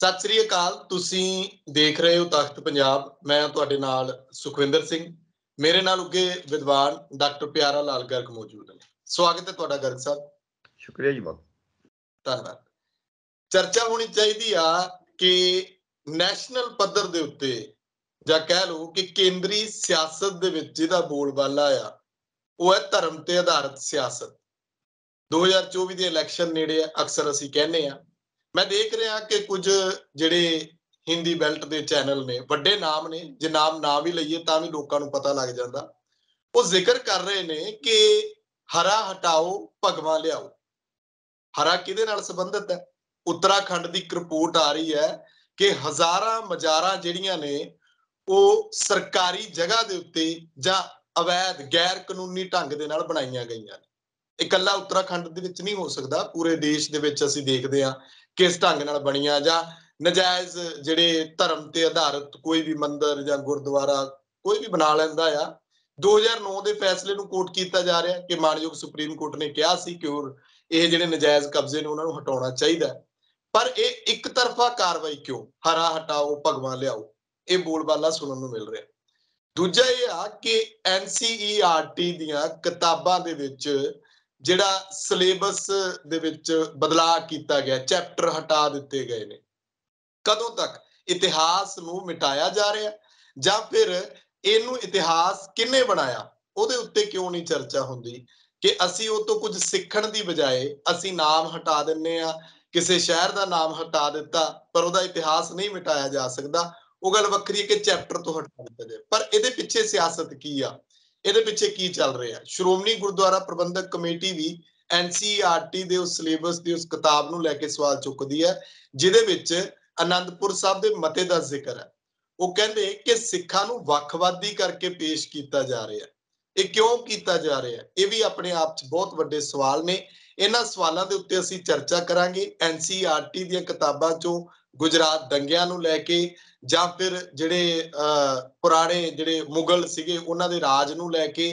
ਸਤਿ ਸ੍ਰੀ ਅਕਾਲ ਤੁਸੀਂ ਦੇਖ ਰਹੇ ਹੋ ਤਖਤ ਪੰਜਾਬ ਮੈਂ ਤੁਹਾਡੇ ਨਾਲ ਸੁਖਵਿੰਦਰ ਸਿੰਘ ਮੇਰੇ ਨਾਲ ਉੱਗੇ ਵਿਦਵਾਨ ਡਾਕਟਰ ਪਿਆਰਾ ਲਾਲ ਗਰਗ ਮੌਜੂਦ ਨੇ ਸਵਾਗਤ ਹੈ ਤੁਹਾਡਾ ਗਰਗ ਸਾਹਿਬ ਸ਼ੁਕਰੀਆ ਜੀ ਬਹੁਤ ਧੰਨਵਾਦ ਚਰਚਾ ਹੋਣੀ ਚਾਹੀਦੀ ਆ ਕਿ ਨੈਸ਼ਨਲ ਪੱਧਰ ਦੇ ਉੱਤੇ ਜਾਂ ਕਹਿ ਲਓ ਕਿ ਕੇਂਦਰੀ ਸਿਆਸਤ ਦੇ ਵਿੱਚ ਜਿਹਦਾ ਬੋਲਬਾਲਾ ਆ ਉਹ ਹੈ ਧਰਮ ਤੇ ਆਧਾਰਿਤ ਸਿਆਸਤ 2024 ਦੇ ਇਲੈਕਸ਼ਨ ਨੇੜੇ ਆ ਅਕਸਰ ਅਸੀਂ ਕਹਿੰਦੇ ਆ ਮੈਂ ਦੇਖ ਰਿਹਾ ਕਿ ਕੁਝ ਜਿਹੜੇ ਹਿੰਦੀ ਬੈਲਟ ਦੇ ਚੈਨਲ ਨੇ ਵੱਡੇ ਨਾਮ ਨੇ ਜੇ ਨਾਮ ਨਾ ਵੀ ਲਈਏ ਤਾਂ ਵੀ ਲੋਕਾਂ ਨੂੰ ਪਤਾ ਲੱਗ ਜਾਂਦਾ ਉਹ ਜ਼ਿਕਰ ਕਰ ਰਹੇ ਨੇ ਕਿ ਹਰਾ ਹਟਾਓ ਭਗਵਾ ਲਿਆਓ ਹਰਾ ਕਿਹਦੇ ਨਾਲ ਸੰਬੰਧਿਤ ਹੈ ਉੱਤਰਾਖੰਡ ਦੀ ਇੱਕ ਰਿਪੋਰਟ ਆ ਰਹੀ ਹੈ ਕਿ ਹਜ਼ਾਰਾਂ ਮਜ਼ਾਰਾਂ ਜਿਹੜੀਆਂ ਨੇ ਉਹ ਸਰਕਾਰੀ ਜਗ੍ਹਾ ਦੇ ਉੱਤੇ ਜਾਂ ਅਵੈਧ ਗੈਰ ਕਾਨੂੰਨੀ ਢੰਗ ਦੇ ਨਾਲ ਬਣਾਈਆਂ ਗਈਆਂ ਨੇ ਇਕੱਲਾ ਉੱਤਰਾਖੰਡ ਦੇ ਵਿੱਚ ਨਹੀਂ ਹੋ ਸਕਦਾ ਪੂਰੇ ਦੇਸ਼ ਦੇ ਵਿੱਚ ਅਸੀਂ ਦੇਖਦੇ ਆ ਕਿਸ ਢੰਗ ਨਾਲ ਬਣੀਆਂ ਜਾਂ ਨਜਾਇਜ਼ ਜਿਹੜੇ ਧਰਮ ਤੇ ਆਧਾਰਿਤ ਕੋਈ ਵੀ ਮੰਦਿਰ ਜਾਂ ਗੁਰਦੁਆਰਾ ਕੋਈ ਵੀ ਬਣਾ ਲੈਂਦਾ ਆ 2009 ਦੇ ਫੈਸਲੇ ਨੂੰ ਕੋਟ ਕੀਤਾ ਜਾ ਰਿਹਾ ਕਿ ਮਾਨਯੋਗ ਸੁਪਰੀਮ ਕੋਰਟ ਨੇ ਕਿਹਾ ਸੀ ਕਿ ਇਹ ਜਿਹੜੇ ਨਜਾਇਜ਼ ਕਬਜ਼ੇ ਨੇ ਉਹਨਾਂ ਨੂੰ ਹਟਾਉਣਾ ਚਾਹੀਦਾ ਪਰ ਇਹ ਇੱਕ ਤਰਫਾ ਕਾਰਵਾਈ ਕਿਉਂ ਹਰਾ ਹਟਾਓ ਭਗਵਾ ਲਿਆਓ ਇਹ ਬੋਲਬਾਲਾ ਸੁਣਨ ਨੂੰ ਮਿਲ ਰਿਹਾ ਦੂਜਾ ਇਹ ਆ ਕਿ ਐਨਸੀਈਆਰਟੀ ਦੀਆਂ ਕਿਤਾਬਾਂ ਦੇ ਵਿੱਚ ਜਿਹੜਾ ਸਿਲੇਬਸ ਦੇ ਵਿੱਚ ਬਦਲਾਅ ਕੀਤਾ ਗਿਆ ਚੈਪਟਰ ਹਟਾ ਦਿੱਤੇ ਗਏ ਨੇ ਕਦੋਂ ਤੱਕ ਇਤਿਹਾਸ ਨੂੰ ਮਿਟਾਇਆ ਜਾ ਰਿਹਾ ਜਾਂ ਫਿਰ ਇਹਨੂੰ ਇਤਿਹਾਸ ਕਿੰਨੇ ਬਣਾਇਆ ਉਹਦੇ ਉੱਤੇ ਕਿਉਂ ਨਹੀਂ ਚਰਚਾ ਹੁੰਦੀ ਕਿ ਅਸੀਂ ਉਹ ਤੋਂ ਕੁਝ ਸਿੱਖਣ ਦੀ ਬਜਾਏ ਅਸੀਂ ਨਾਮ ਹਟਾ ਦਿੰਨੇ ਆ ਕਿਸੇ ਸ਼ਹਿਰ ਦਾ ਨਾਮ ਹਟਾ ਦਿੱਤਾ ਪਰ ਉਹਦਾ ਇਤਿਹਾਸ ਨਹੀਂ ਮਿਟਾਇਆ ਜਾ ਸਕਦਾ ਉਹ ਗੱਲ ਵੱਖਰੀ ਹੈ ਕਿ ਚੈਪਟਰ ਤੋਂ ਹਟਾ ਦਿੱਤਾ ਜਾਏ ਪਰ ਇਹਦੇ ਪਿੱਛੇ ਸਿਆਸਤ ਕੀ ਆ ਇਹਦੇ ਪਿੱਛੇ ਕੀ ਚੱਲ ਰਿਹਾ ਸ਼੍ਰੋਮਣੀ ਗੁਰਦੁਆਰਾ ਪ੍ਰਬੰਧਕ ਕਮੇਟੀ ਵੀ ਐਨਸੀਆਰਟੀ ਦੇ ਉਸ ਸਿਲੇਬਸ ਦੀ ਉਸ ਕਿਤਾਬ ਨੂੰ ਲੈ ਕੇ ਸਵਾਲ ਚੁੱਕਦੀ ਹੈ ਜਿਹਦੇ ਵਿੱਚ ਅਨੰਦਪੁਰ ਸਾਹਿਬ ਦੇ ਮਤੇ ਦਾ ਜ਼ਿਕਰ ਹੈ ਉਹ ਕਹਿੰਦੇ ਕਿ ਸਿੱਖਾਂ ਨੂੰ ਵੱਖਵਾਦੀ ਕਰਕੇ ਪੇਸ਼ ਕੀਤਾ ਜਾ ਰਿਹਾ ਇਹ ਕਿਉਂ ਕੀਤਾ ਜਾ ਰਿਹਾ ਇਹ ਵੀ ਆਪਣੇ ਆਪ 'ਚ ਬਹੁਤ ਵੱਡੇ ਸਵਾਲ ਨੇ ਇਹਨਾਂ ਸਵਾਲਾਂ ਦੇ ਉੱਤੇ ਅਸੀਂ ਚਰਚਾ ਕਰਾਂਗੇ ਐਨਸੀਆਰਟੀ ਦੀਆਂ ਕਿਤਾਬਾਂ 'ਚੋਂ ਗੁਜਰਾਤ ਦੰਗਿਆਂ ਨੂੰ ਲੈ ਕੇ ਜਾਂ ਫਿਰ ਜਿਹੜੇ ਪੁਰਾਣੇ ਜਿਹੜੇ ਮੁਗਲ ਸੀਗੇ ਉਹਨਾਂ ਦੇ ਰਾਜ ਨੂੰ ਲੈ ਕੇ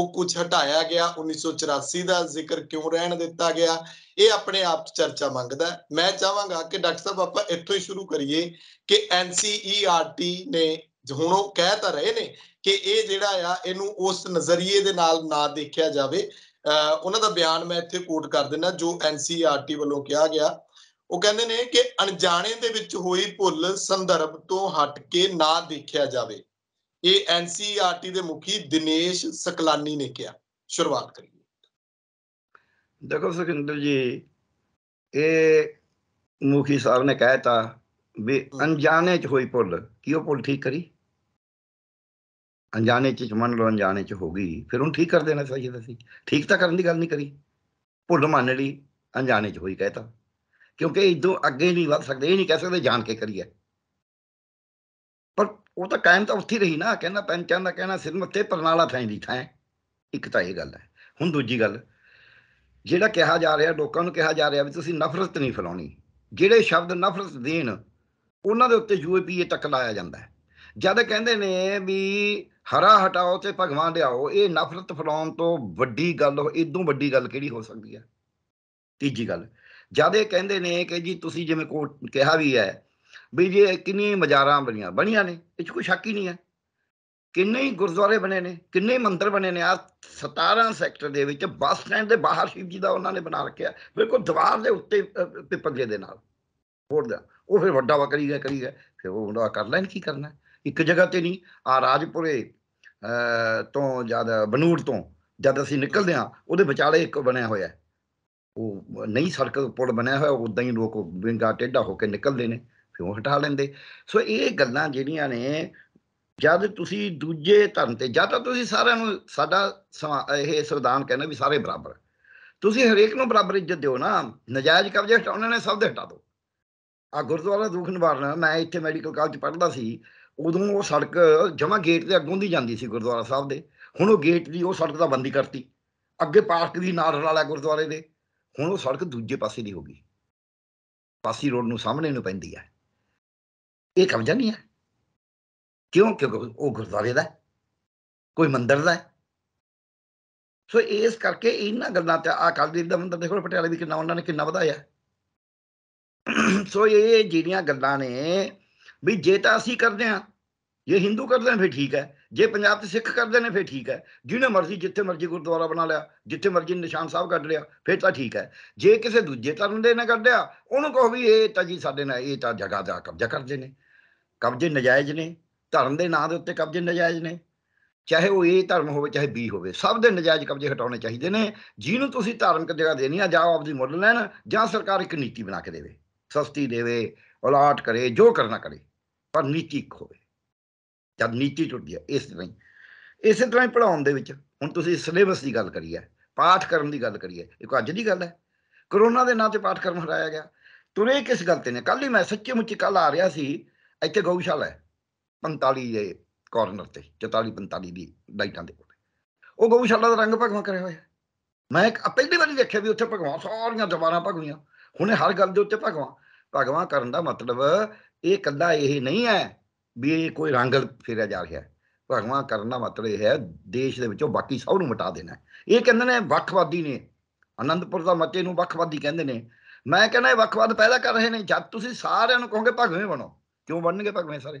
ਉਹ ਕੁਝ ਹਟਾਇਆ ਗਿਆ 1984 ਦਾ ਜ਼ਿਕਰ ਕਿਉਂ ਰਹਿਣ ਦਿੱਤਾ ਗਿਆ ਇਹ ਆਪਣੇ ਆਪ ਚਰਚਾ ਮੰਗਦਾ ਮੈਂ ਚਾਹਾਂਗਾ ਕਿ ਡਾਕਟਰ ਸਾਹਿਬ ਆਪਾਂ ਇੱਥੋਂ ਹੀ ਸ਼ੁਰੂ ਕਰੀਏ ਕਿ NCERT ਨੇ ਹੁਣ ਉਹ ਕਹਿ ਤਾਂ ਰਹੇ ਨੇ ਕਿ ਇਹ ਜਿਹੜਾ ਆ ਇਹਨੂੰ ਉਸ ਨਜ਼ਰੀਏ ਦੇ ਨਾਲ ਨਾ ਦੇਖਿਆ ਜਾਵੇ ਉਹਨਾਂ ਦਾ ਬਿਆਨ ਮੈਂ ਇੱਥੇ ਕੋਟ ਕਰ ਦਿੰਦਾ ਜੋ NCERT ਵੱਲੋਂ ਕਿਹਾ ਗਿਆ ਉਹ ਕਹਿੰਦੇ ਨੇ ਕਿ ਅਣਜਾਣੇ ਦੇ ਵਿੱਚ ਹੋਈ ਭੁੱਲ ਸੰਦਰਭ ਤੋਂ ਹਟ ਕੇ ਨਾ ਦੇਖਿਆ ਜਾਵੇ ਇਹ ਐਨਸੀਆਰਟੀ ਦੇ ਮੁਖੀ ਦਿਨੇਸ਼ ਸਕਲਾਨੀ ਨੇ ਕਿਹਾ ਸ਼ੁਰੂਆਤ ਕਰੀਏ ਦੇਖੋ ਸੁਖਿੰਦਰ ਜੀ ਇਹ ਮੁਖੀ ਸਾਹਿਬ ਨੇ ਕਹਿਤਾ ਵੀ ਅਣਜਾਣੇ ਚ ਹੋਈ ਭੁੱਲ ਕੀ ਉਹ ਭੁੱਲ ਠੀਕ ਕਰੀ ਅਣਜਾਣੇ ਚ ਮੰਨ ਲਓ ਅਣਜਾਣੇ ਚ ਹੋ ਗਈ ਫਿਰ ਉਹਨੂੰ ਠੀਕ ਕਰ ਦੇਣਾ ਚਾਹੀਦਾ ਸੀ ਠੀਕ ਤਾਂ ਕਰਨ ਦੀ ਗੱਲ ਨਹੀਂ ਕਰੀ ਭੁੱਲ ਮੰਨ ਲਈ ਅਣਜਾਣੇ ਚ ਹੋਈ ਕਹਿਤਾ ਕਿਉਂਕਿ ਇਦੋਂ ਅੱਗੇ ਨਹੀਂ ਵੱਧ ਸਕਦੇ ਇਹ ਨਹੀਂ ਕਹਿ ਸਕਦੇ ਜਾਣ ਕੇ ਕਰੀਏ ਪਰ ਉਹ ਤਾਂ ਕਾਇਮ ਤਾਂ ਉੱਥੇ ਰਹੀ ਨਾ ਕਹਿੰਦਾ ਪੈਂਚਾਂ ਦਾ ਕਹਿਣਾ ਸਿਰ ਮੱਥੇ ਪਰਨਾਲਾ ਫੈਂਦੀ ਥਾਂ ਇੱਕ ਤਾਂ ਇਹ ਗੱਲ ਹੈ ਹੁਣ ਦੂਜੀ ਗੱਲ ਜਿਹੜਾ ਕਿਹਾ ਜਾ ਰਿਹਾ ਲੋਕਾਂ ਨੂੰ ਕਿਹਾ ਜਾ ਰਿਹਾ ਵੀ ਤੁਸੀਂ ਨਫ਼ਰਤ ਨਹੀਂ ਫਲਾਉਣੀ ਜਿਹੜੇ ਸ਼ਬਦ ਨਫ਼ਰਤ ਦੇਣ ਉਹਨਾਂ ਦੇ ਉੱਤੇ ਯੂਪੀਏ ਤੱਕ ਲਾਇਆ ਜਾਂਦਾ ਹੈ ਜਦ ਕਹਿੰਦੇ ਨੇ ਵੀ ਹਰਾ ਹਟਾਓ ਤੇ ਭਗਵਾਨ ਲਿਆਓ ਇਹ ਨਫ਼ਰਤ ਫਲਾਉਣ ਤੋਂ ਵੱਡੀ ਗੱਲ ਇਦੋਂ ਵੱਡੀ ਗੱਲ ਕਿਹੜੀ ਹੋ ਸਕਦੀ ਹੈ ਤੀਜੀ ਗੱਲ ਜਿਆਦੇ ਕਹਿੰਦੇ ਨੇ ਕਿ ਜੀ ਤੁਸੀਂ ਜਿਵੇਂ ਕੋ ਕਿਹਾ ਵੀ ਹੈ ਵੀ ਜੇ ਕਿੰਨੀ ਮਜ਼ਾਰਾਂ ਬਣੀਆਂ ਬਣੀਆਂ ਨੇ ਇਹ ਚ ਕੋਈ ਸ਼ੱਕ ਹੀ ਨਹੀਂ ਹੈ ਕਿੰਨੇ ਹੀ ਗੁਰਦੁਆਰੇ ਬਣੇ ਨੇ ਕਿੰਨੇ ਮੰਦਰ ਮੰਦਿਰ ਬਣੇ ਨੇ ਆ 17 ਸੈਕਟਰ ਦੇ ਵਿੱਚ ਬੱਸ ਸਟੈਂਡ ਦੇ ਬਾਹਰ ਸ਼ਿਵ ਜੀ ਦਾ ਉਹਨਾਂ ਨੇ ਬਣਾ ਰੱਖਿਆ ਬਿਲਕੁਲ ਦੀਵਾਰ ਦੇ ਉੱਤੇ ਪਿਪੰਗੇ ਦੇ ਨਾਲ ਹੋਰ ਦਾ ਉਹ ਫਿਰ ਵੱਡਾ ਵਾ ਕਰੀ ਗਿਆ ਕਰੀ ਗਿਆ ਫਿਰ ਉਹ ਹੁੰਦਾ ਕਰ ਲੈਣ ਕੀ ਕਰਨਾ ਇੱਕ ਜਗ੍ਹਾ ਤੇ ਨਹੀਂ ਆ ਰਾਜਪੁਰੇ ਤੋਂ ਜਿਆਦਾ ਬਨੂੜ ਤੋਂ ਜਦ ਅਸੀਂ ਨਿਕਲਦੇ ਆ ਉਹਦੇ ਵਿਚਾਲੇ ਇੱਕ ਬਣਿਆ ਹੋਇਆ ਉਹ ਨਹੀਂ ਸੜਕ ਪੁਲ ਬਣਿਆ ਹੋਇਆ ਉਦਾਂ ਹੀ ਲੋਕ ਵਿੰਗਾ ਟੇਡਾ ਹੋ ਕੇ ਨਿਕਲਦੇ ਨੇ ਫਿਰ ਉਹ ਹਟਾ ਲੈਂਦੇ ਸੋ ਇਹ ਗੱਲਾਂ ਜਿਹੜੀਆਂ ਨੇ ਜਦ ਤੁਸੀਂ ਦੂਜੇ ਧਰਮ ਤੇ ਜਾਂ ਤਾਂ ਤੁਸੀਂ ਸਾਰਿਆਂ ਨੂੰ ਸਾਡਾ ਇਹ ਸੰਵਿਧਾਨ ਕਹਿੰਦਾ ਵੀ ਸਾਰੇ ਬਰਾਬਰ ਤੁਸੀਂ ਹਰੇਕ ਨੂੰ ਬਰਾਬਰ ਇੱਜ਼ਤ ਦਿਓ ਨਾ ਨਜਾਇਜ਼ ਕਬਜ਼ੇ ਹਟਾਉਣੇ ਨੇ ਸਭ ਦੇ ਹਟਾ ਦਿਓ ਆ ਗੁਰਦੁਆਰਾ ਦੁੱਖ ਨਿਵਾਰਨਾ ਮੈਂ ਇੱਥੇ ਮੈਡੀਕਲ ਕਾਲਜ ਪੜ੍ਹਦਾ ਸੀ ਉਦੋਂ ਉਹ ਸੜਕ ਜਮਾ ਗੇਟ ਦੇ ਅੱਗੋਂ ਦੀ ਜਾਂਦੀ ਸੀ ਗੁਰਦੁਆਰਾ ਸਾਹਿਬ ਦੇ ਹੁਣ ਉਹ ਗੇਟ ਦੀ ਉਹ ਸੜਕ ਦਾ ਬੰਦੀ ਕਰਤੀ ਅੱਗੇ ਪਾਰਕ ਦੀ ਨਾਲ ਰਲਾ ਗੁਰਦੁਆਰੇ ਦੇ ਹੁਣ ਉਹ ਸੜਕ ਦੂਜੇ ਪਾਸੇ ਦੀ ਹੋ ਗਈ ਪਾਸੀ ਰੋਡ ਨੂੰ ਸਾਹਮਣੇ ਨੂੰ ਪੈਂਦੀ ਹੈ ਇਹ ਕਬਜ਼ਾ ਨਹੀਂ ਹੈ ਕਿਉਂ ਕਿਉਂਕਿ ਉਹ ਗੁਰਦਾਰੇ ਦਾ ਕੋਈ ਮੰਦਿਰ ਦਾ ਸੋ ਇਸ ਕਰਕੇ ਇਹਨਾਂ ਗੱਲਾਂ ਤੇ ਆ ਕਾਲਦੀਰ ਦਾ ਮੰਦਿਰ ਦੇਖੋ ਪਟਿਆਲੇ ਵੀ ਕਿੰਨਾ ਉਹਨਾਂ ਨੇ ਕਿੰਨਾ ਵਧਾਇਆ ਸੋ ਇਹ ਜਿਹੜੀਆਂ ਗੱਲਾਂ ਨੇ ਵੀ ਜੇ ਤਾਂ ਅਸੀਂ ਕਰਦੇ ਆ ਜੇ ਹਿੰਦੂ ਕਰਦੇ ਆ ਫਿਰ ਠੀਕ ਹੈ ਜੇ ਪੰਜਾਬ ਤੇ ਸਿੱਖ ਕਰਦੇ ਨੇ ਫੇਰ ਠੀਕ ਹੈ ਜਿਹਨੇ ਮਰਜ਼ੀ ਜਿੱਥੇ ਮਰਜ਼ੀ ਗੁਰਦੁਆਰਾ ਬਣਾ ਲਿਆ ਜਿੱਥੇ ਮਰਜ਼ੀ ਨਿਸ਼ਾਨ ਸਾਹਿਬ ਕੱਢ ਲਿਆ ਫੇਰ ਤਾਂ ਠੀਕ ਹੈ ਜੇ ਕਿਸੇ ਦੂਜੇ ਧਰਮ ਦੇ ਨਾਲ ਕੱਢਿਆ ਉਹਨੂੰ ਕਹੋ ਵੀ ਇਹ ਤਾਂ ਜੀ ਸਾਡੇ ਨਾਲ ਇਹ ਤਾਂ ਜਗ੍ਹਾ ਦਾ ਕਬਜ਼ਾ ਕਰਦੇ ਨੇ ਕਬਜ਼ੇ ਨਜਾਇਜ਼ ਨੇ ਧਰਮ ਦੇ ਨਾਂ ਦੇ ਉੱਤੇ ਕਬਜ਼ੇ ਨਜਾਇਜ਼ ਨੇ ਚਾਹੇ ਉਹ ਇਹ ਧਰਮ ਹੋਵੇ ਚਾਹੇ ਬੀ ਹੋਵੇ ਸਭ ਦੇ ਨਜਾਇਜ਼ ਕਬਜ਼ੇ ਹਟਾਉਣੇ ਚਾਹੀਦੇ ਨੇ ਜਿਹਨੂੰ ਤੁਸੀਂ ਧਾਰਮਿਕ ਜਗ੍ਹਾ ਦੇਣੀ ਆ ਜਾਂ ਆਪਦੀ ਮੁੱਲ ਲੈਣ ਜਾਂ ਸਰਕਾਰ ਇੱਕ ਨੀਤੀ ਬਣਾ ਕੇ ਦੇਵੇ ਸਸਤੀ ਦੇਵੇ ਔਲਾਟ ਕਰੇ ਜੋ ਕਰਨਾ ਕਰੇ ਪਰ ਨੀਤੀ ਹੋਵੇ ਜਦ ਨੀਤੀ ਟੁੱਟਦੀ ਹੈ ਇਸ ਤਰ੍ਹਾਂ ਹੀ ਇਸੇ ਤਰ੍ਹਾਂ ਹੀ ਪੜਾਉਣ ਦੇ ਵਿੱਚ ਹੁਣ ਤੁਸੀਂ ਸਿਲੇਬਸ ਦੀ ਗੱਲ ਕਰੀ ਹੈ ਪਾਠ ਕਰਨ ਦੀ ਗੱਲ ਕਰੀ ਹੈ ਇਹ ਅੱਜ ਦੀ ਗੱਲ ਹੈ ਕਰੋਨਾ ਦੇ ਨਾਂ ਤੇ ਪਾਠ ਕਰਮ ਹਰਾਇਆ ਗਿਆ ਤੁਰੇ ਕਿਸ ਗੱਲ ਤੇ ਨੇ ਕੱਲ ਹੀ ਮੈਂ ਸੱਚੇ ਮੁੱਚੇ ਕੱਲ ਆ ਰਿਹਾ ਸੀ ਇੱਥੇ ਗਊਸ਼ਾਲਾ ਹੈ 45 ਦੇ ਕਾਰਨਰ ਤੇ 44 45 ਦੀ ਲਾਈਟਾਂ ਦੇ ਕੋਲ ਉਹ ਗਊਸ਼ਾਲਾ ਦਾ ਰੰਗ ਭਗਵਾ ਕਰਿਆ ਹੋਇਆ ਮੈਂ ਇੱਕ ਪਹਿਲੀ ਵਾਰੀ ਦੇਖਿਆ ਵੀ ਉੱਥੇ ਭਗਵਾ ਸਾਰੀਆਂ ਦੀਵਾਰਾਂ ਭਗਵੀਆਂ ਹੁਣੇ ਹਰ ਗੱਲ ਦੇ ਉੱਤੇ ਭਗਵਾ ਭਗਵਾ ਕਰਨ ਦਾ ਮਤਲਬ ਇਹ ਕੱਲਾ ਇਹ ਨਹੀਂ ਹੈ ਵੀ ਇਹ ਕੋਈ ਰੰਗ ਫੇਰਿਆ ਜਾ ਰਿਹਾ ਹੈ ਭਗਵਾ ਕਰਨ ਦਾ ਮਤਲਬ ਇਹ ਹੈ ਦੇਸ਼ ਦੇ ਵਿੱਚੋਂ ਬਾਕੀ ਸਭ ਨੂੰ ਮਿਟਾ ਦੇਣਾ ਇਹ ਕਹਿੰਦੇ ਨੇ ਵੱਖਵਾਦੀ ਨੇ ਅਨੰਦਪੁਰ ਦਾ ਮਤੇ ਨੂੰ ਵੱਖਵਾਦੀ ਕਹਿੰਦੇ ਨੇ ਮੈਂ ਕਹਿੰਦਾ ਇਹ ਵੱਖਵਾਦ ਪੈਦਾ ਕਰ ਰਹੇ ਨੇ ਜਦ ਤੁਸੀਂ ਸਾਰਿਆਂ ਨੂੰ ਕਹੋਗੇ ਭਗਵੇਂ ਬਣੋ ਕਿਉਂ ਬਣਨਗੇ ਭਗਵੇਂ ਸਾਰੇ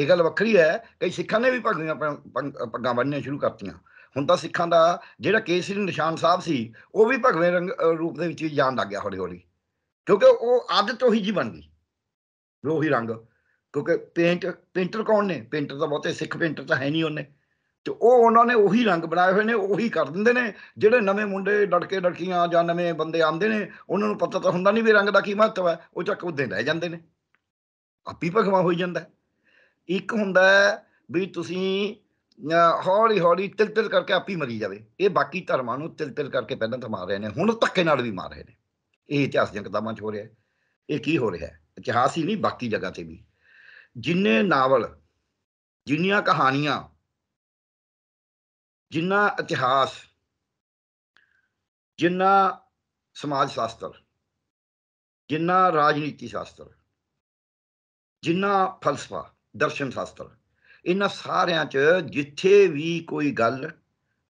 ਇਹ ਗੱਲ ਵੱਖਰੀ ਹੈ ਕਿ ਸਿੱਖਾਂ ਨੇ ਵੀ ਭਗਵੇਂ ਪੱਗਾਂ ਬੰਨ੍ਹਣੀਆਂ ਸ਼ੁਰੂ ਕਰਤੀਆਂ ਹੁਣ ਤਾਂ ਸਿੱਖਾਂ ਦਾ ਜਿਹੜਾ ਕੇਸਰੀ ਨਿਸ਼ਾਨ ਸਾਹਿਬ ਸੀ ਉਹ ਵੀ ਭਗਵੇਂ ਰੰਗ ਰੂਪ ਦੇ ਵਿੱਚ ਜਾਣ ਲੱਗ ਗਿਆ ਹੌਲੀ ਹੌਲੀ ਕਿਉਂਕਿ ਉਹ ਆਦਤ ਉਹੀ ਜੀ ਬਣ ਗਈ ਉਹੀ ਰੰਗ ਕਿਉਂਕਿ ਪੇਂਟ ਪੇਂਟਰ ਕੌਣ ਨੇ ਪੇਂਟਰ ਤਾਂ ਬਹੁਤੇ ਸਿੱਖ ਪੇਂਟਰ ਤਾਂ ਹੈ ਨਹੀਂ ਉਹਨੇ ਤੇ ਉਹ ਉਹਨਾਂ ਨੇ ਉਹੀ ਰੰਗ ਬਣਾਏ ਹੋਏ ਨੇ ਉਹੀ ਕਰ ਦਿੰਦੇ ਨੇ ਜਿਹੜੇ ਨਵੇਂ ਮੁੰਡੇ ਲੜਕੇ ਲੜਕੀਆਂ ਜਾਂ ਨਵੇਂ ਬੰਦੇ ਆਉਂਦੇ ਨੇ ਉਹਨਾਂ ਨੂੰ ਪਤਾ ਤਾਂ ਹੁੰਦਾ ਨਹੀਂ ਵੀ ਰੰਗ ਦਾ ਕੀ ਮਹੱਤਵ ਹੈ ਉਹ ਚੱਕ ਉਹਦੇ ਰਹਿ ਜਾਂਦੇ ਨੇ ਆਪੀ ਭਗਵਾ ਹੋਈ ਜਾਂਦਾ ਇੱਕ ਹੁੰਦਾ ਵੀ ਤੁਸੀਂ ਹੌਲੀ ਹੌਲੀ ਤਿਲ ਤਿਲ ਕਰਕੇ ਆਪੀ ਮਰੀ ਜਾਵੇ ਇਹ ਬਾਕੀ ਧਰਮਾਂ ਨੂੰ ਤਿਲ ਤਿਲ ਕਰਕੇ ਪਹਿਲਾਂ ਤਾਂ ਮਾਰ ਰਹੇ ਨੇ ਹੁਣ ਧੱਕੇ ਨਾਲ ਵੀ ਮਾਰ ਰਹੇ ਨੇ ਇਹ ਇਤਿਹਾਸ ਦੀਆਂ ਕਿਤਾਬਾਂ 'ਚ ਹੋ ਰਿਹਾ ਇਹ ਕੀ ਹੋ ਰਿਹਾ ਇਤਿਹਾਸ ਹੀ ਨਹੀਂ ਬਾਕੀ ਜਗ੍ਹਾ ਤੇ ਵੀ ਜਿੰਨੇ ਨਾਵਲ ਜਿੰਨੀਆਂ ਕਹਾਣੀਆਂ ਜਿੰਨਾ ਇਤਿਹਾਸ ਜਿੰਨਾ ਸਮਾਜ ਸ਼ਾਸਤਰ ਜਿੰਨਾ ਰਾਜਨੀਤੀ ਸ਼ਾਸਤਰ ਜਿੰਨਾ ਫਲਸਫਾ ਦਰਸ਼ਨ ਸ਼ਾਸਤਰ ਇਹਨਾਂ ਸਾਰਿਆਂ 'ਚ ਜਿੱਥੇ ਵੀ ਕੋਈ ਗੱਲ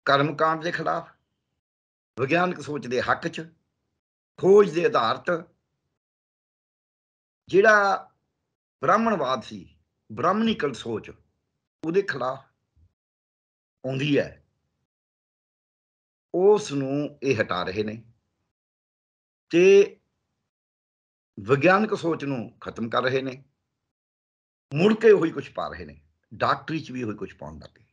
ਕਰਮਕਾਂਡ ਦੇ ਖਿਲਾਫ ਵਿਗਿਆਨਕ ਸੋਚ ਦੇ ਹੱਕ 'ਚ ਖੋਜ ਦੇ ਆਧਾਰਤ ਜਿਹੜਾ ਬ੍ਰਾਹਮਣਵਾਦ ਸੀ ਬ੍ਰਾਹਮਣੀਕਲ ਸੋਚ ਉਹਦੇ ਖਿਲਾਫ ਆਉਂਦੀ ਹੈ ਉਸ ਨੂੰ ਇਹ ਹਟਾ ਰਹੇ ਨੇ ਤੇ ਵਿਗਿਆਨਕ ਸੋਚ ਨੂੰ ਖਤਮ ਕਰ ਰਹੇ ਨੇ ਮੁੜ ਕੇ ਉਹੀ ਕੁਝ ਪਾ ਰਹੇ ਨੇ ਡਾਕਟਰੀ ਚ ਵੀ ਉਹੀ ਕੁਝ ਪਾਉਣ ਲੱਗੇ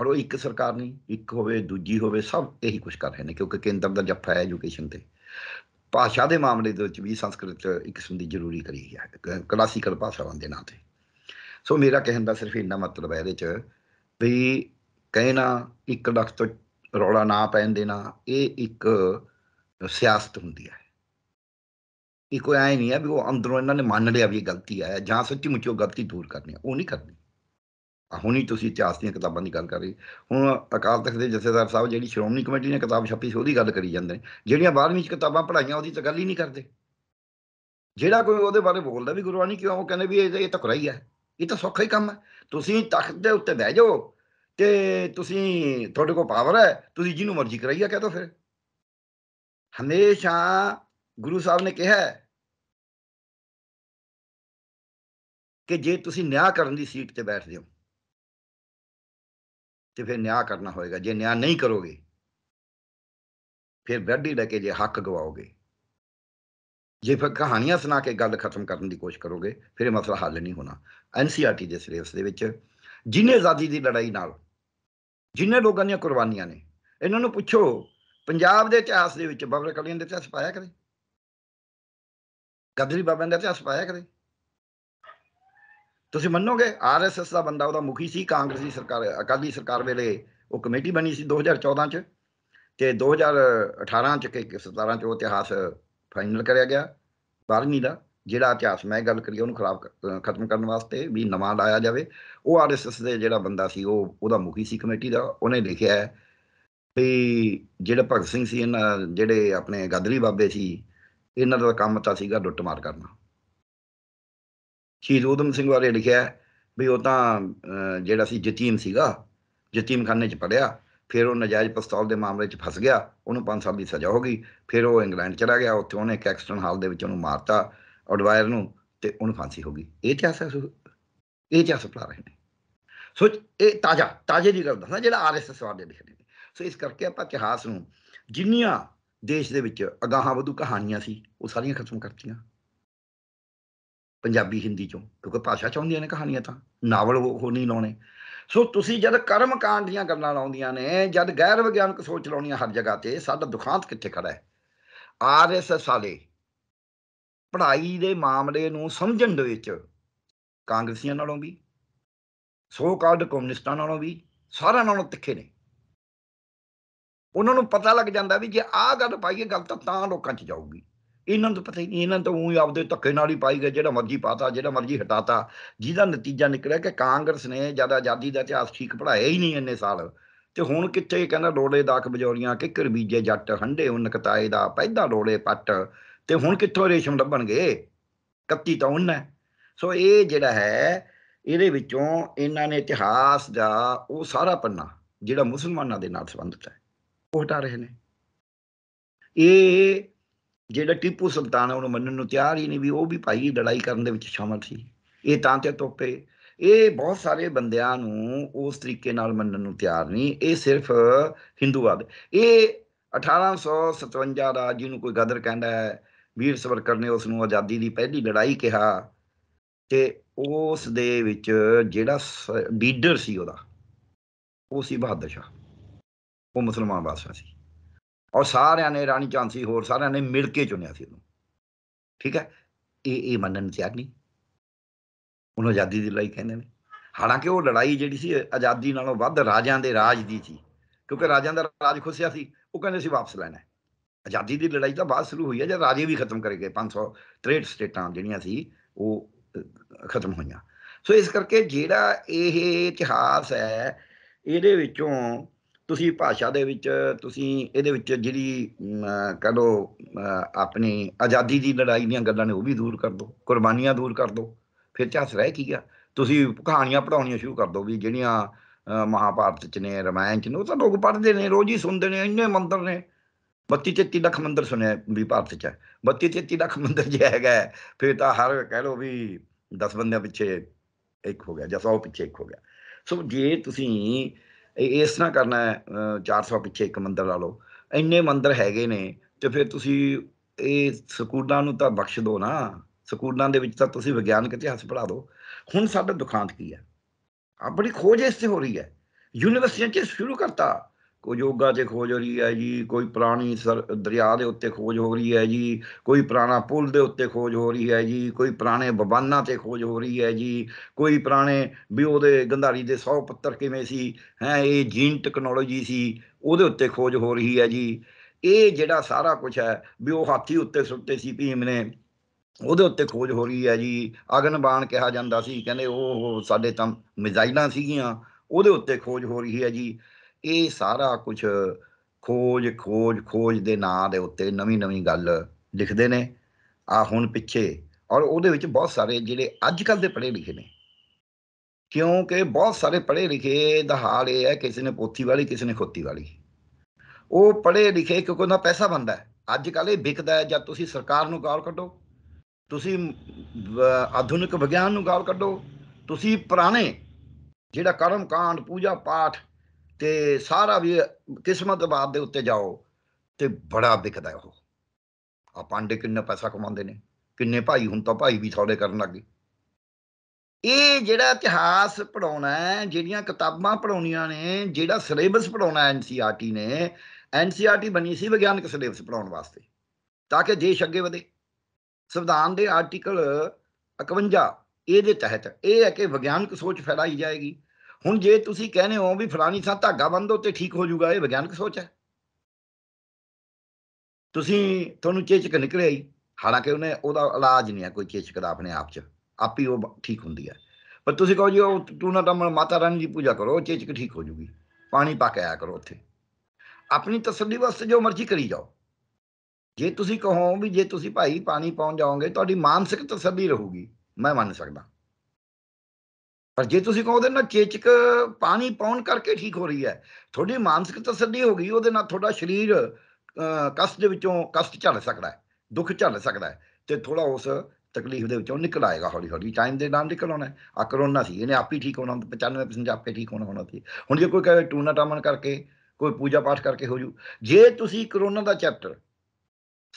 ਔਰ ਉਹ ਇੱਕ ਸਰਕਾਰ ਨਹੀਂ ਇੱਕ ਹੋਵੇ ਦੂਜੀ ਹੋਵੇ ਸਭ ਇਹੀ ਕੁਝ ਕਰ ਰਹੇ ਨੇ ਕਿਉਂਕਿ ਕੇਂਦਰ ਦਾ ਜੱਫਾ ਹੈ ਐਜੂਕੇਸ਼ਨ ਤੇ ਭਾਸ਼ਾ ਦੇ ਮਾਮਲੇ ਦੇ ਵਿੱਚ ਵੀ ਸੰਸਕ੍ਰਿਤ ਇੱਕ ਕਿਸਮ ਦੀ ਜ਼ਰੂਰੀ ਕਰੀ ਹੈ ਕਲਾਸੀਕਲ ਭਾਸ਼ਾਵਾਂ ਦੇ ਨਾਂ ਤੇ ਸੋ ਮੇਰਾ ਕਹਿਣ ਦਾ ਸਿਰਫ ਇੰਨਾ ਮਤਲਬ ਹੈ ਇਹਦੇ 'ਚ ਵੀ ਕਹਿਣਾ ਇੱਕ ਲੱਖ ਤੋਂ ਨਾ ਪੈਣ ਦੇਣਾ ਇਹ ਇੱਕ ਸਿਆਸਤ ਹੁੰਦੀ ਹੈ ਇਹ ਕੋਈ ਐ ਨਹੀਂ ਹੈ ਵੀ ਉਹ ਅੰਦਰੋਂ ਇਹਨਾਂ ਨੇ ਮੰਨ ਲਿਆ ਵੀ ਇਹ ਗਲਤੀ ਆਇਆ ਜਾਂ ਸੱਚੀ ਮੁੱਚੋ ਗਲਤੀ ਦੂਰ ਕਰਨੀ ਉਹ ਨਹੀਂ ਕਰਦੇ ਹੁਣੀ ਤੁਸੀਂ ਇਤਿਹਾਸ ਦੀਆਂ ਕਿਤਾਬਾਂ ਦੀ ਗੱਲ ਕਰ ਰਹੇ ਹੁਣ ਅਕਾਲ ਤਖਤ ਦੇ ਜਥੇਦਾਰ ਸਾਹਿਬ ਜਿਹੜੀ ਸ਼੍ਰੋਮਣੀ ਕਮੇਟੀ ਨੇ ਕਿਤਾਬ ਛਾਪੀ ਸੀ ਉਹਦੀ ਗੱਲ ਕਰੀ ਜਾਂਦੇ ਨੇ ਜਿਹੜੀਆਂ ਬਾਅਦ ਚ ਕਿਤਾਬਾਂ ਪੜਾਈਆਂ ਉਹਦੀ ਤਾਂ ਗੱਲ ਹੀ ਨਹੀਂ ਕਰਦੇ ਜਿਹੜਾ ਕੋਈ ਉਹਦੇ ਬਾਰੇ ਬੋਲਦਾ ਵੀ ਗੁਰਬਾਣੀ ਕਿਉਂ ਉਹ ਕਹਿੰਦੇ ਵੀ ਇਹ ਤਾਂ ਤਾਂ ਹੀ ਹੈ ਇਹ ਤਾਂ ਸੌਖਾ ਹੀ ਕੰਮ ਹੈ ਤੁਸੀਂ ਤਖਤ ਦੇ ਉੱਤੇ ਬਹਿ ਜਾਓ ਤੇ ਤੁਸੀਂ ਤੁਹਾਡੇ ਕੋਲ ਪਾਵਰ ਹੈ ਤੁਸੀਂ ਜਿਹਨੂੰ ਮਰਜ਼ੀ ਕਰਾਈਆ ਕਹਤੋ ਫਿਰ ਹਮੇਸ਼ਾ ਗੁਰੂ ਸਾਹਿਬ ਨੇ ਕਿਹਾ ਕਿ ਜੇ ਤੁਸੀਂ ਨਿਆਂ ਕਰਨ ਦੀ ਸੀਟ ਤੇ ਬੈਠਦੇ ਹੋ ਤੇ ਫਿਰ ਨਿਆਂ ਕਰਨਾ ਹੋਏਗਾ ਜੇ ਨਿਆਂ ਨਹੀਂ ਕਰੋਗੇ ਫਿਰ ਵੱਡੀ ਲੈ ਕੇ ਜੇ ਹੱਕ ਗਵਾਓਗੇ ਜੇ ਫਿਰ ਕਹਾਣੀਆਂ ਸੁਣਾ ਕੇ ਗੱਲ ਖਤਮ ਕਰਨ ਦੀ ਕੋਸ਼ਿਸ਼ ਕਰੋਗੇ ਫਿਰ ਇਹ ਮਸਲਾ ਹੱਲ ਨਹੀਂ ਹੋਣਾ ਐਨਸੀਆਰਟੀ ਦੇ ਉਸ ਦੇ ਵਿੱਚ ਜਿਨੇ ਆਜ਼ਾਦੀ ਦੀ ਲੜਾਈ ਨਾਲ ਜਿਨੇ ਲੋਕਾਂ ਦੀਆਂ ਕੁਰਬਾਨੀਆਂ ਨੇ ਇਹਨਾਂ ਨੂੰ ਪੁੱਛੋ ਪੰਜਾਬ ਦੇ ਇਤਿਹਾਸ ਦੇ ਵਿੱਚ ਬਾਬਰ ਕਲੀਆਂ ਦੇ ਇਤਿਹਾਸ ਪਾਇਆ ਕਦੇ ਗਦਰੀ ਬਾਬਿਆਂ ਦੇ ਇਤਿਹਾਸ ਪਾਇਆ ਕਦੇ ਤੁਸੀਂ ਮੰਨੋਗੇ ਆਰਐਸਐਸ ਦਾ ਬੰਦਾ ਉਹਦਾ ਮੁਖੀ ਸੀ ਕਾਂਗਰਸੀ ਸਰਕਾਰ ਅਕਾਲੀ ਸਰਕਾਰ ਵੇਲੇ ਉਹ ਕਮੇਟੀ ਬਣੀ ਸੀ 2014 ਚ ਤੇ 2018 ਚ ਕਿ 17 ਚ ਉਹ ਇਤਿਹਾਸ ਫਾਈਨਲ ਕਰਿਆ ਗਿਆ 12ਵੀਂ ਦਾ ਜਿਹੜਾ ਇਤਿਹਾਸ ਮੈਂ ਗੱਲ ਕਰੀ ਉਹਨੂੰ ਖਰਾਬ ਖਤਮ ਕਰਨ ਵਾਸਤੇ ਵੀ ਨਵਾਂ ਲਾਇਆ ਜਾਵੇ ਉਹ ਆਰਐਸਐਸ ਦੇ ਜਿਹੜਾ ਬੰਦਾ ਸੀ ਉਹ ਉਹਦਾ ਮੁਖੀ ਸੀ ਕਮੇਟੀ ਦਾ ਉਹਨੇ ਲਿਖਿਆ ਵੀ ਜਿਹੜਾ ਭਗਤ ਸਿੰਘ ਸੀ ਇਹਨਾਂ ਜਿਹੜੇ ਆਪਣੇ ਗਦਰੀ ਬਾਬੇ ਸੀ ਇਹਨਾਂ ਦਾ ਕੰਮ ਤਾਂ ਸੀਗਾ ਲੁੱਟਮਾਰ ਕਰਨਾ ਸ਼ਹੀਦ ਉਦਮ ਸਿੰਘ ਬਾਰੇ ਲਿਖਿਆ ਵੀ ਉਹ ਤਾਂ ਜਿਹੜਾ ਸੀ ਜਤੀਮ ਸੀਗਾ ਜਤੀਮਖਾਨੇ 'ਚ ਪੜਿਆ ਫਿਰ ਉਹ ਨਜਾਇਜ਼ ਪਿਸਤੌਲ ਦੇ ਮਾਮਲੇ 'ਚ ਫਸ ਗਿਆ ਉਹਨੂੰ 5 ਸਾਲ ਦੀ ਸਜ਼ਾ ਹੋ ਗਈ ਫਿਰ ਉਹ ਇੰਗਲੈਂਡ ਚਲਾ ਗਿਆ ਉੱਥੇ ਉਹਨੇ ਕੈਕਸਟਨ ਹਾਲ ਦੇ ਵਿੱਚ ਉਹਨੂੰ ਮਾਰਤਾ ਐਡਵਾਇਰ ਨੂੰ ਤੇ ਉਹਨੂੰ ਫਾਂਸੀ ਹੋ ਗਈ ਇਹ ਇਤਿਹਾਸ ਹੈ ਇਹ ਇਤਿਹਾਸ ਪੜਾ ਰਹੇ ਨੇ ਸੋ ਇਹ ਤਾਜ਼ਾ ਤਾਜ਼ੇ ਦੀ ਗੱਲ ਦੱਸਣਾ ਜਿਹੜਾ ਆਰਐਸਐਸ ਵਾਲੇ ਲਿਖਦੇ ਨੇ ਸੋ ਇਸ ਕਰਕੇ ਆਪਾਂ ਇਤਿਹਾਸ ਨੂੰ ਜਿੰਨੀਆਂ ਦੇਸ਼ ਦੇ ਵਿੱਚ ਅਗਾਹਾਂ ਵਧੂ ਕਹਾਣੀਆਂ ਸੀ ਉਹ ਸਾਰੀਆਂ ਖਤਮ ਕਰਤੀਆਂ ਪੰਜਾਬੀ ਹਿੰਦੀ ਚੋਂ ਕਿਉਂਕਿ ਭਾਸ਼ਾ ਚਾਹੁੰਦੀਆਂ ਨੇ ਕਹਾਣੀਆਂ ਤਾਂ ਨਾਵਲ ਉਹ ਨਹੀਂ ਲਾਉਣੇ ਸੋ ਤੁਸੀਂ ਜਦ ਕਰਮ ਕਾਂਡ ਦੀਆਂ ਗੱਲਾਂ ਲਾਉਂਦੀਆਂ ਨੇ ਜਦ ਗੈਰ ਵਿਗਿਆਨਕ ਸੋਚ ਲਾਉਣੀਆਂ ਹਰ ਜਗ੍ਹਾ ਤੇ ਸਾਡਾ ਦੁਖਾਂਤ ਕਿੱਥੇ ਖੜਾ ਹੈ ਆਰਐਸਐਸ ਵਾਲੇ ਪੜ੍ਹਾਈ ਦੇ ਮਾਮਲੇ ਨੂੰ ਸਮਝਣ ਦੇ ਵਿੱਚ ਕਾਂਗਰਸੀਆਂ ਨਾਲੋਂ ਵੀ ਸੋ ਕਾਲਡ ਕਮਿਊਨਿਸਟਾਂ ਨਾਲੋਂ ਵੀ ਸਾਰਿਆਂ ਨਾਲੋਂ ਤਿੱਖੇ ਨੇ ਉਹਨਾਂ ਨੂੰ ਪਤਾ ਲੱਗ ਜਾਂਦਾ ਵੀ ਜੇ ਆਹ ਗੱਲ ਪਾਈਏ ਗੱਲ ਤਾਂ ਤਾਂ ਲੋਕਾਂ 'ਚ ਜਾਊਗੀ ਇਹਨਾਂ ਨੂੰ ਪਤਾ ਹੀ ਨਹੀਂ ਇਹਨਾਂ ਤਾਂ ਉਹੀ ਆਪਦੇ ਧੱਕੇ ਨਾਲ ਹੀ ਪਾਈ ਗਏ ਜਿਹੜਾ ਮਰਜ਼ੀ ਪਾਤਾ ਜਿਹੜਾ ਮਰਜ਼ੀ ਹਟਾਤਾ ਜਿਹਦਾ ਨਤੀਜਾ ਨਿਕਲਿਆ ਕਿ ਕਾਂਗਰਸ ਨੇ ਜਿਆਦਾ ਆਜ਼ਾਦੀ ਦਾ ਇਤਿਹਾਸ ਠੀਕ ਪੜਾਇਆ ਹੀ ਨਹੀਂ ਇੰਨੇ ਸਾਲ ਤੇ ਹੁਣ ਕਿੱਥੇ ਕਹਿੰਦਾ ਲੋੜੇ ਦਾਖ ਬਜੌਰੀਆਂ ਕਿ ਕਰਬੀਜੇ ਜੱਟ ਹੰਡੇ ਉਨਕਤਾਏ ਦਾ ਪੈਦਾ ਲੋੜੇ ਪੱਟ ਤੇ ਹੁਣ ਕਿੱਥੋਂ ਰੇਸ਼ਮ ਲੱਭਣਗੇ ਕੱਤੀ ਤਾਂ ਉਹਨਾਂ ਸੋ ਇਹ ਜਿਹੜਾ ਹੈ ਇਹਦੇ ਵਿੱਚੋਂ ਇਹਨਾਂ ਨੇ ਇਤਿਹਾਸ ਦਾ ਉਹ ਸਾਰਾ ਪੰਨਾ ਜਿਹੜਾ ਮੁਸਲਮਾਨਾਂ ਦੇ ਨਾਲ ਸੰਬੰਧਿਤ ਹੈ ਉਹ ਹਟਾ ਰਹੇ ਨੇ ਇਹ ਜਿਹੜਾ ਟੀਪੂ ਸੁਲਤਾਨ ਹੈ ਉਹਨੂੰ ਮੰਨਣ ਨੂੰ ਤਿਆਰ ਹੀ ਨਹੀਂ ਵੀ ਉਹ ਵੀ ਭਾਈ ਲੜਾਈ ਕਰਨ ਦੇ ਵਿੱਚ ਸ਼ਾਮਲ ਸੀ ਇਹ ਤਾਂ ਤੇ ਤੋਪੇ ਇਹ ਬਹੁਤ ਸਾਰੇ ਬੰਦਿਆਂ ਨੂੰ ਉਸ ਤਰੀਕੇ ਨਾਲ ਮੰਨਣ ਨੂੰ ਤਿਆਰ ਨਹੀਂ ਇਹ ਸਿਰਫ ਹਿੰਦੂਵਾਦ ਇਹ 1857 ਦਾ ਜਿਹਨੂੰ ਕੋਈ ਗਦਰ ਕਹਿੰਦਾ ਹੈ ਵੀਰ ਸਵਰਕਰ ਨੇ ਉਸ ਨੂੰ ਆਜ਼ਾਦੀ ਦੀ ਪਹਿਲੀ ਲੜਾਈ ਕਿਹਾ ਤੇ ਉਸ ਦੇ ਵਿੱਚ ਜਿਹੜਾ ਲੀਡਰ ਸੀ ਉਹਦਾ ਉਹ ਸੀ ਬਹਾਦਰ ਸ਼ਾਹ ਉਹ ਮੁਸਲਮਾਨ ਬਾਦਸ਼ਾਹ ਸੀ ਔਰ ਸਾਰਿਆਂ ਨੇ ਰਾਣੀ ਝਾਂਸੀ ਹੋਰ ਸਾਰਿਆਂ ਨੇ ਮਿਲ ਕੇ ਚੁਣਿਆ ਸੀ ਉਹਨੂੰ ਠੀਕ ਹੈ ਇਹ ਇਹ ਮੰਨਣ ਤਿਆਰ ਨਹੀਂ ਉਹਨੂੰ ਆਜ਼ਾਦੀ ਦੀ ਲੜਾਈ ਕਹਿੰਦੇ ਨੇ ਹਾਲਾਂਕਿ ਉਹ ਲੜਾਈ ਜਿਹੜੀ ਸੀ ਆਜ਼ਾਦੀ ਨਾਲੋਂ ਵੱਧ ਰਾਜਾਂ ਦੇ ਰਾਜ ਦੀ ਸੀ ਕਿਉਂਕਿ ਰਾਜਾਂ ਦਾ ਰਾਜ ਖੁੱਸਿਆ ਸੀ ਉਹ ਕਹਿੰਦੇ ਸੀ ਵਾਪਸ ਲੈਣਾ ਆਜ਼ਾਦੀ ਦੀ ਲੜਾਈ ਤਾਂ ਬਾਅਦ ਸ਼ੁਰੂ ਹੋਈ ਹੈ ਜਦ ਰਾਜੇ ਵੀ ਖਤਮ ਕਰ ਗਏ 563 ਸਟੇਟਾਂ ਜਿਹੜੀਆਂ ਸੀ ਉਹ ਖਤਮ ਹੋਈਆਂ ਸੋ ਇਸ ਕਰਕੇ ਜਿਹੜਾ ਇਹ ਇਤਿਹਾਸ ਹੈ ਇਹਦੇ ਵਿੱਚੋਂ ਤੁਸੀਂ ਭਾਸ਼ਾ ਦੇ ਵਿੱਚ ਤੁਸੀਂ ਇਹਦੇ ਵਿੱਚ ਜਿਹੜੀ ਕਹ ਲੋ ਆਪਣੀ ਆਜ਼ਾਦੀ ਦੀ ਲੜਾਈ ਦੀਆਂ ਗੱਲਾਂ ਨੇ ਉਹ ਵੀ ਦੂਰ ਕਰ ਦਿਓ ਕੁਰਬਾਨੀਆਂ ਦੂਰ ਕਰ ਦਿਓ ਫਿਰ ਝੱਸ ਰਹਿ ਕੀ ਆ ਤੁਸੀਂ ਕਹਾਣੀਆਂ ਪੜਾਉਣੀਆਂ ਸ਼ੁਰੂ ਕਰ ਦਿਓ ਵੀ ਜਿਹੜੀਆਂ ਮਹਾਭਾਰਤ ਚ ਨੇ ਰਮਾਇਣ ਚ ਨੇ ਉਹ ਤਾਂ ਲੋਕ ਪੜ੍ਹਦੇ ਨੇ ਰੋਜ਼ ਹੀ ਸੁਣਦੇ ਨੇ ਇੰਨੇ ਮੰਦਰ ਨੇ 32 33 ਲੱਖ ਮੰਦਰ ਸੁਣਿਆ ਵੀ ਭਾਰਤ ਚ 32 33 ਲੱਖ ਮੰਦਰ ਜੇ ਹੈਗਾ ਫਿਰ ਤਾਂ ਹਰ ਕਹਿ ਲੋ ਵੀ 10 ਬੰਦਿਆਂ ਪਿੱਛੇ ਇੱਕ ਹੋ ਗਿਆ ਜਾਂ 100 ਪਿੱਛੇ ਇੱਕ ਹੋ ਗਿਆ ਸੋ ਜੇ ਤੁਸੀਂ ਇਸ ਤਰ੍ਹਾਂ ਕਰਨਾ ਹੈ 400 ਪਿੱਛੇ ਇੱਕ ਮੰਦਰ ਲਾ ਲਓ ਇੰਨੇ ਮੰਦਰ ਹੈਗੇ ਨੇ ਤੇ ਫਿਰ ਤੁਸੀਂ ਇਹ ਸਕੂਲਾਂ ਨੂੰ ਤਾਂ ਬਖਸ਼ ਦਿਓ ਨਾ ਸਕੂਲਾਂ ਦੇ ਵਿੱਚ ਤਾਂ ਤੁਸੀਂ ਵਿਗਿਆਨਕ ਇਤਿਹਾਸ ਪੜਾ ਦਿਓ ਹੁਣ ਸਾਡਾ ਦੁਖਾਂਤ ਕੀ ਹੈ ਆਪਣੀ ਖੋਜ ਇਸ ਤੇ ਹੋ ਰਹੀ ਹੈ ਯੂਨੀਵਰਸਿਟੀਆਂ 'ਚ ਸ਼ੁਰੂ ਕਰਤਾ ਕੋ ਯੋਗਾ ਤੇ ਖੋਜ ਹੋ ਰਹੀ ਹੈ ਜੀ ਕੋਈ ਪ੍ਰਾਣੀ ਦਰਿਆ ਦੇ ਉੱਤੇ ਖੋਜ ਹੋ ਰਹੀ ਹੈ ਜੀ ਕੋਈ ਪੁਰਾਣਾ ਪੁਲ ਦੇ ਉੱਤੇ ਖੋਜ ਹੋ ਰਹੀ ਹੈ ਜੀ ਕੋਈ ਪੁਰਾਣੇ ਬਬਾਨਾਂ ਤੇ ਖੋਜ ਹੋ ਰਹੀ ਹੈ ਜੀ ਕੋਈ ਪੁਰਾਣੇ ਵੀ ਉਹਦੇ ਗੰਧਾਰੀ ਦੇ 100 ਪੱਤਰ ਕਿਵੇਂ ਸੀ ਹੈ ਇਹ ਜੀਨ ਟੈਕਨੋਲੋਜੀ ਸੀ ਉਹਦੇ ਉੱਤੇ ਖੋਜ ਹੋ ਰਹੀ ਹੈ ਜੀ ਇਹ ਜਿਹੜਾ ਸਾਰਾ ਕੁਝ ਹੈ ਵੀ ਉਹ ਹਾਥੀ ਉੱਤੇ ਸੁੱਤੇ ਸੀ ਭੀਮ ਨੇ ਉਹਦੇ ਉੱਤੇ ਖੋਜ ਹੋ ਰਹੀ ਹੈ ਜੀ ਅਗਨਬਾਣ ਕਿਹਾ ਜਾਂਦਾ ਸੀ ਕਹਿੰਦੇ ਉਹ ਸਾਡੇ ਤਾਂ ਮਿਜ਼ਾਈਲਾਂ ਸੀਗੀਆਂ ਉਹਦੇ ਉੱਤੇ ਖੋਜ ਹੋ ਰਹੀ ਹੈ ਜੀ ਇਹ ਸਾਰਾ ਕੁਝ ਖੋਜ ਖੋਜ ਖੋਜ ਦੇ ਨਾਂ ਦੇ ਉੱਤੇ ਨਵੀਂ ਨਵੀਂ ਗੱਲ ਲਿਖਦੇ ਨੇ ਆ ਹੁਣ ਪਿੱਛੇ ਔਰ ਉਹਦੇ ਵਿੱਚ ਬਹੁਤ ਸਾਰੇ ਜਿਹੜੇ ਅੱਜ ਕੱਲ ਦੇ ਪੜ੍ਹੇ ਲਿਖੇ ਨੇ ਕਿਉਂਕਿ ਬਹੁਤ ਸਾਰੇ ਪੜ੍ਹੇ ਲਿਖੇ ਦਾ ਹਾਲ ਇਹ ਹੈ ਕਿਸੇ ਨੇ ਪੋਥੀ ਵਾਲੀ ਕਿਸੇ ਨੇ ਖੋਤੀ ਵਾਲੀ ਉਹ ਪੜ੍ਹੇ ਲਿਖੇ ਕਿਉਂਕਿ ਉਹਨਾਂ ਪੈਸਾ ਬੰਦਾ ਹੈ ਅੱਜ ਕੱਲ ਇਹ ਵਿਕਦਾ ਹੈ ਜਦ ਤੁਸੀਂ ਸਰਕਾਰ ਨੂੰ ਗਾਲ ਕੱਢੋ ਤੁਸੀਂ ਆਧੁਨਿਕ ਵਿਗਿਆਨ ਨੂੰ ਗਾਲ ਕੱਢੋ ਤੁਸੀਂ ਪੁਰਾਣੇ ਜਿਹੜਾ ਕਰਮ ਕਾਂਡ ਪੂਜਾ ਪਾਠ ਤੇ ਸਾਰਾ ਵੀ ਬਾਤ ਦੇ ਉੱਤੇ ਜਾਓ ਤੇ ਬੜਾ ਵਿਕਦਾ ਉਹ ਆ ਪਾਂਡੇ ਕਿੰਨਾ ਪੈਸਾ ਕਮਾਉਂਦੇ ਨੇ ਕਿੰਨੇ ਭਾਈ ਹੁਣ ਤਾਂ ਭਾਈ ਵੀ ਥੋੜੇ ਕਰਨ ਲੱਗੇ ਇਹ ਜਿਹੜਾ ਇਤਿਹਾਸ ਪੜਾਉਣਾ ਹੈ ਜਿਹੜੀਆਂ ਕਿਤਾਬਾਂ ਪੜਾਉਣੀਆਂ ਨੇ ਜਿਹੜਾ ਸਿਲੇਬਸ ਪੜਾਉਣਾ ਐਨਸੀਆਰਟੀ ਨੇ ਐਨਸੀਆਰਟੀ ਬਣੀ ਸੀ ਵਿਗਿਆਨਕ ਸਿਲੇਬਸ ਪੜਾਉਣ ਵਾਸਤੇ ਤਾਂ ਕਿ ਦੇਸ਼ ਅੱਗੇ ਵਧੇ ਸੰਵਿਧਾਨ ਦੇ ਆਰਟੀਕਲ 51 ਇਹਦੇ ਤਹਿਤ ਇਹ ਹੈ ਕਿ ਵਿਗਿਆਨਕ ਸੋਚ ਫੈਲਾਈ ਜਾਏਗੀ ਹੁਣ ਜੇ ਤੁਸੀਂ ਕਹਿੰਦੇ ਹੋ ਵੀ ਫਲਾਨੀ ਥਾਂ ਧਾਗਾ ਬੰਦੋ ਤੇ ਠੀਕ ਹੋ ਜਾਊਗਾ ਇਹ ਵਿਗਿਆਨਕ ਸੋਚ ਹੈ ਤੁਸੀਂ ਤੁਹਾਨੂੰ ਚੇਚਕ ਨਿਕਲਿਆ ਹੀ ਹਾਲਾਂਕਿ ਉਹਨੇ ਉਹਦਾ ਇਲਾਜ ਨਹੀਂ ਹੈ ਕੋਈ ਚੇਚਕ ਦਾ ਆਪਣੇ ਆਪ 'ਚ ਆਪ ਹੀ ਉਹ ਠੀਕ ਹੁੰਦੀ ਹੈ ਪਰ ਤੁਸੀਂ ਕਹੋ ਜੀ ਉਹ ਟੂਣਾ ਟਮਣ ਮਾਤਾ ਰਾਣੀ ਦੀ ਪੂਜਾ ਕਰੋ ਚੇਚਕ ਠੀਕ ਹੋ ਜਾਊਗੀ ਪਾਣੀ ਪਾ ਕੇ ਆਇਆ ਕਰੋ ਉੱਥੇ ਆਪਣੀ ਤਸੱਲੀ ਵਾਸਤੇ ਜੋ ਮਰਜ਼ੀ ਕਰੀ ਜਾਓ ਜੇ ਤੁਸੀਂ ਕਹੋ ਵੀ ਜੇ ਤੁਸੀਂ ਭਾਈ ਪਾਣੀ ਪਾਉਣ ਜਾਓਗੇ ਤੁਹਾਡੀ ਮਾਨਸਿਕ ਤਸੱਲੀ ਰਹੂਗੀ ਮੈਂ ਮੰਨ ਸਕਦਾ ਪਰ ਜੇ ਤੁਸੀਂ ਕਹੋ ਉਹਦੇ ਨਾਲ ਚੇਚਕ ਪਾਣੀ ਪਾਉਣ ਕਰਕੇ ਠੀਕ ਹੋ ਰਹੀ ਹੈ ਤੁਹਾਡੀ ਮਾਨਸਿਕ ਤਸੱਲੀ ਹੋ ਗਈ ਉਹਦੇ ਨਾਲ ਤੁਹਾਡਾ ਸਰੀਰ ਕਸ਼ਟ ਦੇ ਵਿੱਚੋਂ ਕਸ਼ਟ ਝੱਲ ਸਕਦਾ ਹੈ ਦੁੱਖ ਝੱਲ ਸਕਦਾ ਹੈ ਤੇ ਥੋੜਾ ਉਸ ਤਕਲੀਫ ਦੇ ਵਿੱਚੋਂ ਨਿਕਲ ਆਏਗਾ ਹੌਲੀ ਹੌਲੀ ਟਾਈਮ ਦੇ ਨਾਲ ਨਿਕਲ ਆਉਣਾ ਆ ਕਰੋਨਾ ਸੀ ਇਹਨੇ ਆਪ ਹੀ ਠੀਕ ਹੋਣਾ 95% ਆਪੇ ਠੀਕ ਹੋਣਾ ਹੋਣਾ ਸੀ ਹੁਣ ਜੇ ਕੋਈ ਕਹੇ ਟੂਨਾ ਟਾਮਨ ਕਰਕੇ ਕੋਈ ਪੂਜਾ ਪਾਠ ਕਰਕੇ ਹੋ ਜੂ ਜੇ ਤੁਸੀਂ ਕਰੋਨਾ ਦਾ ਚੈਪਟਰ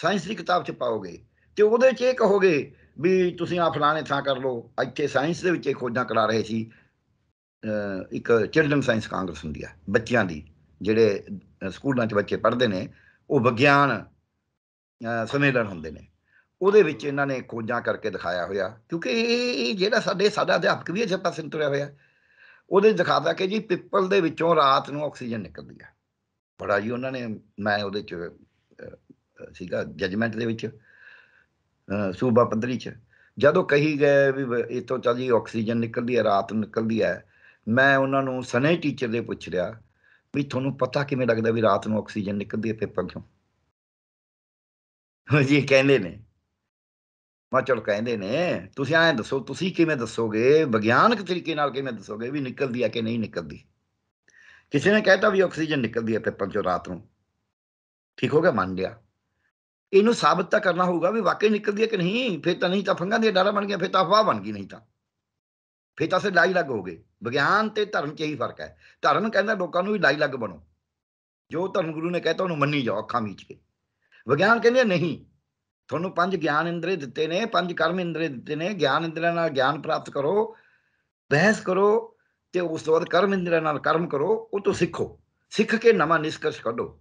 ਸਾਇੰਸ ਦੀ ਕਿਤਾਬ ਚ ਪਾਓਗੇ ਤੇ ਉਹਦੇ ਚ ਇਹ ਕਹੋਗੇ ਵੀ ਤੁਸੀਂ ਆ ਫਲਾਣੇ ਥਾਂ ਕਰ ਲਓ ਇੱਥੇ ਸਾਇੰਸ ਦੇ ਵਿੱਚ ਇਹ ਖੋਜਾਂ ਕਰਾ ਰਹੇ ਸੀ ਇੱਕ ਚਿਲਡਰਨ ਸਾਇੰਸ ਕਾਂਗਰਸ ਹੁੰਦੀ ਆ ਬੱਚਿਆਂ ਦੀ ਜਿਹੜੇ ਸਕੂਲਾਂ 'ਚ ਬੱਚੇ ਪੜ੍ਹਦੇ ਨੇ ਉਹ ਵਿਗਿਆਨ ਸਮੇਲਨ ਹੁੰਦੇ ਨੇ ਉਹਦੇ ਵਿੱਚ ਇਹਨਾਂ ਨੇ ਖੋਜਾਂ ਕਰਕੇ ਦਿਖਾਇਆ ਹੋਇਆ ਕਿਉਂਕਿ ਇਹ ਜਿਹੜਾ ਸਾਡੇ ਸਾਡਾ ਅਧਿਆਪਕ ਵੀ ਅਜੇ ਪਾਸੇ ਤੁਰਿਆ ਹੋਇਆ ਉਹਦੇ ਦਿਖਾਦਾ ਕਿ ਜੀ ਪਿੱਪਲ ਦੇ ਵਿੱਚੋਂ ਰਾਤ ਨੂੰ ਆਕਸੀਜਨ ਨਿਕਲਦੀ ਆ ਬੜਾ ਜੀ ਉਹਨਾਂ ਨੇ ਮੈਂ ਉਹਦੇ 'ਚ ਸੀਗਾ ਜਜਮੈਂਟ ਦੇ ਵਿੱਚ ਸੂਬਾ ਪੰਦਰੀ 'ਚ ਜਦੋਂ ਕਹੀ ਗਏ ਵੀ ਇਤੋਂ ਜੀ ਆਕਸੀਜਨ ਨਿਕਲਦੀ ਹੈ ਰਾਤ ਨਿਕਲਦੀ ਹੈ ਮੈਂ ਉਹਨਾਂ ਨੂੰ ਸਨੇ ਟੀਚਰ ਦੇ ਪੁੱਛ ਰਿਹਾ ਵੀ ਤੁਹਾਨੂੰ ਪਤਾ ਕਿਵੇਂ ਲੱਗਦਾ ਵੀ ਰਾਤ ਨੂੰ ਆਕਸੀਜਨ ਨਿਕਲਦੀ ਹੈ ਪੇਪਰ ਚੋਂ ਉਹ ਜੀ ਕਹਿੰਦੇ ਨੇ ਮਾਚਲ ਕਹਿੰਦੇ ਨੇ ਤੁਸੀਂ ਐਂ ਦੱਸੋ ਤੁਸੀਂ ਕਿਵੇਂ ਦੱਸੋਗੇ ਵਿਗਿਆਨਕ ਤਰੀਕੇ ਨਾਲ ਕਿਵੇਂ ਦੱਸੋਗੇ ਵੀ ਨਿਕਲਦੀ ਹੈ ਕਿ ਨਹੀਂ ਨਿਕਲਦੀ ਕਿਸੇ ਨੇ ਕਹਿਤਾ ਵੀ ਆਕਸੀਜਨ ਨਿਕਲਦੀ ਹੈ ਪੇਪਰ ਚੋਂ ਰਾਤ ਨੂੰ ਠੀਕ ਹੋ ਗਿਆ ਮੰਨ ਲਿਆ ਇਹਨੂੰ ਸਾਬਤ ਤਾਂ ਕਰਨਾ ਹੋਊਗਾ ਵੀ ਵਾਕਈ ਨਿਕਲਦੀ ਹੈ ਕਿ ਨਹੀਂ ਫਿਰ ਤਾਂ ਨਹੀਂ ਤਾਂ ਫੰਗਾਂ ਦੀ ਡਾਰਾ ਬਣ ਗਿਆ ਫਿਰ ਤਾਂ ਅਫਵਾਹ ਬਣ ਗਈ ਨਹੀਂ ਤਾਂ ਫਿਰ ਤਾਂ ਸੇ ਲਾਈ ਲੱਗ ਹੋਗੇ ਵਿਗਿਆਨ ਤੇ ਧਰਮ 'ਚ ਇਹੀ ਫਰਕ ਹੈ ਧਰਮ ਕਹਿੰਦਾ ਲੋਕਾਂ ਨੂੰ ਵੀ ਲਾਈ ਲੱਗ ਬਣੋ ਜੋ ਧਰਮ ਗੁਰੂ ਨੇ ਕਹਿਤਾ ਉਹਨੂੰ ਮੰਨੀ ਜਾਓ ਅੱਖਾਂ ਮੀਚ ਕੇ ਵਿਗਿਆਨ ਕਹਿੰਦੇ ਨਹੀਂ ਤੁਹਾਨੂੰ ਪੰਜ ਗਿਆਨ ਇੰਦਰੀ ਦਿੱਤੇ ਨੇ ਪੰਜ ਕਰਮ ਇੰਦਰੀ ਦਿੱਤੇ ਨੇ ਗਿਆਨ ਇੰਦਰੀ ਨਾਲ ਗਿਆਨ ਪ੍ਰਾਪਤ ਕਰੋ ਬਹਿਸ ਕਰੋ ਤੇ ਉਸ ਤੋਂ ਬਾਅਦ ਕਰਮ ਇੰਦਰੀ ਨਾਲ ਕਰਮ ਕਰੋ ਉਹ ਤੋਂ ਸਿੱਖੋ ਸਿੱਖ ਕੇ ਨਵਾਂ ਨਿਸ਼ਕਰਸ਼ ਕੱਢੋ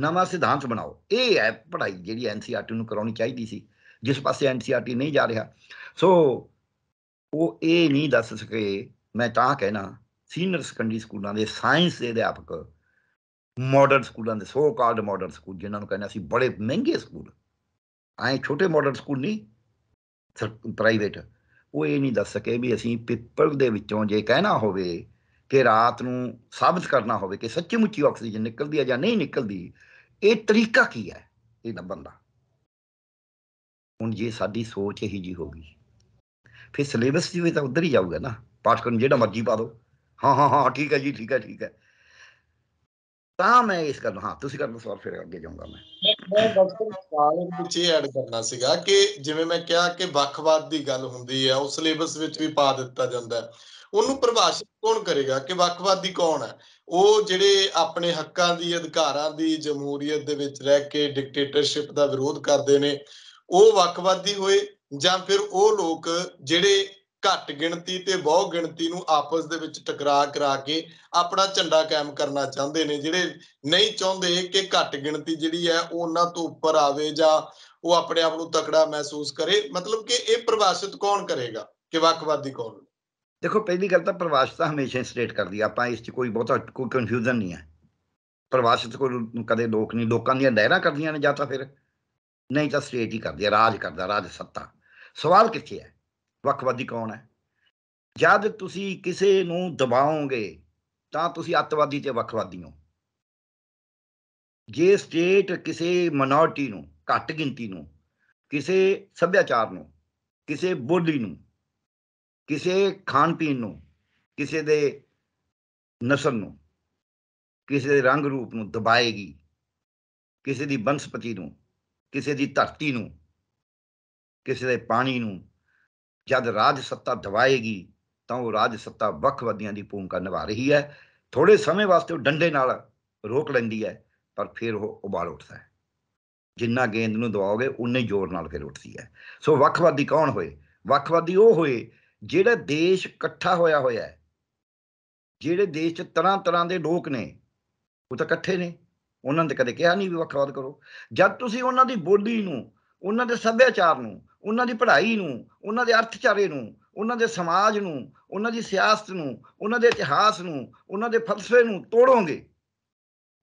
ਨਵਾਂ ਸਿਧਾਂਤ ਬਣਾਓ ਇਹ ਹੈ ਪੜ੍ਹਾਈ ਜਿਹੜੀ ਐਨਸੀਆਰਟੀ ਨੂੰ ਕਰਾਉਣੀ ਚਾਹੀਦੀ ਸੀ ਜਿਸ ਪਾਸੇ ਐਨਸੀਆਰਟੀ ਨਹੀਂ ਜਾ ਰਿਹਾ ਸੋ ਉਹ ਇਹ ਨਹੀਂ ਦੱਸ ਸਕੇ ਮੈਂ ਤਾਂ ਕਹਿਣਾ ਸੀਨੀਅਰ ਸੈਕੰਡਰੀ ਸਕੂਲਾਂ ਦੇ ਸਾਇੰਸ ਦੇ ਅਧਿਆਪਕ ਮਾਡਰਨ ਸਕੂਲਾਂ ਦੇ ਸੋ ਕਾਲਡ ਮਾਡਰਨ ਸਕੂਲ ਜਿਨ੍ਹਾਂ ਨੂੰ ਕਹਿੰਦੇ ਅਸੀਂ ਬੜੇ ਮਹਿੰਗੇ ਸਕੂਲ ਆਏ ਛੋਟੇ ਮਾਡਰਨ ਸਕੂਲ ਨਹੀਂ ਪ੍ਰਾਈਵੇਟ ਉਹ ਇਹ ਨਹੀਂ ਦੱਸ ਸਕੇ ਵੀ ਅਸੀਂ ਪੀਪਲ ਦੇ ਵਿੱਚੋਂ ਜੇ ਕਹਿਣਾ ਹੋਵੇ ਕਿ ਰਾਤ ਨੂੰ ਸਾਬਤ ਕਰਨਾ ਹੋਵੇ ਕਿ ਸੱਚੀ ਮੁੱਚੀ ਆਕਸੀਜਨ ਨਿਕਲਦੀ ਹੈ ਜਾਂ ਨਹੀਂ ਨਿਕਲਦੀ ਇਹ ਤਰੀਕਾ ਕੀ ਹੈ ਇਹ ਲੱਭਣ ਦਾ ਹੁਣ ਜੇ ਸਾਡੀ ਸੋਚ ਇਹੀ ਜੀ ਹੋਗੀ ਫਿਰ ਸਿਲੇਬਸ ਜੀ ਵੀ ਤਾਂ ਉਧਰ ਹੀ ਜਾਊਗਾ ਨਾ ਪਾਠਕ੍ਰਮ ਜਿਹੜਾ ਮਰਜ਼ੀ ਪਾ ਦੋ ਹਾਂ ਹਾਂ ਹਾਂ ਠੀਕ ਹੈ ਜੀ ਠੀਕ ਹੈ ਠੀਕ ਹੈ ਤਾਂ ਮੈਂ ਇਸ ਕਰਨਾ ਹਾਂ ਤੁਸੀਂ ਕਰਨਾ ਸਵਾਲ ਫਿਰ ਅੱਗੇ ਜਾਊਂਗਾ ਮੈਂ ਮੈਂ ਡਾਕਟਰ ਸਵਾਲ ਵਿੱਚ ਇਹ ਐਡ ਕਰਨਾ ਸੀਗਾ ਕਿ ਜਿਵੇਂ ਮੈਂ ਕਿਹਾ ਕਿ ਵੱਖਵਾਦ ਦੀ ਗੱਲ ਹੁੰਦੀ ਹੈ ਉਹ ਸਿਲੇਬਸ ਵਿੱਚ ਵੀ ਪਾ ਦਿੱਤਾ ਜਾਂਦਾ ਹੈ ਉਹਨੂੰ ਪ੍ਰਭਾਸ਼ਿਤ ਕੌਣ ਕਰੇਗਾ ਕਿ ਵੱਖਵਾਦੀ ਕੌਣ ਹੈ ਉਹ ਜਿਹੜੇ ਆਪਣੇ ਹੱਕਾਂ ਦੀ ਅਧਿਕਾਰਾਂ ਦੀ ਜਮਹੂਰੀਅਤ ਦੇ ਵਿੱਚ ਰਹਿ ਕੇ ਡਿਕਟੇਟਰਸ਼ਿਪ ਦਾ ਵਿਰੋਧ ਕਰਦੇ ਨੇ ਉਹ ਵੱਖਵਾਦੀ ਹੋਏ ਜਾਂ ਫਿਰ ਉਹ ਲੋਕ ਜਿਹੜੇ ਘੱਟ ਗਿਣਤੀ ਤੇ ਬਹੁ ਗਿਣਤੀ ਨੂੰ ਆਪਸ ਦੇ ਵਿੱਚ ਟਕਰਾ ਕਰਾ ਕੇ ਆਪਣਾ ਝੰਡਾ ਕਾਇਮ ਕਰਨਾ ਚਾਹੁੰਦੇ ਨੇ ਜਿਹੜੇ ਨਹੀਂ ਚਾਹੁੰਦੇ ਕਿ ਘੱਟ ਗਿਣਤੀ ਜਿਹੜੀ ਹੈ ਉਹ ਉਹਨਾਂ ਤੋਂ ਉੱਪਰ ਆਵੇ ਜਾਂ ਉਹ ਆਪਣੇ ਆਪ ਨੂੰ ਤਕੜਾ ਮਹਿਸੂਸ ਕਰੇ ਮਤਲਬ ਕਿ ਇਹ ਪ੍ਰਭਾਸ਼ਿਤ ਕੌਣ ਕਰੇਗਾ ਕਿ ਵੱਖਵਾਦੀ ਕੌਣ ਦੇਖੋ ਪਹਿਲੀ ਗੱਲ ਤਾਂ ਪ੍ਰਵਾਸਤਾ ਹਮੇਸ਼ਾ ਹੀ ਸਟੇਟ ਕਰਦੀ ਆ ਆਪਾਂ ਇਸ 'ਚ ਕੋਈ ਬਹੁਤਾ ਕੋਈ ਕਨਫਿਊਜ਼ਨ ਨਹੀਂ ਹੈ ਪਰਿਭਾਸ਼ਾ ਕੋਈ ਕਦੇ ਲੋਕ ਨਹੀਂ ਲੋਕਾਂ ਦੀਆਂ ਦਾਇਰਾ ਕਰਦੀਆਂ ਨੇ ਜਾਂ ਤਾਂ ਫਿਰ ਨਹੀਂ ਤਾਂ ਸਟੇਟ ਹੀ ਕਰਦੀ ਆ ਰਾਜ ਕਰਦਾ ਰਾਜ ਸੱਤਾ ਸਵਾਲ ਕਿੱਥੇ ਹੈ ਵੱਖਵਾਦੀ ਕੌਣ ਹੈ ਜਦ ਤੁਸੀਂ ਕਿਸੇ ਨੂੰ ਦਬਾਓਗੇ ਤਾਂ ਤੁਸੀਂ ਅੱਤਵਾਦੀ ਤੇ ਵੱਖਵਾਦੀ ਹੋ ਜੇ ਸਟੇਟ ਕਿਸੇ ਮਿਨੋਰਟੀ ਨੂੰ ਘੱਟ ਗਿਣਤੀ ਨੂੰ ਕਿਸੇ ਸੱਭਿਆਚਾਰ ਨੂੰ ਕਿਸੇ ਬੋਲੀ ਨੂੰ ਕਿਸੇ ਖਾਣ ਪੀਣ ਨੂੰ ਕਿਸੇ ਦੇ ਨਸਲ ਨੂੰ ਕਿਸੇ ਦੇ ਰੰਗ ਰੂਪ ਨੂੰ ਦਬਾਏਗੀ ਕਿਸੇ ਦੀ ਬੰਸਪਤੀ ਨੂੰ ਕਿਸੇ ਦੀ ਧਰਤੀ ਨੂੰ ਕਿਸੇ ਦੇ ਪਾਣੀ ਨੂੰ ਜਦ ਰਾਜ ਸੱਤਾ ਦਬਾਏਗੀ ਤਾਂ ਉਹ ਰਾਜ ਸੱਤਾ ਵੱਖਵਾਦੀਆਂ ਦੀ ਭੂਮਿਕਾ ਨਿਭਾ ਰਹੀ ਹੈ ਥੋੜੇ ਸਮੇਂ ਵਾਸਤੇ ਉਹ ਡੰਡੇ ਨਾਲ ਰੋਕ ਲੈਂਦੀ ਹੈ ਪਰ ਫਿਰ ਉਹ ਉਬਾਲ ਉੱਠਦਾ ਹੈ ਜਿੰਨਾ ਗੇਂਦ ਨੂੰ ਦਵਾਓਗੇ ਉਨੇ ਜ਼ੋਰ ਨਾਲ ਫਿਰ ਉੱਠਦੀ ਹੈ ਸੋ ਵੱਖਵਾਦੀ ਕੌਣ ਹੋਏ ਵੱਖਵਾਦੀ ਉਹ ਹੋਏ ਜਿਹੜਾ ਦੇਸ਼ ਇਕੱਠਾ ਹੋਇਆ ਹੋਇਆ ਹੈ ਜਿਹੜੇ ਦੇਸ਼ 'ਚ ਤਰ੍ਹਾਂ ਤਰ੍ਹਾਂ ਦੇ ਲੋਕ ਨੇ ਉਹ ਤਾਂ ਇਕੱਠੇ ਨੇ ਉਹਨਾਂ ਨੇ ਕਦੇ ਕਿਹਾ ਨਹੀਂ ਵੀ ਵੱਖਵਾਦ ਕਰੋ ਜਦ ਤੁਸੀਂ ਉਹਨਾਂ ਦੀ ਬੋਲੀ ਨੂੰ ਉਹਨਾਂ ਦੇ ਸੱਭਿਆਚਾਰ ਨੂੰ ਉਹਨਾਂ ਦੀ ਪੜ੍ਹਾਈ ਨੂੰ ਉਹਨਾਂ ਦੇ ਅਰਥਚਾਰੇ ਨੂੰ ਉਹਨਾਂ ਦੇ ਸਮਾਜ ਨੂੰ ਉਹਨਾਂ ਦੀ ਸਿਆਸਤ ਨੂੰ ਉਹਨਾਂ ਦੇ ਇਤਿਹਾਸ ਨੂੰ ਉਹਨਾਂ ਦੇ ਫਲਸਫੇ ਨੂੰ ਤੋੜੋਗੇ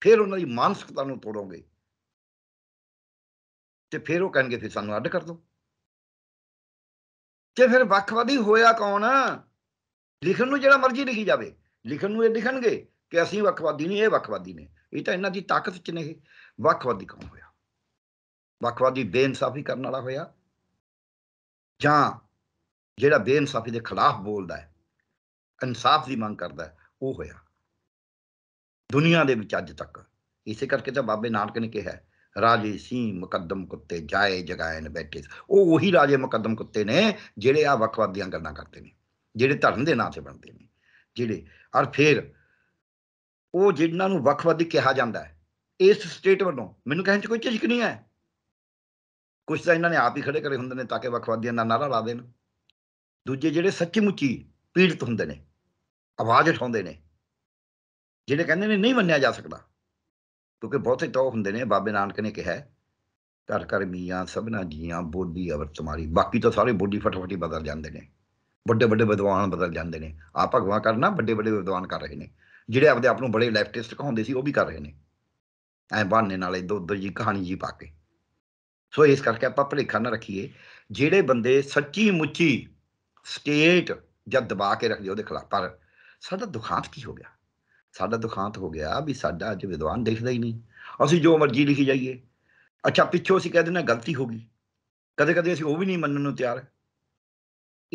ਫਿਰ ਉਹਨਾਂ ਦੀ ਮਾਨਸਿਕਤਾ ਨੂੰ ਤੋੜੋਗੇ ਤੇ ਫਿਰ ਉਹ ਕਹਿਣਗੇ ਫਿਰ ਸਾਨੂੰ ਅੱਡ ਕਰ ਦਿਓ ਤੇ ਫਿਰ ਵੱਖਵਾਦੀ ਹੋਇਆ ਕੌਣ ਲਿਖਣ ਨੂੰ ਜਿਹੜਾ ਮਰਜ਼ੀ ਲਿਖੀ ਜਾਵੇ ਲਿਖਣ ਨੂੰ ਇਹ ਲਿਖਣਗੇ ਕਿ ਅਸੀਂ ਵੱਖਵਾਦੀ ਨਹੀਂ ਇਹ ਵੱਖਵਾਦੀ ਨੇ ਇਹ ਤਾਂ ਇਹਨਾਂ ਦੀ ਤਾਕਤ ਚ ਨਹੀਂ ਵੱਖਵਾਦੀ ਕੌਣ ਹੋਇਆ ਵੱਖਵਾਦੀ ਬੇਇਨਸਾਫੀ ਕਰਨ ਵਾਲਾ ਹੋਇਆ ਜਾਂ ਜਿਹੜਾ ਬੇਇਨਸਾਫੀ ਦੇ ਖਿਲਾਫ ਬੋਲਦਾ ਹੈ ਇਨਸਾਫ ਦੀ ਮੰਗ ਕਰਦਾ ਹੈ ਉਹ ਹੋਇਆ ਦੁਨੀਆ ਦੇ ਵਿੱਚ ਅੱਜ ਤੱਕ ਇਸੇ ਕਰਕੇ ਤਾਂ ਬਾਬੇ ਨਾਨਕ ਨੇ ਕਿਹਾ ਰਾਜੇ ਸੀ ਮੁਕੱਦਮ ਕੁੱਤੇ ਜਾਏ ਜਗਾਇਨ ਬੈਠੇ ਉਹ ਉਹੀ ਰਾਜੇ ਮੁਕੱਦਮ ਕੁੱਤੇ ਨੇ ਜਿਹੜੇ ਆ ਦੀਆਂ ਗੱਲਾਂ ਕਰਦੇ ਨੇ ਜਿਹੜੇ ਧਰਮ ਦੇ ਨਾਂ ਤੇ ਬਣਦੇ ਨੇ ਜਿਹੜੇ ਔਰ ਫਿਰ ਉਹ ਜਿਨ੍ਹਾਂ ਨੂੰ ਵਕਵਾਦੀ ਕਿਹਾ ਜਾਂਦਾ ਹੈ ਇਸ ਸਟੇਟ ਵੱਲੋਂ ਮੈਨੂੰ ਕਹਿਣ ਚ ਕੋਈ ਝਿਜਕ ਨਹੀਂ ਹੈ ਕੁਝ ਤਾਂ ਇਹਨਾਂ ਨੇ ਆਪ ਹੀ ਖੜੇ ਕਰੇ ਹੁੰਦੇ ਨੇ ਤਾਂ ਕਿ ਵਕਵਾਦੀਆਂ ਦਾ ਨਾਰਾ ਲਾ ਦੇਣ ਦੂਜੇ ਜਿਹੜੇ ਸੱਚੀ ਮੁੱਚੀ ਪੀੜਤ ਹੁੰਦੇ ਨੇ ਆਵਾਜ਼ ਉਠਾਉਂਦੇ ਨੇ ਜਿਹੜੇ ਕਹਿੰਦੇ ਨੇ ਨਹੀਂ ਮੰਨਿਆ ਜਾ ਸਕਦਾ ਕਿਉਂਕਿ ਬਹੁਤੇ ਤੌਹ ਹੁੰਦੇ ਨੇ ਬਾਬੇ ਨਾਨਕ ਨੇ ਕਿਹਾ ਘਰ ਘਰ ਮੀਆਂ ਸਭਨਾ ਜੀਆਂ ਬੋਲੀ ਅਵਰ ਤੁਮਾਰੀ ਬਾਕੀ ਤਾਂ ਸਾਰੇ ਬੋਲੀ ਫਟਫਟੀ ਬਦਲ ਜਾਂਦੇ ਨੇ ਵੱਡੇ ਵੱਡੇ ਵਿਦਵਾਨ ਬਦਲ ਜਾਂਦੇ ਨੇ ਆ ਭਗਵਾਨ ਕਰਨਾ ਵੱਡੇ ਵੱਡੇ ਵਿਦਵਾਨ ਕਰ ਰਹੇ ਨੇ ਜਿਹੜੇ ਆਪਦੇ ਆਪ ਨੂੰ ਬੜੇ ਲੈਫਟਿਸਟ ਕਹਾਉਂਦੇ ਸੀ ਉਹ ਵੀ ਕਰ ਰਹੇ ਨੇ ਐ ਬਹਾਨੇ ਨਾਲ ਇਦੋਂ ਉਦੋਂ ਜੀ ਕਹਾਣੀ ਜੀ ਪਾ ਕੇ ਸੋ ਇਸ ਕਰਕੇ ਆਪਾਂ ਭਲੇਖਾ ਨਾ ਰੱਖੀਏ ਜਿਹੜੇ ਬੰਦੇ ਸੱਚੀ ਮੁੱਚੀ ਸਟੇਟ ਜਾਂ ਦਬਾ ਕੇ ਰੱਖਦੇ ਉਹਦੇ ਖਿਲਾਫ ਪਰ ਸਾਡਾ ਦੁਖਾਂਤ ਕੀ ਹੋ ਗਿਆ ਸਾਡਾ ਦੁਖਾਂਤ ਹੋ ਗਿਆ ਵੀ ਸਾਡਾ ਅੱਜ ਵਿਦਵਾਨ ਦਿਖਦਾ ਹੀ ਨਹੀਂ ਅਸੀਂ ਜੋ ਮਰਜ਼ੀ ਲਿਖੀ ਜਾਈਏ ਅੱਛਾ ਪਿੱਛੋਂ ਅਸੀਂ ਕਹਿ ਦਿੰਨਾ ਗਲਤੀ ਹੋ ਗਈ ਕਦੇ ਕਦੇ ਅਸੀਂ ਉਹ ਵੀ ਨਹੀਂ ਮੰਨਣ ਨੂੰ ਤਿਆਰ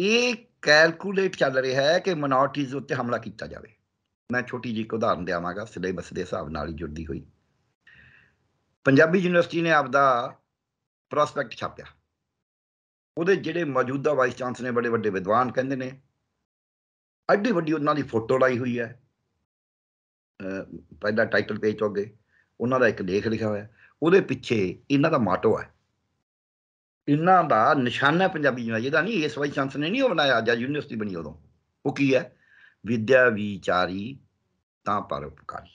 ਇਹ ਕੈਲਕੂਲੇਟ ਚੱਲ ਰਿਹਾ ਹੈ ਕਿ ਮਿਨੋਰਟੀਜ਼ ਉੱਤੇ ਹਮਲਾ ਕੀਤਾ ਜਾਵੇ ਮੈਂ ਛੋਟੀ ਜਿਹੀ ਇੱਕ ਉਦਾਹਰਨ ਦੇਵਾਂਗਾ ਸਿਲੇਬਸ ਦੇ ਹਿਸਾਬ ਨਾਲ ਹੀ ਜੁੜਦੀ ਹੋਈ ਪੰਜਾਬੀ ਯੂਨੀਵਰਸਿਟੀ ਨੇ ਆਪਦਾ ਪ੍ਰੋਸਪੈਕਟ ਛਾਪਿਆ ਉਹਦੇ ਜਿਹੜੇ ਮੌਜੂਦਾ ਵਾਈਸ ਚਾਂਸ ਨੇ ਬੜੇ ਵੱਡੇ ਵਿਦਵਾਨ ਕਹਿੰਦੇ ਨੇ ਐਡੀ ਵੱਡੀ ਉਹਨਾਂ ਦੀ ਫੋਟੋ ਲਾਈ ਹੋਈ ਹੈ ਪਹਿਲਾ ਟਾਈਟਲ ਪੇਜ ਤੋਂ ਅੱਗੇ ਉਹਨਾਂ ਦਾ ਇੱਕ ਲੇਖ ਲਿਖਿਆ ਹੋਇਆ ਉਹਦੇ ਪਿੱਛੇ ਇਹਨਾਂ ਦਾ ਮਾਟੋ ਹੈ ਇਹਨਾਂ ਦਾ ਨਿਸ਼ਾਨਾ ਪੰਜਾਬੀ ਜਿਹਾ ਜਿਹਦਾ ਨਹੀਂ ਇਸ ਵਾਈ ਚਾਂਸ ਨੇ ਨਹੀਂ ਉਹ ਬਣਾਇਆ ਜਾਂ ਯੂਨੀਵਰਸਿਟੀ ਬਣੀ ਉਦੋਂ ਉਹ ਕੀ ਹੈ ਵਿਦਿਆ ਵਿਚਾਰੀ ਤਾਂ ਪਰਉਪਕਾਰੀ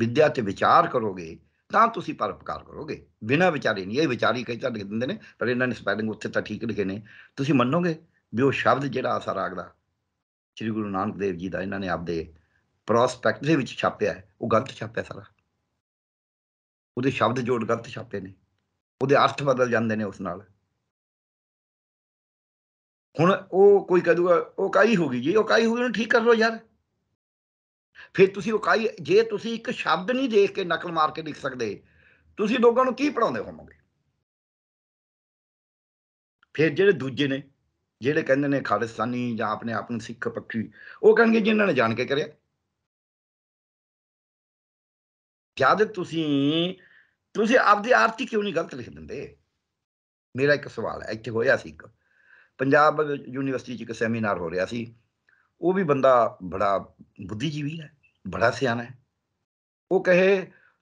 ਵਿਦਿਆ ਤੇ ਵਿਚਾਰ ਕਰੋਗੇ ਤਾਂ ਤੁਸੀਂ ਪਰਉਪਕਾਰ ਕਰੋਗੇ ਬਿਨਾਂ ਵਿਚਾਰੇ ਨਹੀਂ ਇਹ ਵਿਚਾਰੀ ਕਈ ਤਾਂ ਲਿਖ ਦਿੰਦੇ ਨੇ ਪਰ ਇਹਨਾਂ ਨੇ ਸਪੈਲਿੰਗ ਉੱਥੇ ਤਾਂ ਠੀਕ ਲਿਖੇ ਨੇ ਤੁਸੀਂ ਮੰਨੋਗੇ ਵੀ ਉਹ ਸ਼ਬਦ ਜਿਹੜਾ ਆਸਾ ਰਾਗ ਦਾ ਸ੍ਰੀ ਗੁਰੂ ਨਾਨਕ ਦੇਵ ਜੀ ਦਾ ਇਹਨਾਂ ਨੇ ਆਪਦੇ ਪ੍ਰੋਸਪੈਕਟ ਦੇ ਵਿੱਚ ਛਾਪਿਆ ਹੈ ਉਹ ਗਲਤ ਛਾਪਿਆ ਸਾਰਾ ਉਹਦੇ ਸ਼ਬਦ ਜੋੜ ਗਲਤ ਛਾਪੇ ਨੇ ਉਹਦੇ ਅਰਥ ਬਦਲ ਜਾਂਦੇ ਨੇ ਉਸ ਨਾਲ ਹੁਣ ਉਹ ਕੋਈ ਕਹ ਦੂਗਾ ਉਹ ਕਾਈ ਹੋ ਗਈ ਜੀ ਉਹ ਕਾਈ ਹੋ ਗਈ ਉਹਨੂੰ ਠੀਕ ਕਰ ਲੋ ਯਾਰ ਫਿਰ ਤੁਸੀਂ ਉਹ ਕਾਈ ਜੇ ਤੁਸੀਂ ਇੱਕ ਸ਼ਬਦ ਨਹੀਂ ਦੇਖ ਕੇ ਨਕਲ ਮਾਰ ਕੇ ਲਿਖ ਸਕਦੇ ਤੁਸੀਂ ਲੋਕਾਂ ਨੂੰ ਕੀ ਪੜਾਉਂਦੇ ਹੋਵੋਗੇ ਫਿਰ ਜਿਹੜੇ ਦੂਜੇ ਨੇ ਜਿਹੜੇ ਕਹਿੰਦੇ ਨੇ ਖਾਲਿਸਤਾਨੀ ਜਾਂ ਆਪਣੇ ਆਪ ਨੂੰ ਸਿੱਖ ਪੱਖੀ ਉਹ ਕਹਿੰਗੇ ਜਿਨ੍ਹਾਂ ਨੇ ਜਾਣ ਕੇ ਕਰਿਆ ਜਦ ਤੁਸੀਂ ਤੁਸੀਂ ਆਪਦੀ ਆਰਤੀ ਕਿਉਂ ਨਹੀਂ ਗਲਤ ਲਿਖ ਦਿੰਦੇ ਮੇਰਾ ਇੱਕ ਸਵਾਲ ਹੈ ਇੱਥੇ ਹੋਇਆ ਸੀ ਇੱਕ ਪੰਜਾਬ ਯੂਨੀਵਰਸਿਟੀ 'ਚ ਇੱਕ ਸੈਮੀਨਾਰ ਹੋ ਰਿਹਾ ਸੀ ਉਹ ਵੀ ਬੰਦਾ ਬੜਾ ਬੁੱਧੀਜੀਵੀ ਹੈ ਬੜਾ ਸਿਆਣਾ ਹੈ ਉਹ ਕਹੇ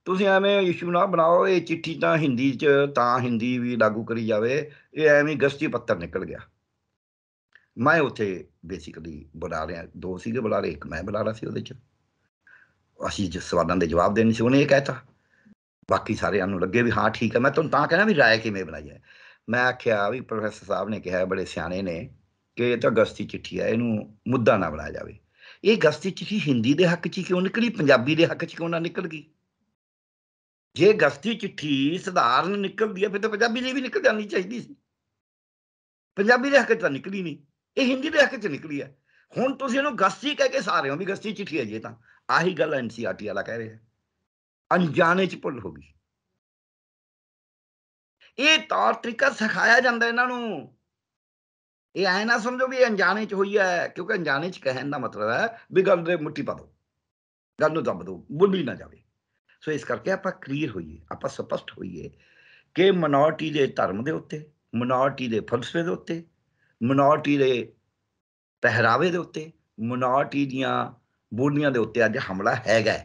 ਤੁਸੀਂ ਐਵੇਂ ਇਸ਼ੂ ਨਾ ਬਣਾਓ ਇਹ ਚਿੱਠੀ ਤਾਂ ਹਿੰਦੀ 'ਚ ਤਾਂ ਹਿੰਦੀ ਵੀ ਲਾਗੂ ਕਰੀ ਜਾਵੇ ਇਹ ਐਵੇਂ ਗਸਤੀ ਪੱਤਰ ਨਿਕਲ ਗਿਆ ਮੈਂ ਉੱਥੇ ਬੇਸਿਕਲੀ ਬੁਲਾ ਰਿਹਾ ਦੋ ਸੀਗੇ ਬੁਲਾ ਰਹੇ ਇੱਕ ਮੈਂ ਬੁਲਾ ਰਿਹਾ ਸੀ ਉਹਦੇ 'ਚ ਅਸੀਂ ਜਿਸ ਸਵਾਲਾਂ ਦੇ ਜਵਾਬ ਦੇਣੇ ਸੀ ਉਹਨੇ ਇਹ ਕਹਿਤਾ ਬਾਕੀ ਸਾਰਿਆਂ ਨੂੰ ਲੱਗੇ ਵੀ ਹਾਂ ਠੀਕ ਹੈ ਮੈਂ ਤੁਹਾਨੂੰ ਤਾਂ ਕਹਿਣਾ ਵੀ ਰਾਏ ਕਿਵੇਂ ਬਣਾਈ ਹੈ ਮੈਂ ਆਖਿਆ ਵੀ ਪ੍ਰੋਫੈਸਰ ਸਾਹਿਬ ਨੇ ਕਿਹਾ ਬੜੇ ਸਿਆਣੇ ਨੇ ਕਿ ਇਹ ਤਾਂ ਗਸਤੀ ਚਿੱਠੀ ਹੈ ਇਹਨੂੰ ਮੁੱਦਾ ਨਾ ਬਣਾਇਆ ਜਾਵੇ ਇਹ ਗਸਤੀ ਚਿੱਠੀ ਹਿੰਦੀ ਦੇ ਹੱਕ 'ਚ ਕਿਉਂ ਨਿਕਲੀ ਪੰਜਾਬੀ ਦੇ ਹੱਕ 'ਚ ਕਿਉਂ ਨਾ ਨਿਕਲ ਗਈ ਜੇ ਗਸਤੀ ਚਿੱਠੀ ਸਧਾਰਨ ਨਿਕਲਦੀ ਹੈ ਫਿਰ ਤਾਂ ਪੰਜਾਬੀ ਲਈ ਵੀ ਨਿਕਲ ਜਾਣੀ ਚਾਹੀਦੀ ਸੀ ਪੰਜਾਬੀ ਦੇ ਹੱਕ 'ਚ ਤਾਂ ਨਿਕਲੀ ਨਹੀਂ ਇਹ ਹਿੰਦੀ ਦੇ ਹੱਕ 'ਚ ਨਿਕਲੀ ਹੈ ਹੁਣ ਤੁਸੀਂ ਇਹਨੂੰ ਗਸਤੀ ਕਹਿ ਕੇ ਸਾਰੇ ਹੋ ਵੀ ਗਸਤੀ ਚਿੱਠੀ ਹੈ ਜੇ ਤਾਂ ਆਹੀ ਗੱਲ ਐਨਸੀਆਰਟੀ ਵਾਲਾ ਕਹਿ ਰਿਹਾ ਅਣਜਾਣੇ ਚ ਭੁੱਲ ਹੋ ਗਈ ਇਹ ਤੌਰ ਤਰੀਕਾ ਸਿਖਾਇਆ ਜਾਂਦਾ ਇਹਨਾਂ ਨੂੰ ਇਹ ਐ ਨਾ ਸਮਝੋ ਵੀ ਅਣਜਾਣੇ ਚ ਹੋਈ ਹੈ ਕਿਉਂਕਿ ਅਣਜਾਣੇ ਚ ਕਹਿਣ ਦਾ ਮਤਲਬ ਹੈ ਵੀ ਗੱਲ ਦੇ ਮੁੱਠੀ ਪਾ ਦੋ ਗੱਲ ਨੂੰ ਦੱਬ ਦੋ ਬੁੱਲੀ ਨਾ ਜਾਵੇ ਸੋ ਇਸ ਕਰਕੇ ਆਪਾਂ ਕਲੀਅਰ ਹੋਈਏ ਆਪਾਂ ਸਪਸ਼ਟ ਹੋਈਏ ਕਿ ਮਨੋਰਟੀ ਦੇ ਧਰਮ ਦੇ ਉੱਤੇ ਮਨੋਰਟੀ ਦੇ ਫਲਸਫੇ ਦੇ ਉੱਤੇ ਮਨੋਰਟੀ ਦੇ ਪਹਿਰਾਵੇ ਦੇ ਉੱਤੇ ਮਨੋਰਟੀ ਦੀਆਂ ਬੋਲੀਆਂ ਦੇ ਉੱਤੇ ਅੱਜ ਹਮਲਾ ਹੈਗਾ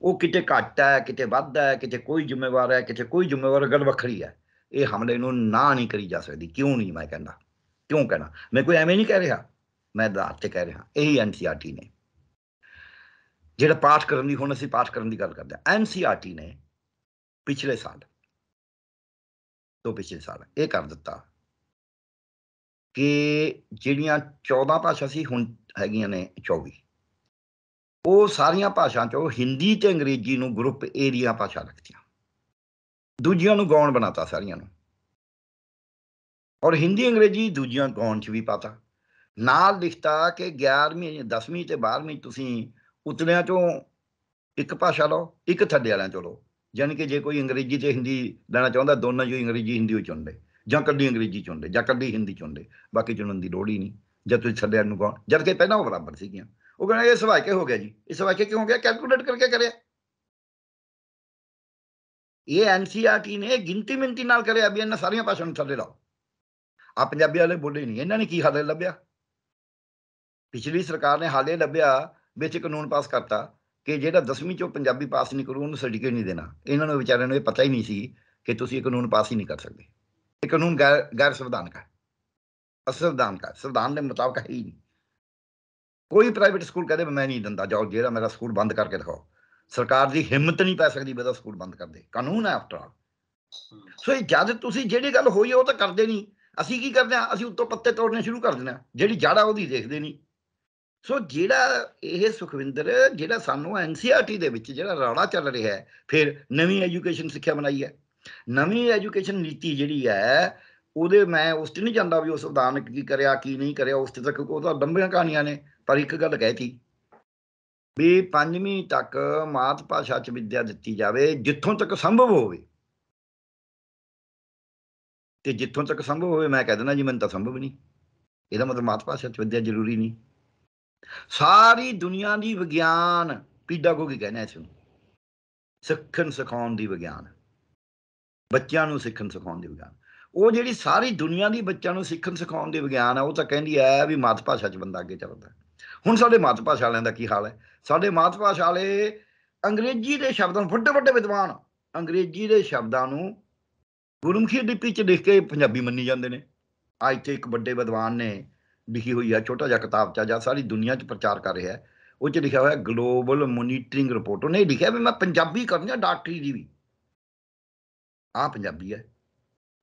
ਉਹ ਕਿਤੇ ਘੱਟ ਹੈ ਕਿਤੇ ਵੱਧ ਹੈ ਕਿਤੇ ਕੋਈ ਜ਼ਿੰਮੇਵਾਰ ਹੈ ਕਿਤੇ ਕੋਈ ਜ਼ਿੰਮੇਵਾਰ ਗੱਲ ਵੱਖਰੀ ਹੈ ਇਹ ਹਮਲੇ ਨੂੰ ਨਾ ਨਹੀਂ ਕਰੀ ਜਾ ਸਕਦੀ ਕਿਉਂ ਨਹੀਂ ਮੈਂ ਕਹਿੰਦਾ ਕਿਉਂ ਕਹਿਣਾ ਮੈਂ ਕੋਈ ਐਵੇਂ ਨਹੀਂ ਕਹਿ ਰਿਹਾ ਮੈਂ ਦਾਤ ਤੇ ਕਹਿ ਰਿਹਾ ਇਹੀ ਐਨਸੀਆਰਟੀ ਨੇ ਜਿਹੜਾ ਪਾਠ ਕਰਨ ਦੀ ਹੁਣ ਅਸੀਂ ਪਾਠ ਕਰਨ ਦੀ ਗੱਲ ਕਰਦੇ ਆ ਐਨਸੀਆਰਟੀ ਨੇ ਪਿਛਲੇ ਸਾਲ ਤੋਂ ਪਿਛਲੇ ਸਾਲ ਇਹ ਕਰ ਦਿੱਤਾ ਕਿ ਜਿਹੜੀਆਂ 14 ਭਾਸ਼ਾ ਸੀ ਹੁਣ ਹੈਗੀਆਂ ਨੇ 24 ਉਹ ਸਾਰੀਆਂ ਭਾਸ਼ਾਵਾਂ ਚੋਂ ਹਿੰਦੀ ਤੇ ਅੰਗਰੇਜ਼ੀ ਨੂੰ ਗਰੁੱਪ ਏ ਭਾਸ਼ਾ ਰੱਖਤੀਆਂ ਦੂਜੀਆਂ ਨੂੰ ਗੌਣ ਬਣਾਤਾ ਸਾਰੀਆਂ ਨੂੰ ਔਰ ਹਿੰਦੀ ਅੰਗਰੇਜ਼ੀ ਦੂਜੀਆਂ ਗੌਣ ਚ ਵੀ ਪਾਤਾ ਨਾਲ ਲਿਖਤਾ ਕਿ 11ਵੀਂ 10ਵੀਂ ਤੇ 12ਵੀਂ ਤੁਸੀਂ ਉਤਲਿਆਂ ਚੋਂ ਇੱਕ ਭਾਸ਼ਾ ਲਓ ਇੱਕ ਥੱਲੇ ਵਾਲਿਆਂ ਚੋਂ ਲਓ ਯਾਨੀ ਕਿ ਜੇ ਕੋਈ ਅੰਗਰੇਜ਼ੀ ਤੇ ਹਿੰਦੀ ਲੈਣਾ ਚਾਹੁੰਦਾ ਦੋਨਾਂ ਚੋਂ ਅੰਗਰੇਜ਼ੀ ਹਿੰਦੀ ਉਹ ਚੁਣ ਜਾਂ ਕੱਲੀ ਅੰਗਰੇਜ਼ੀ ਚੁਣ ਜਾਂ ਕੱਲੀ ਹਿੰਦੀ ਚੁਣ ਬਾਕੀ ਚੁਣਨ ਦੀ ਲੋੜ ਹੀ ਨਹੀਂ ਜਦ ਤੁਸੀਂ ਥੱਲੇ ਨੂੰ ਗੌਣ ਜਦ ਕਿ ਪਹਿਲਾਂ ਉਹ ਬਰਾਬਰ ਸੀਗੀਆਂ वो कहना ये सवाक्य हो गया जी ये सवाक्य क्यों हो गया कैलकुलेट करके करे ਇਹ ਐਨਸੀਆਰਟੀ ਨੇ ਗਿਣਤੀ ਮਿੰਤੀ ਨਾਲ ਕਰਿਆ ਵੀ ਇਹਨਾਂ ਸਾਰੀਆਂ ਭਾਸ਼ਾਵਾਂ ਨੂੰ ਥੱਲੇ ਲਾਓ ਆ ਪੰਜਾਬੀ ਵਾਲੇ ਬੋਲੇ ਨਹੀਂ ਇਹਨਾਂ ਨੇ ਕੀ ਹਾਲੇ ਲੱਭਿਆ ਪਿਛਲੀ ਸਰਕਾਰ ਨੇ ਹਾਲੇ ਲੱਭਿਆ ਵਿੱਚ ਕਾਨੂੰਨ ਪਾਸ ਕਰਤਾ ਕਿ ਜਿਹੜਾ 10ਵੀਂ ਚੋਂ ਪੰਜਾਬੀ ਪਾਸ ਨਹੀਂ ਕਰੂ ਉਹਨੂੰ ਸਰਟੀਫਿਕੇਟ ਨਹੀਂ ਦੇਣਾ ਇਹਨਾਂ ਨੂੰ ਵਿਚਾਰਿਆਂ ਨੂੰ ਇਹ ਪਤਾ ਹੀ ਨਹੀਂ ਸੀ ਕਿ ਤੁਸੀਂ ਇਹ ਕਾਨੂੰਨ ਪਾਸ ਹੀ ਨਹੀਂ ਕਰ ਸਕਦੇ ਇਹ ਕਾਨੂੰਨ ਗੈਰ ਸੰਵਿਧਾਨਕ ਹੈ ਅਸੰਵਿਧਾਨਕ ਹੈ ਸੰਵਿਧਾਨ ਦੇ ਮੁਤਾਬਕ ਹੈ ਹੀ ਨਹੀਂ ਕੋਈ ਪ੍ਰਾਈਵੇਟ ਸਕੂਲ ਕਹਦੇ ਮੈਂ ਨਹੀਂ ਦਿੰਦਾ ਜਾਓ ਜਿਹੜਾ ਮੇਰਾ ਸਕੂਲ ਬੰਦ ਕਰਕੇ ਦਿਖਾਓ ਸਰਕਾਰ ਦੀ ਹਿੰਮਤ ਨਹੀਂ ਪੈ ਸਕਦੀ ਮੇਰਾ ਸਕੂਲ ਬੰਦ ਕਰ ਦੇ ਕਾਨੂੰਨ ਹੈ ਆਫਟਰ ਆਲ ਸੋ ਇਹ ਜਦ ਤੁਸੀਂ ਜਿਹੜੀ ਗੱਲ ਹੋਈ ਉਹ ਤਾਂ ਕਰਦੇ ਨਹੀਂ ਅਸੀਂ ਕੀ ਕਰਦੇ ਆ ਅਸੀਂ ਉੱਤੋਂ ਪੱਤੇ ਤੋੜਨੇ ਸ਼ੁਰੂ ਕਰ ਦਿੰਦੇ ਆ ਜਿਹੜੀ ਜੜਾ ਉਹਦੀ ਦੇਖਦੇ ਨਹੀਂ ਸੋ ਜਿਹੜਾ ਇਹ ਸੁਖਵਿੰਦਰ ਜਿਹੜਾ ਸਾਨੂੰ ਐਨਸੀਆਰਟੀ e ਦੇ ਵਿੱਚ ਜਿਹੜਾ ਰਾੜਾ ਚੱਲ ਰਿਹਾ ਹੈ ਫਿਰ ਨਵੀਂ ਐਜੂਕੇਸ਼ਨ ਸਿੱਖਿਆ ਬਣਾਈ ਹੈ ਨਵੀਂ ਐਜੂਕੇਸ਼ਨ ਨੀਤੀ ਜਿਹੜੀ ਹੈ ਉਹਦੇ ਮੈਂ ਉਸ ਤੇ ਨਹੀਂ ਜਾਂਦਾ ਵੀ ਉਹ ਸੰਵਿਧਾਨ ਕੀ ਕਰਿਆ ਕੀ ਨਹੀਂ ਕਰਿਆ ਉਸ ਤੇ ਤੱਕ ਤਾਂ ਲੰਬੀਆਂ ਕਹਾਣੀਆਂ ਨੇ ਪਰ ਇੱਕ ਗੱਲ ਕਹਿਤੀ ਵੀ ਪੰਜਵੀਂ ਤੱਕ ਮਾਤ ਭਾਸ਼ਾ 'ਚ ਵਿੱਦਿਆ ਦਿੱਤੀ ਜਾਵੇ ਜਿੱਥੋਂ ਤੱਕ ਸੰਭਵ ਹੋਵੇ ਤੇ ਜਿੱਥੋਂ ਤੱਕ ਸੰਭਵ ਹੋਵੇ ਮੈਂ ਕਹਿ ਦਿੰਦਾ ਜੀ ਮੈਨੂੰ ਤਾਂ ਸੰਭਵ ਨਹੀਂ ਇਹਦਾ ਮਤਲਬ ਮਾਤ ਭਾਸ਼ਾ 'ਚ ਵਿੱਦਿਆ ਜ਼ਰੂਰੀ ਨਹੀਂ ਸਾਰੀ ਦੁਨੀਆ ਦੀ ਵਿਗਿਆਨ ਪੀਡਾਗੋਗੀ ਕਹਿੰਦੇ ਇਸ ਨੂੰ ਸਿੱਖਣ ਸਿਖਾਉਣ ਦੀ ਵਿਗਿਆਨ ਬੱਚਿਆਂ ਨੂੰ ਸਿੱਖਣ ਸਿਖਾਉਣ ਦੀ ਵਿਗਿਆਨ ਉਹ ਜਿਹੜੀ ਸਾਰੀ ਦੁਨੀਆ ਦੀ ਬੱਚਿਆਂ ਨੂੰ ਸਿੱਖਣ ਸਿਖਾਉਣ ਦੀ ਵਿਗਿਆਨ ਆ ਉਹ ਤਾਂ ਕਹਿੰਦੀ ਆ ਵੀ ਮਾਤ ਭਾਸ਼ਾ 'ਚ ਬੰਦਾ ਅੱਗੇ ਚੱਲਦਾ ਹੁਣ ਸਾਡੇ ਮਾਤ ਭਾਸ਼ਾ ਵਾਲਿਆਂ ਦਾ ਕੀ ਹਾਲ ਹੈ ਸਾਡੇ ਮਾਤ ਭਾਸ਼ਾ ਵਾਲੇ ਅੰਗਰੇਜ਼ੀ ਦੇ ਸ਼ਬਦਾਂ ਨੂੰ ਵੱਡੇ ਵੱਡੇ ਵਿਦਵਾਨ ਅੰਗਰੇਜ਼ੀ ਦੇ ਸ਼ਬਦਾਂ ਨੂੰ ਗੁਰਮੁਖੀ ਲਿਪੀ 'ਚ ਲਿਖ ਕੇ ਪੰਜਾਬੀ ਮੰਨੀ ਜਾਂਦੇ ਨੇ ਅੱਜ ਤੇ ਇੱਕ ਵੱਡੇ ਵਿਦਵਾਨ ਨੇ ਲਿਖੀ ਹੋਈ ਆ ਛੋਟਾ ਜਿਹਾ ਕਿਤਾਬ ਚਾ ਜਾ ਸਾਰੀ ਦੁਨੀਆ 'ਚ ਪ੍ਰਚਾਰ ਕਰ ਰਿਹਾ ਹੈ ਉਹ 'ਚ ਲਿਖਿਆ ਹੋਇਆ ਗਲੋਬਲ ਮੋਨੀਟਰਿੰਗ ਰਿਪੋਰਟ ਉਹਨੇ ਲਿਖਿਆ ਵੀ ਮੈਂ ਪੰਜਾਬੀ ਕਰਨੀ ਆ ਡਾਕਟਰੀ ਦੀ ਵੀ ਆ ਪੰਜਾਬੀ ਹੈ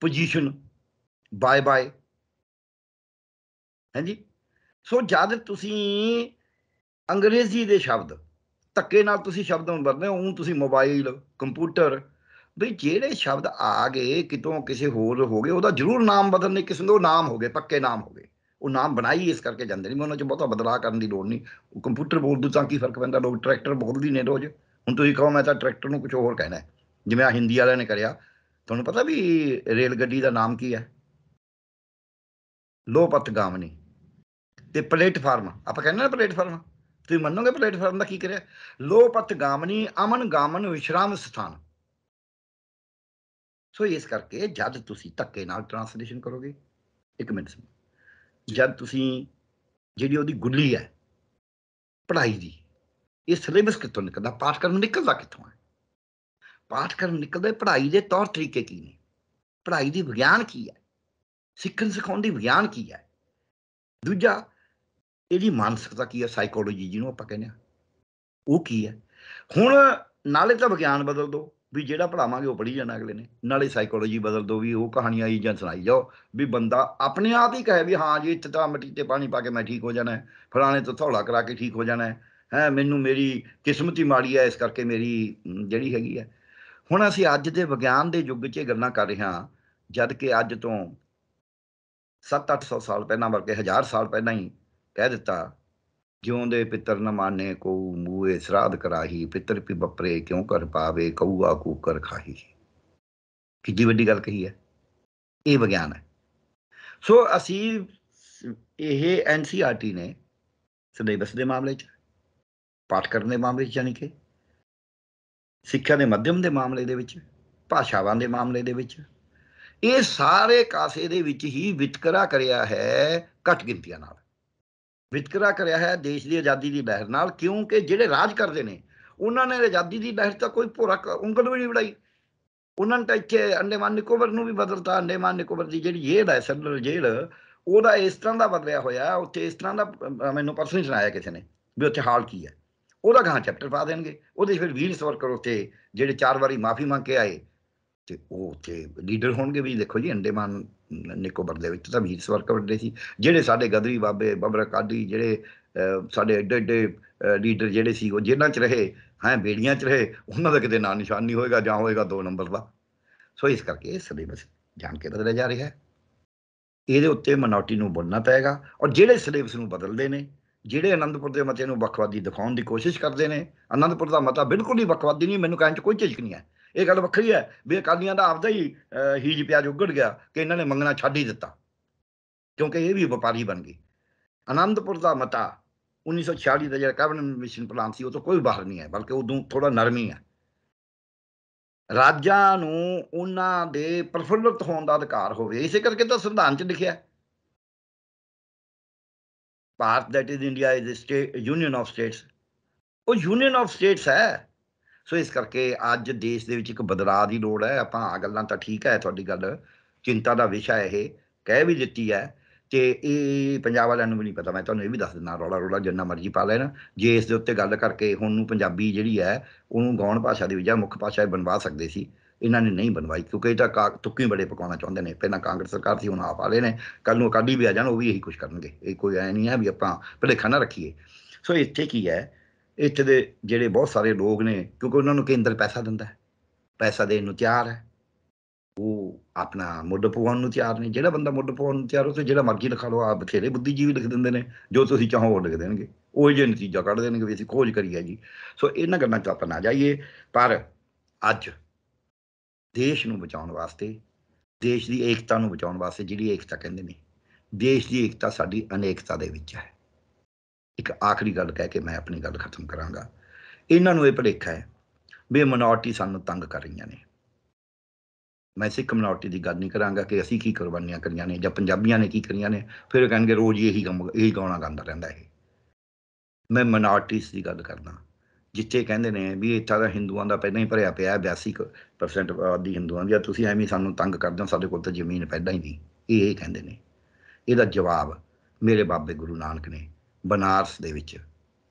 ਪੋਜੀਸ਼ਨ ਬਾਏ ਬਾਏ ਹਾਂਜੀ ਸੋ ਜਦ ਤੁਸੀਂ ਅੰਗਰੇਜ਼ੀ ਦੇ ਸ਼ਬਦ ਧੱਕੇ ਨਾਲ ਤੁਸੀਂ ਸ਼ਬਦ ਨੂੰ ਹੋ ਉਹ ਤੁਸੀਂ ਮੋਬਾਈਲ ਕੰਪਿਊਟਰ ਵੀ ਜਿਹੜੇ ਸ਼ਬਦ ਆ ਗਏ ਕਿਤੋਂ ਕਿਸੇ ਹੋਰ ਹੋ ਗਏ ਉਹਦਾ ਜ਼ਰੂਰ ਨਾਮ ਬਦਲਨੇ ਕਿਸੇ ਦਾ ਨਾਮ ਹੋ ਗਏ ਪੱਕੇ ਨਾਮ ਹੋ ਗਏ ਉਹ ਨਾਮ ਬਣਾਈ ਇਸ ਕਰਕੇ ਜਾਂਦੇ ਨਹੀਂ ਮੈਂ ਉਹਨਾਂ 'ਚ ਬਹੁਤਾ ਬਦਲਾ ਕਰਨ ਦੀ ਲੋੜ ਨਹੀਂ ਉਹ ਕੰਪਿਊਟਰ ਬੋਲ ਦੂ ਤਾਂ ਕੀ ਫਰਕ ਪੈਂਦਾ ਲੋਕ ਟਰੈਕਟਰ ਬੋਲਦੇ ਨੇ ਰੋਜ਼ ਹੁਣ ਤੁਸੀਂ ਕਹੋ ਮੈਂ ਤਾਂ ਟਰੈਕਟਰ ਨੂੰ ਕੁਝ ਹੋਰ ਕਹਿਣਾ ਜਿਵੇਂ ਆ ਹਿੰਦੀ ਵਾਲਿਆਂ ਨੇ ਕਰਿਆ ਤੁਹਾਨੂੰ ਪਤਾ ਵੀ ਰੇਲ ਗੱਡੀ ਦਾ ਨਾਮ ਕੀ ਹੈ ਲੋਪਤਗਾਮਨੀ ਤੇ ਪਲੇਟਫਾਰਮ ਆਪਾਂ ਕਹਿੰਦੇ ਨਾ ਪਲੇਟਫਾਰਮ ਤੁਸੀਂ ਮੰਨੋਗੇ ਪਲੇਟਫਾਰਮ ਦਾ ਕੀ ਕਰਿਆ ਲੋਪਤ ਗਾਮਨੀ ਅਮਨ ਗਾਮਨ ਵਿਸ਼ਰਾਮ ਸਥਾਨ ਸੋ ਇਸ ਕਰਕੇ ਜਦ ਤੁਸੀਂ ਧੱਕੇ ਨਾਲ ਟ੍ਰਾਂਸਲੇਸ਼ਨ ਕਰੋਗੇ ਇੱਕ ਮਿੰਟ ਜਦ ਤੁਸੀਂ ਜਿਹੜੀ ਉਹਦੀ ਗੁੱਲੀ ਹੈ ਪੜਾਈ ਦੀ ਇਹ ਸਿਲੇਬਸ ਕਿੱਥੋਂ ਨਿਕਲਦਾ ਕਰਨ ਨਿਕਲਦਾ ਕਿੱਥੋਂ ਹੈ ਕਰਨ ਨਿਕਲਦਾ ਪੜਾਈ ਦੇ ਤੌਰ ਤਰੀਕੇ ਕੀ ਨੇ ਪੜਾਈ ਦੀ ਵਿਗਿਆਨ ਕੀ ਹੈ ਸਿੱਖਣ ਸਿਖਾਉਣ ਦੀ ਵਿਗਿਆਨ ਕੀ ਹੈ ਦੂਜਾ ਇਹਦੀ ਮਾਨਸਿਕਤਾ ਕੀ ਹੈ ਸਾਈਕੋਲੋਜੀ ਜਿਹਨੂੰ ਆਪਾਂ ਕਹਿੰਦੇ ਆ ਉਹ ਕੀ ਹੈ ਹੁਣ ਨਾਲੇ ਤਾਂ ਵਿਗਿਆਨ ਬਦਲ ਦੋ ਵੀ ਜਿਹੜਾ ਪੜਾਵਾਂਗੇ ਉਹ ਪੜੀ ਜਾਣਾ ਅਗਲੇ ਨੇ ਨਾਲੇ ਸਾਈਕੋਲੋਜੀ ਬਦਲ ਦੋ ਵੀ ਉਹ ਕਹਾਣੀਆਂ ਹੀ ਜਾਂ ਸੁਣਾਈ ਜਾਓ ਵੀ ਬੰਦਾ ਆਪਣੇ ਆਪ ਹੀ ਕਹੇ ਵੀ ਹਾਂ ਜੀ ਇੱਥੇ ਤਾਂ ਮਿੱਟੀ ਤੇ ਪਾਣੀ ਪਾ ਕੇ ਮੈਂ ਠੀਕ ਹੋ ਜਾਣਾ ਹੈ ਫਲਾਣੇ ਤੋਂ ਥੋੜਾ ਕਰਾ ਕੇ ਠੀਕ ਹੋ ਜਾਣਾ ਹੈ ਹੈ ਮੈਨੂੰ ਮੇਰੀ ਕਿਸਮਤ ਹੀ ਮਾੜੀ ਹੈ ਇਸ ਕਰਕੇ ਮੇਰੀ ਜਿਹੜੀ ਹੈਗੀ ਹੈ ਹੁਣ ਅਸੀਂ ਅੱਜ ਦੇ ਵਿਗਿਆਨ ਦੇ ਯੁੱਗ 'ਚ ਗੱਲਾਂ ਕਰ ਰਹੇ ਹਾਂ ਜਦ ਕਿ ਅੱਜ ਤੋਂ 7-800 ਸਾਲ ਪਹਿਲਾਂ ਵਰਗੇ 1000 ਸਾਲ ਪਹਿਲਾਂ ਹੀ ਕਹਿ ਦਿੱਤਾ ਦੇ ਪਿੱਤਰ ਮਾਨੇ ਕੋ ਮੂਏ ਸਰਾਧ ਕਰਾਹੀ ਪਿੱਤਰ ਪੀ ਬਪਰੇ ਕਿਉਂ ਕਰ ਪਾਵੇ ਕਊਆ ਕੂਕਰ ਖਾਹੀ ਕਿੱਡੀ ਵੱਡੀ ਗੱਲ ਕਹੀ ਹੈ ਇਹ ਵਿਗਿਆਨ ਹੈ ਸੋ ਅਸੀਂ ਇਹ ਐਨਸੀਆਰਟੀ ਨੇ ਸਿਲੇਬਸ ਦੇ ਮਾਮਲੇ 'ਚ ਪਾਠ ਕਰਨ ਦੇ ਮਾਮਲੇ 'ਚ ਯਾਨੀ ਕਿ ਸਿੱਖਿਆ ਦੇ ਮਾਧਿਅਮ ਦੇ ਮਾਮਲੇ ਦੇ ਵਿੱਚ ਭਾਸ਼ਾਵਾਂ ਦੇ ਮਾਮਲੇ ਦੇ ਵਿੱਚ ਇਹ ਸਾਰੇ ਕਾਸੇ ਦੇ ਵਿੱਚ ਹੀ ਵਿਤਕਰਾ ਕਰਿਆ ਹੈ ਘਟ ਗਿਣਤੀਆਂ ਨਾਲ ਵਿਤਕਰਾ ਕਰਿਆ ਹੈ ਦੇਸ਼ ਦੀ ਆਜ਼ਾਦੀ ਦੀ ਬਹਿਰ ਨਾਲ ਕਿਉਂਕਿ ਜਿਹੜੇ ਰਾਜ ਕਰਦੇ ਨੇ ਉਹਨਾਂ ਨੇ ਆਜ਼ਾਦੀ ਦੀ ਬਹਿਰ ਤਾਂ ਕੋਈ ਭੋਰਾ ਉਂਗਲ ਵੀ ਨਹੀਂ ਵੜਾਈ ਉਹਨਾਂ ਨੇ ਤਾਂ ਇੱਥੇ ਅੰਡੇਮਾਨ ਨਿਕੋਬਰ ਨੂੰ ਵੀ ਬਦਲਤਾ ਅੰਡੇਮਾਨ ਨਿਕੋਬਰ ਦੀ ਜਿਹੜੀ ਜੇਲ੍ਹ ਹੈ ਸੈਂਟਰਲ ਜੇਲ੍ਹ ਉਹਦਾ ਇਸ ਤਰ੍ਹਾਂ ਦਾ ਬਦਲਿਆ ਹੋਇਆ ਉੱਥੇ ਇਸ ਤਰ੍ਹਾਂ ਦਾ ਮੈਨੂੰ ਪਰਸਨਲੀ ਸੁਣਾਇਆ ਕਿਸੇ ਨੇ ਵੀ ਉੱਥੇ ਹਾਲ ਕੀ ਹੈ ਉਹਦਾ ਗਾਂ ਚੈਪਟਰ ਪਾ ਦੇਣਗੇ ਉਹਦੇ ਫਿਰ ਵੀਰ ਸਵਰਕਰ ਉੱਥੇ ਜਿਹੜੇ ਚਾਰ ਵਾਰੀ ਮਾਫੀ ਮੰਗ ਕੇ ਆਏ ਤੇ ਉਹ ਉੱਥੇ ਲੀਡਰ ਹੋਣਗੇ ਵੀ ਦੇਖੋ ਜੀ ਅੰਡੇਮਾਨ ਨਿਕੋਬਰ ਦੇ ਵਿੱਚ ਤਾਂ ਵੀਰ ਸਵਰਕ ਵੱਡੇ ਸੀ ਜਿਹੜੇ ਸਾਡੇ ਗਦਰੀ ਬਾਬੇ ਬਬਰ ਕਾਦੀ ਜਿਹੜੇ ਸਾਡੇ ਏਡੇ ਏਡੇ ਲੀਡਰ ਜਿਹੜੇ ਸੀ ਉਹ ਜਿਨ੍ਹਾਂ 'ਚ ਰਹੇ ਹੈ ਬੇੜੀਆਂ 'ਚ ਰਹੇ ਉਹਨਾਂ ਦਾ ਕਿਤੇ ਨਾਂ ਨਿਸ਼ਾਨ ਨਹੀਂ ਹੋਏਗਾ ਜਾਂ ਹੋਏਗਾ 2 ਨੰਬਰ ਦਾ ਸੋ ਇਸ ਕਰਕੇ ਇਹ ਸਿਲੇਬਸ ਜਾਣ ਕੇ ਬਦਲਿਆ ਜਾ ਰਿਹਾ ਹੈ ਇਹਦੇ ਉੱਤੇ ਮਨੋਟੀ ਨੂੰ ਬੋਲਣਾ ਪਏਗਾ ਔਰ ਜਿਹੜੇ ਸਿਲੇਬਸ ਨੂੰ ਬਦਲਦੇ ਨੇ ਜਿਹੜੇ ਆਨੰਦਪੁਰ ਦੇ ਮਤੇ ਨੂੰ ਵੱਖਵਾਦੀ ਦਿਖਾਉਣ ਦੀ ਕੋਸ਼ਿਸ਼ ਕਰਦੇ ਨੇ ਆਨੰਦਪੁਰ ਦਾ ਮਤਾ ਬਿਲਕੁਲ ਹੀ ਵੱਖਵਾਦੀ ਨਹੀਂ ਮੈਨੂੰ ਕਹਿਣ 'ਚ ਕੋਈ ਝਿਜਕ ਨਹੀਂ ਹੈ ਇਹ ਗੱਲ ਵੱਖਰੀ ਹੈ ਵੀ ਅਕਾਲੀਆਂ ਦਾ ਆਪਦਾ ਹੀ ਹੀਜ ਪਿਆਜ ਉਗੜ ਗਿਆ ਕਿ ਇਹਨਾਂ ਨੇ ਮੰਗਣਾ ਛੱਡ ਹੀ ਦਿੱਤਾ ਕਿਉਂਕਿ ਇਹ ਵੀ ਵਪਾਰੀ ਬਣ ਗਈ ਆਨੰਦਪੁਰ ਦਾ ਮਤਾ 1946 ਦਾ ਜਿਹੜਾ ਕੈਬਨਿਟ ਮਿਸ਼ਨ ਪਲਾਨ ਸੀ ਉਹ ਤੋਂ ਕੋਈ ਬਾਹਰ ਨਹੀਂ ਹੈ ਬਲਕਿ ਉਦੋਂ ਥੋੜਾ ਨਰਮੀ ਹੈ ਰਾਜਾਂ ਨੂੰ ਉਹਨਾਂ ਦੇ ਪ੍ਰਫੁੱਲਤ ਹੋਣ ਦਾ ਅਧਿਕਾਰ ਹੋਵੇ ਇਸੇ ਕਰਕੇ ਤਾਂ ਸੰਵਿਧਾਨ 'ਚ ਲਿਖਿਆ Bharat that is India is a state union of states ਉਹ ਯੂਨੀਅਨ ਆਫ ਸਟੇਟਸ ਹੈ ਸੋ ਇਸ ਕਰਕੇ ਅੱਜ ਦੇਸ਼ ਦੇ ਵਿੱਚ ਇੱਕ ਬਦਲਾਅ ਦੀ ਲੋੜ ਹੈ ਆਪਾਂ ਆ ਗੱਲਾਂ ਤਾਂ ਠੀਕ ਹੈ ਤੁਹਾਡੀ ਗੱਲ ਚਿੰਤਾ ਦਾ ਵਿਸ਼ਾ ਇਹ ਕਹਿ ਵੀ ਦਿੱਤੀ ਹੈ ਤੇ ਇਹ ਪੰਜਾਬ ਵਾਲਿਆਂ ਨੂੰ ਵੀ ਨਹੀਂ ਪਤਾ ਮੈਂ ਤੁਹਾਨੂੰ ਇਹ ਵੀ ਦੱਸ ਦਿੰਦਾ ਰੋਲਾ ਰੋਲਾ ਜਿੰਨਾ ਮਰਜ਼ੀ ਪਾ ਲੈਣਾ ਜੇ ਇਸ ਦੇ ਉੱਤੇ ਗੱਲ ਕਰਕੇ ਹੁਣ ਨੂੰ ਪੰਜਾਬੀ ਜਿਹੜੀ ਹੈ ਉਹਨੂੰ ਗੌਣ ਭਾਸ਼ਾ ਦੇ ਵਿੱਚ ਮੁੱਖ ਭਾਸ਼ਾ ਬਣਵਾ ਸਕਦੇ ਸੀ ਇਹਨਾਂ ਨੇ ਨਹੀਂ ਬਣਵਾਈ ਕਿਉਂਕਿ ਇਹ ਤਾਂ ਕਾਕ ਤੁੱਕੀ ਬੜੇ ਪਕਾਉਣਾ ਚਾਹੁੰਦੇ ਨੇ ਪਹਿਲਾਂ ਕਾਂਗਰਸ ਸਰਕਾਰ ਸੀ ਹੁਣ ਆਪ ਆਲੇ ਨੇ ਕੱਲ ਨੂੰ ਅਕਾਲੀ ਵੀ ਆ ਜਾਣ ਉਹ ਵੀ ਇਹੀ ਕੁਝ ਕਰਨਗੇ ਇਹ ਕੋਈ ਐ ਨਹੀਂ ਹੈ ਵੀ ਆਪਾਂ ਭਲੇਖਾ ਨਾ ਰੱਖੀਏ ਸੋ ਇੱਥੇ ਕੀ ਹੈ ਇੱਥੇ ਦੇ ਜਿਹੜੇ ਬਹੁਤ ਸਾਰੇ ਲੋਕ ਨੇ ਕਿਉਂਕਿ ਉਹਨਾਂ ਨੂੰ ਕੇਂਦਰ ਪੈਸਾ ਦਿੰਦਾ ਹੈ ਪੈਸਾ ਦੇਣ ਨੂੰ ਤਿਆਰ ਹੈ ਉਹ ਆਪਣਾ ਮੁੱਢ ਪਵਾਉਣ ਨੂੰ ਤਿਆਰ ਨਹੀਂ ਜਿਹੜਾ ਬੰਦਾ ਮੁੱਢ ਪਵਾਉਣ ਨੂੰ ਤਿਆਰ ਹੋ ਤੇ ਜਿਹੜਾ ਮਰਜ਼ੀ ਲਿਖਾ ਲਓ ਆ ਬਥੇਰੇ ਬੁੱਧੀਜੀਵੀ ਲਿਖ ਦਿੰਦੇ ਨੇ ਜੋ ਤੁਸੀਂ ਚਾਹੋ ਉਹ ਲਿਖ ਦੇਣਗੇ ਉਹ ਜੇ ਨਤੀਜਾ ਕੱਢ ਦੇਣਗੇ ਵੀ ਅਸੀਂ ਖੋਜ ਕਰੀ ਹੈ ਜੀ ਸੋ ਇਹਨਾਂ ਗੱਲਾਂ 'ਚ ਆਪਾਂ ਨਾ ਜਾਈਏ ਪਰ ਅੱਜ ਦੇਸ਼ ਨੂੰ ਬਚਾਉਣ ਵਾਸਤੇ ਦੇਸ਼ ਦੀ ਏਕਤਾ ਨੂੰ ਬਚਾਉਣ ਵਾਸਤੇ ਜਿਹੜੀ ਏਕਤਾ ਕਹਿੰਦੇ ਨੇ ਦੇਸ਼ ਦੀ ਏਕਤਾ ਸਾਡੀ ਅਨੇਕਤਾ ਦੇ ਵਿੱਚ ਹੈ ਇੱਕ ਆਖਰੀ ਗੱਲ ਕਹਿ ਕੇ ਮੈਂ ਆਪਣੀ ਗੱਲ ਖਤਮ ਕਰਾਂਗਾ ਇਹਨਾਂ ਨੂੰ ਇਹ ਭਲੇਖਾ ਹੈ ਵੀ ਮਨੋਰਟੀ ਸਾਨੂੰ ਤੰਗ ਕਰ ਰਹੀਆਂ ਨੇ ਮੈਂ ਸਿੱਖ ਮਨੋਰਟੀ ਦੀ ਗੱਲ ਨਹੀਂ ਕਰਾਂਗਾ ਕਿ ਅਸੀਂ ਕੀ ਕੁਰਬਾਨੀਆਂ ਕਰੀਆਂ ਨੇ ਜਾਂ ਪੰਜਾਬੀਆਂ ਨੇ ਕੀ ਕਰੀਆਂ ਨੇ ਫਿਰ ਕਹਿੰਗੇ ਰੋਜ਼ ਇਹੀ ਗਮ ਇਹੀ ਗਾਉਣਾ ਗਾਉਂਦਾ ਰਹਿੰਦਾ ਹੈ ਮੈਂ ਮਿਨੋਰਟੀਸ ਦੀ ਗੱਲ ਕਰਦਾ ਜਿੱਥੇ ਕਹਿੰਦੇ ਨੇ ਵੀ ਇੱਥਾ ਦਾ ਹਿੰਦੂਆਂ ਦਾ ਪਹਿਲਾਂ ਹੀ ਭਰਿਆ ਪਿਆ 82% ਆਦੀ ਹਿੰਦੂਆਂ ਦੀ ਆ ਤੁਸੀਂ ਐਵੇਂ ਸਾਨੂੰ ਤੰਗ ਕਰਦੇ ਹੋ ਸਾਡੇ ਕੋਲ ਤਾਂ ਜ਼ਮੀਨ ਪਹਿਲਾਂ ਹੀ ਨਹੀਂ ਇਹ ਇਹ ਕਹਿੰਦੇ ਨੇ ਇਹਦਾ ਜਵਾਬ ਮੇਰੇ ਬਾਬੇ ਗੁਰੂ ਨਾਨਕ ਨੇ ਬਨਾਰਸ ਦੇ ਵਿੱਚ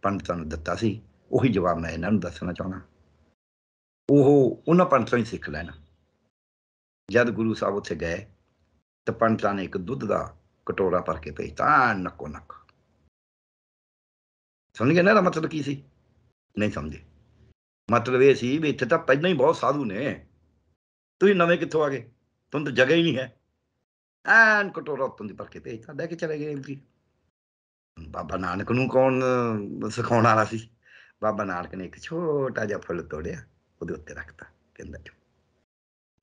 ਪੰਡਤਾਂ ਨੂੰ ਦਿੱਤਾ ਸੀ ਉਹੀ ਜਵਾਬ ਮੈਂ ਇਹਨਾਂ ਨੂੰ ਦੱਸਣਾ ਚਾਹੁੰਦਾ ਉਹ ਉਹਨਾਂ ਪੰਡਤਾਂ ਹੀ ਸਿੱਖ ਲੈਣਾ ਜਦ ਗੁਰੂ ਸਾਹਿਬ ਉੱਥੇ ਗਏ ਤਾਂ ਪੰਡਤਾਂ ਨੇ ਇੱਕ ਦੁੱਧ ਦਾ ਕਟੋਰਾ ਭਰ ਕੇ ਭੇਜਤਾ ਨਕੋ ਨਕ ਸਮਝ ਗਏ ਨਾ ਇਹਦਾ ਮਤਲਬ ਕੀ ਸੀ ਨਹੀਂ ਸਮਝੇ ਮਤਲਬ ਇਹ ਸੀ ਵੀ ਇੱਥੇ ਤਾਂ ਪਹਿਲਾਂ ਹੀ ਬਹੁਤ ਸਾਧੂ ਨੇ ਤੁਸੀਂ ਨਵੇਂ ਕਿੱਥੋਂ ਆ ਗਏ ਤੁਹਾਨੂੰ ਤਾਂ ਜਗ੍ਹਾ ਹੀ ਨਹੀਂ ਹੈ ਐਨ ਕਟੋਰਾ ਉੱਤੋਂ ਦੀ ਭਰ ਕੇ ਭੇਜਤਾ ਲੈ ਕੇ ਚਲੇ ਗਏ ਜੀ ਬਾਬਾ ਨਾਨਕ ਨੂੰ ਕੌਣ ਸਿਖਾਉਣ ਵਾਲਾ ਸੀ ਬਾਬਾ ਨਾਨਕ ਨੇ ਇੱਕ ਛੋਟਾ ਜਿਹਾ ਫੁੱਲ ਤੋੜਿਆ ਉਹਦੇ ਉੱਤੇ ਰੱਖਤਾ ਕਹਿੰਦਾ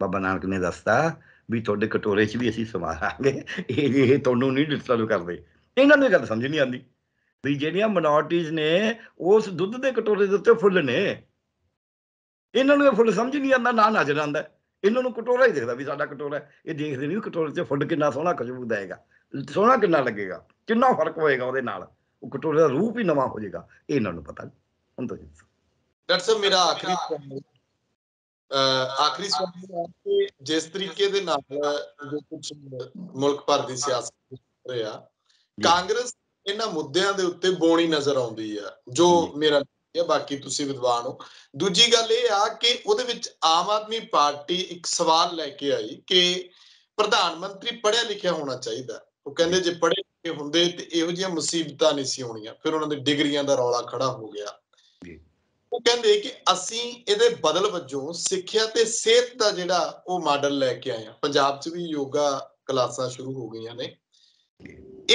ਬਾਬਾ ਨਾਨਕ ਨੇ ਦੱਸਤਾ ਵੀ ਤੁਹਾਡੇ ਕਟੋਰੇ 'ਚ ਵੀ ਅਸੀਂ ਸਮਾਰਾਂਗੇ ਇਹ ਇਹ ਤੁਹਾਨੂੰ ਨਹੀਂ ਡਿਸਟਰਬ ਕਰਦੇ ਇਹਨਾਂ ਨੂੰ ਗੱਲ ਸਮਝ ਨਹੀਂ ਆਉਂਦੀ ਵੀ ਜਿਹੜੀਆਂ ਮਿਨੋਰਟੀਜ਼ ਨੇ ਉਸ ਦੁੱਧ ਦੇ ਕਟੋਰੇ ਦੇ ਉੱਤੇ ਫੁੱਲ ਨੇ ਇਹਨਾਂ ਨੂੰ ਇਹ ਫੁੱਲ ਸਮਝ ਨਹੀਂ ਆਉਂਦਾ ਨਾ ਨਜ਼ਰ ਆਉਂਦਾ ਇਹਨਾਂ ਨੂੰ ਕਟੋਰਾ ਹੀ ਦਿਖਦਾ ਵੀ ਸਾਡਾ ਕਟੋਰਾ ਇਹ ਦੇਖਦੇ ਨਹੀਂ ਕਟੋਰੇ 'ਚ ਫੁੱਲ ਕਿੰਨਾ ਸੋਹਣਾ ਖੁਸ਼ਬੂ ਦਾਏਗਾ ਸੋਹਣਾ ਕਿੰਨਾ ਲੱਗੇਗਾ ਕਿੰਨਾ ਫਰਕ ਹੋਏਗਾ ਉਹਦੇ ਨਾਲ ਉਹ ਕਟੋਰੇ ਦਾ ਰੂਪ ਹੀ ਨਵਾਂ ਹੋ ਜਾਏਗਾ ਇਹ ਇਹਨਾਂ ਨੂੰ ਪਤਾ ਹੁਣ ਤੋਂ ਡਾਕਟਰ ਸਾਹਿਬ ਮੇਰਾ ਆਖਰੀ ਆਖਰੀ ਸਵਾਲ ਹੈ ਕਿ ਜਿਸ ਤਰੀਕੇ ਦੇ ਨਾਲ ਜੋ ਕੁਝ ਮੁਲਕ ਭਰ ਦੀ ਸਿਆਸਤ ਰਿਹਾ ਕਾਂਗਰਸ ਇਹਨਾਂ ਮੁੱਦਿਆਂ ਦੇ ਉੱਤੇ ਬੋਣੀ ਨਜ਼ਰ ਆਉਂਦੀ ਆ ਜੋ ਮੇਰਾ ਇਹ ਬਾਕੀ ਤੁਸੀਂ ਵਿਦਵਾਨ ਹੋ ਦੂਜੀ ਗੱਲ ਇਹ ਆ ਕਿ ਉਹਦੇ ਵਿੱਚ ਆਮ ਆਦਮੀ ਪਾਰਟੀ ਇੱਕ ਸਵਾਲ ਲੈ ਕੇ ਆਈ ਕਿ ਪ੍ਰਧਾਨ ਮੰਤਰੀ ਪੜ੍ਹਿਆ ਲਿਖਿਆ ਹੋਣਾ ਚਾਹੀਦਾ ਉਹ ਕਹਿੰਦੇ ਜੇ ਪੜ੍ਹੇ ਲਿਖੇ ਹੁੰਦੇ ਤੇ ਇਹੋ ਜਿਹੀਆਂ ਮੁਸੀਬਤਾਂ ਨਹੀਂ ਸੀ ਹੋਣੀਆਂ ਫਿਰ ਉਹਨਾਂ ਦੇ ਡਿਗਰੀਆਂ ਦਾ ਰੌਲਾ ਖੜਾ ਹੋ ਗਿਆ ਉਹ ਕਹਿੰਦੇ ਕਿ ਅਸੀਂ ਇਹਦੇ ਬਦਲ ਵਜੋਂ ਸਿੱਖਿਆ ਤੇ ਸਿਹਤ ਦਾ ਜਿਹੜਾ ਉਹ ਮਾਡਲ ਲੈ ਕੇ ਆਏ ਆ ਪੰਜਾਬ 'ਚ ਵੀ ਯੋਗਾ ਕਲਾਸਾਂ ਸ਼ੁਰੂ ਹੋ ਗਈਆਂ ਨੇ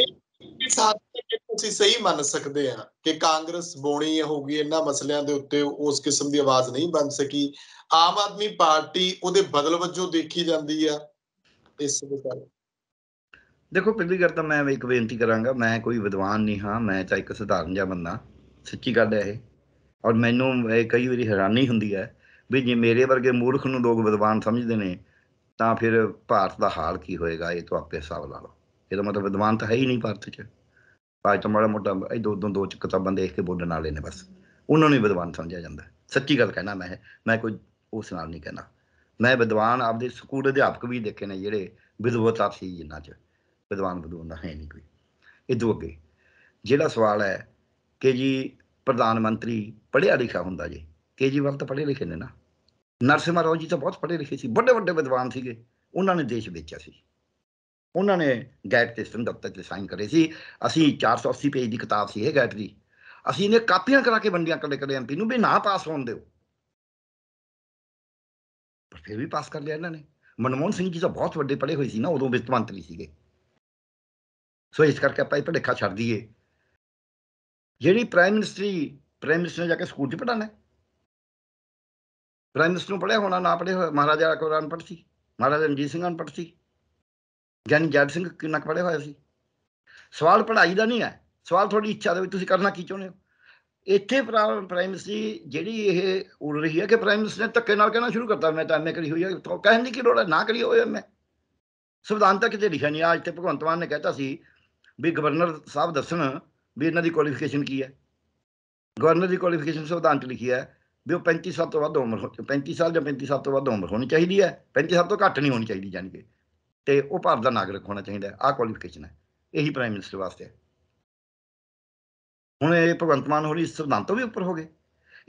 ਇਹ ਸਾਥ ਤੁਸੀਂ ਸਹੀ ਮੰਨ ਸਕਦੇ ਆ ਕਿ ਕਾਂਗਰਸ ਬੋਣੀ ਹੋ ਗਈ ਇਹਨਾਂ ਮਸਲਿਆਂ ਦੇ ਉੱਤੇ ਉਸ ਕਿਸਮ ਦੀ ਆਵਾਜ਼ ਨਹੀਂ ਬਣ ਸਕੀ ਆਮ ਆਦਮੀ ਪਾਰਟੀ ਉਹਦੇ ਬਦਲ ਵਜੋਂ ਦੇਖੀ ਜਾਂਦੀ ਆ ਇਸ ਦੇ ਕਾਰਨ ਦੇਖੋ ਪਹਿਲੀ ਗੱਲ ਤਾਂ ਮੈਂ ਇੱਕ ਬੇਨਤੀ ਕਰਾਂਗਾ ਮੈਂ ਕੋਈ ਵਿਦਵਾਨ ਨਹੀਂ ਹਾਂ ਮੈਂ ਤਾਂ ਇੱਕ ਸਧਾਰਨ ਜਿਹਾ ਬੰਦਾ ਸੱਚੀ ਗੱਲ ਹੈ ਇਹ ਔਰ ਮੈਨੂੰ ਇਹ ਕਈ ਵਾਰੀ ਹੈਰਾਨੀ ਹੁੰਦੀ ਹੈ ਵੀ ਜੇ ਮੇਰੇ ਵਰਗੇ ਮੂਰਖ ਨੂੰ ਲੋਕ ਵਿਦਵਾਨ ਸਮਝਦੇ ਨੇ ਤਾਂ ਫਿਰ ਭਾਰਤ ਦਾ ਹਾਲ ਕੀ ਹੋਏਗਾ ਇਹ ਤਾਂ ਆਪੇ ਹਿਸਾਬ ਲਾ ਲਓ ਇਹਦਾ ਮਤਲਬ ਵਿਦਵਾਨ ਤਾਂ ਹੈ ਹੀ ਨਹੀਂ ਭਾਰਤ 'ਚ ਤਾਂ ਮਾੜਾ ਮੋਟਾ ਇਹ ਦੋ ਦੋ ਦੋ ਕਿਤਾਬਾਂ ਦੇਖ ਕੇ ਬੋਲਣ ਵਾਲੇ ਨੇ ਬਸ ਉਹਨਾਂ ਨੂੰ ਵਿਦਵਾਨ ਸਮਝਿਆ ਜਾਂਦਾ ਸੱਚੀ ਗੱਲ ਕਹਿਣਾ ਮੈਂ ਮੈਂ ਕੋਈ ਉਸ ਨਾਲ ਨਹੀਂ ਕਹਿਣਾ ਮੈਂ ਵਿਦਵਾਨ ਆਪਦੇ ਸਕੂਲ ਅਧਿਆਪਕ ਵੀ ਦੇਖੇ ਨੇ ਜਿਹੜੇ ਵਿਦਵਤਾ ਸੀ ਜਿੰਨਾ 'ਚ ਵਿਦਵਾਨ ਵਿਦਵਾਨ ਦਾ ਹੈ ਨਹੀਂ ਕੋਈ ਇਦੋਂ ਅੱਗੇ ਜਿਹੜਾ ਸਵਾਲ ਹੈ ਕਿ ਜੀ ਪ੍ਰਧਾਨ ਮੰਤਰੀ ਪੜ੍ਹਿਆ ਲਿਖਿਆ ਹੁੰਦਾ ਜੀ ਕੇਜੀਵਾਲ ਤਾਂ ਪੜ੍ਹੇ ਲਿਖੇ ਨੇ ਨਾ ਨਰਸਿਮਾ ਰਾਓ ਜੀ ਤਾਂ ਬਹੁਤ ਪੜ੍ਹੇ ਲਿਖੇ ਸੀ ਵੱਡੇ ਵੱਡੇ ਵਿਦਵਾਨ ਸੀਗੇ ਉਹਨਾਂ ਨੇ ਦੇਸ਼ ਵੇਚਿਆ ਸੀ ਉਹਨਾਂ ਨੇ ਗੈਟ ਤੇ ਸਟਨ ਦਫ਼ਤਰ ਤੇ ਸਾਈਨ ਕਰੇ ਸੀ ਅਸੀਂ 480 ਪੇਜ ਦੀ ਕਿਤਾਬ ਸੀ ਇਹ ਗੈਟ ਦੀ ਅਸੀਂ ਨੇ ਕਾਪੀਆਂ ਕਰਾ ਕੇ ਵੰਡੀਆਂ ਕੱਲੇ ਕੱਲੇ ਐਮਪੀ ਨੂੰ ਵੀ ਨਾ ਪਾਸ ਹੋਣ ਦਿਓ ਪਰ ਫਿਰ ਵੀ ਪਾਸ ਕਰ ਲਿਆ ਇਹਨਾਂ ਨੇ ਮਨਮੋਹਨ ਸਿੰਘ ਜੀ ਤਾਂ ਬਹੁਤ ਵੱਡੇ ਪੜ੍ਹੇ ਹੋਏ ਸੀ ਨਾ ਉਦੋਂ ਵਿੱਤ ਮੰਤਰੀ ਸੀਗੇ ਸੋ ਇਸ ਕਰਕੇ ਆਪਾਂ ਇਹ ਭੜੇਖਾ ਛੱਡ ਦਈਏ ਜਿਹੜੀ ਪ੍ਰਾਈਮ ਮਿਨਿਸਟਰੀ ਪ੍ਰਾਈਮ ਮਿਨਿਸਟਰ ਜਾ ਕੇ ਸਕੂਲ 'ਚ ਪੜਾਣਾ ਪ੍ਰਾਈਮ ਮਿਨਿਸਟਰ ਨੂੰ ਪੜਿਆ ਹੋਣਾ ਨਾ ਪੜਿਆ ਹੋਇਆ ਮਹਾਰਾਜਾ ਕੋਰਾਨ ਪੜ ਸੀ ਮਹਾਰਾਜਾ ਰਣਜੀਤ ਸਿੰਘ ਪੜ ਸੀ ਗਿਆਨੀ ਜੱਟ ਸਿੰਘ ਕਿੰਨਾ ਪੜਿਆ ਹੋਇਆ ਸੀ ਸਵਾਲ ਪੜ੍ਹਾਈ ਦਾ ਨਹੀਂ ਹੈ ਸਵਾਲ ਤੁਹਾਡੀ ਇੱਛਾ ਦੇ ਵਿੱਚ ਤੁਸੀਂ ਕਰਨਾ ਕੀ ਚਾਹੁੰਦੇ ਹੋ ਇੱਥੇ ਪ੍ਰਾਈਮ ਮਿਨਿਸਟਰੀ ਜਿਹੜੀ ਇਹ ਉੜ ਰਹੀ ਹੈ ਕਿ ਪ੍ਰਾਈਮ ਮਿਨਿਸਟਰ ਨੇ ਧੱਕੇ ਨਾਲ ਕਹਿਣਾ ਸ਼ੁਰੂ ਕਰਤਾ ਮੈਂ ਤਾਂ ਐਵੇਂ ਕਰੀ ਹੋਈ ਹੈ ਕਹਿਣ ਦੀ ਕੀ ਲੋੜ ਹੈ ਨਾ ਕਰੀ ਹੋਇਆ ਮੈਂ ਸੰਵਿਧਾਨ ਤਾਂ ਕਿਤੇ ਲਿਖਿਆ ਨਹੀਂ ਅੱਜ ਤੇ ਭਗਵੰਤ ਮਾਨ ਨੇ ਕਹਿਤਾ ਸੀ ਵੀ ਗਵਰਨਰ ਸਾਹਿਬ ਦੱਸਣ ਵੀ ਇਹਨਾਂ ਦੀ ਕੁਆਲੀਫਿਕੇਸ਼ਨ ਕੀ ਹੈ ਗਵਰਨਰ ਦੀ ਕੁਆਲੀਫਿਕੇਸ਼ਨ ਸੰਵਿਧਾਨ 'ਚ ਲਿਖੀ ਹੈ ਵੀ ਉਹ 35 ਸਾਲ ਤੋਂ ਵੱਧ ਉਮਰ 35 ਸਾਲ ਜਾਂ 35 ਸਾਲ ਤੋਂ ਵੱਧ ਉਮਰ ਹੋਣੀ ਚਾਹੀਦੀ ਹੈ 35 ਸਾਲ ਤੋਂ ਘੱਟ ਨਹੀਂ ਹੋਣੀ ਚਾਹੀਦੀ ਜਾਨੀ ਕਿ ਤੇ ਉਹ ਭਾਰਤ ਦਾ ਨਾਗਰਿਕ ਹੋਣਾ ਚਾਹੀਦਾ ਆ ਕੁਆਲੀਫਿਕੇਸ਼ਨ ਹੈ ਇਹੀ ਪ੍ਰਾਈਮ ਮਿਨਿਸਟਰ ਵਾਸਤੇ ਹੁਣ ਇਹ ਭਗਵੰਤ ਮਾਨ ਹੋਰੀ ਸੰਵਿਧਾਨ ਤੋਂ ਵੀ ਉੱਪਰ ਹੋ ਗਏ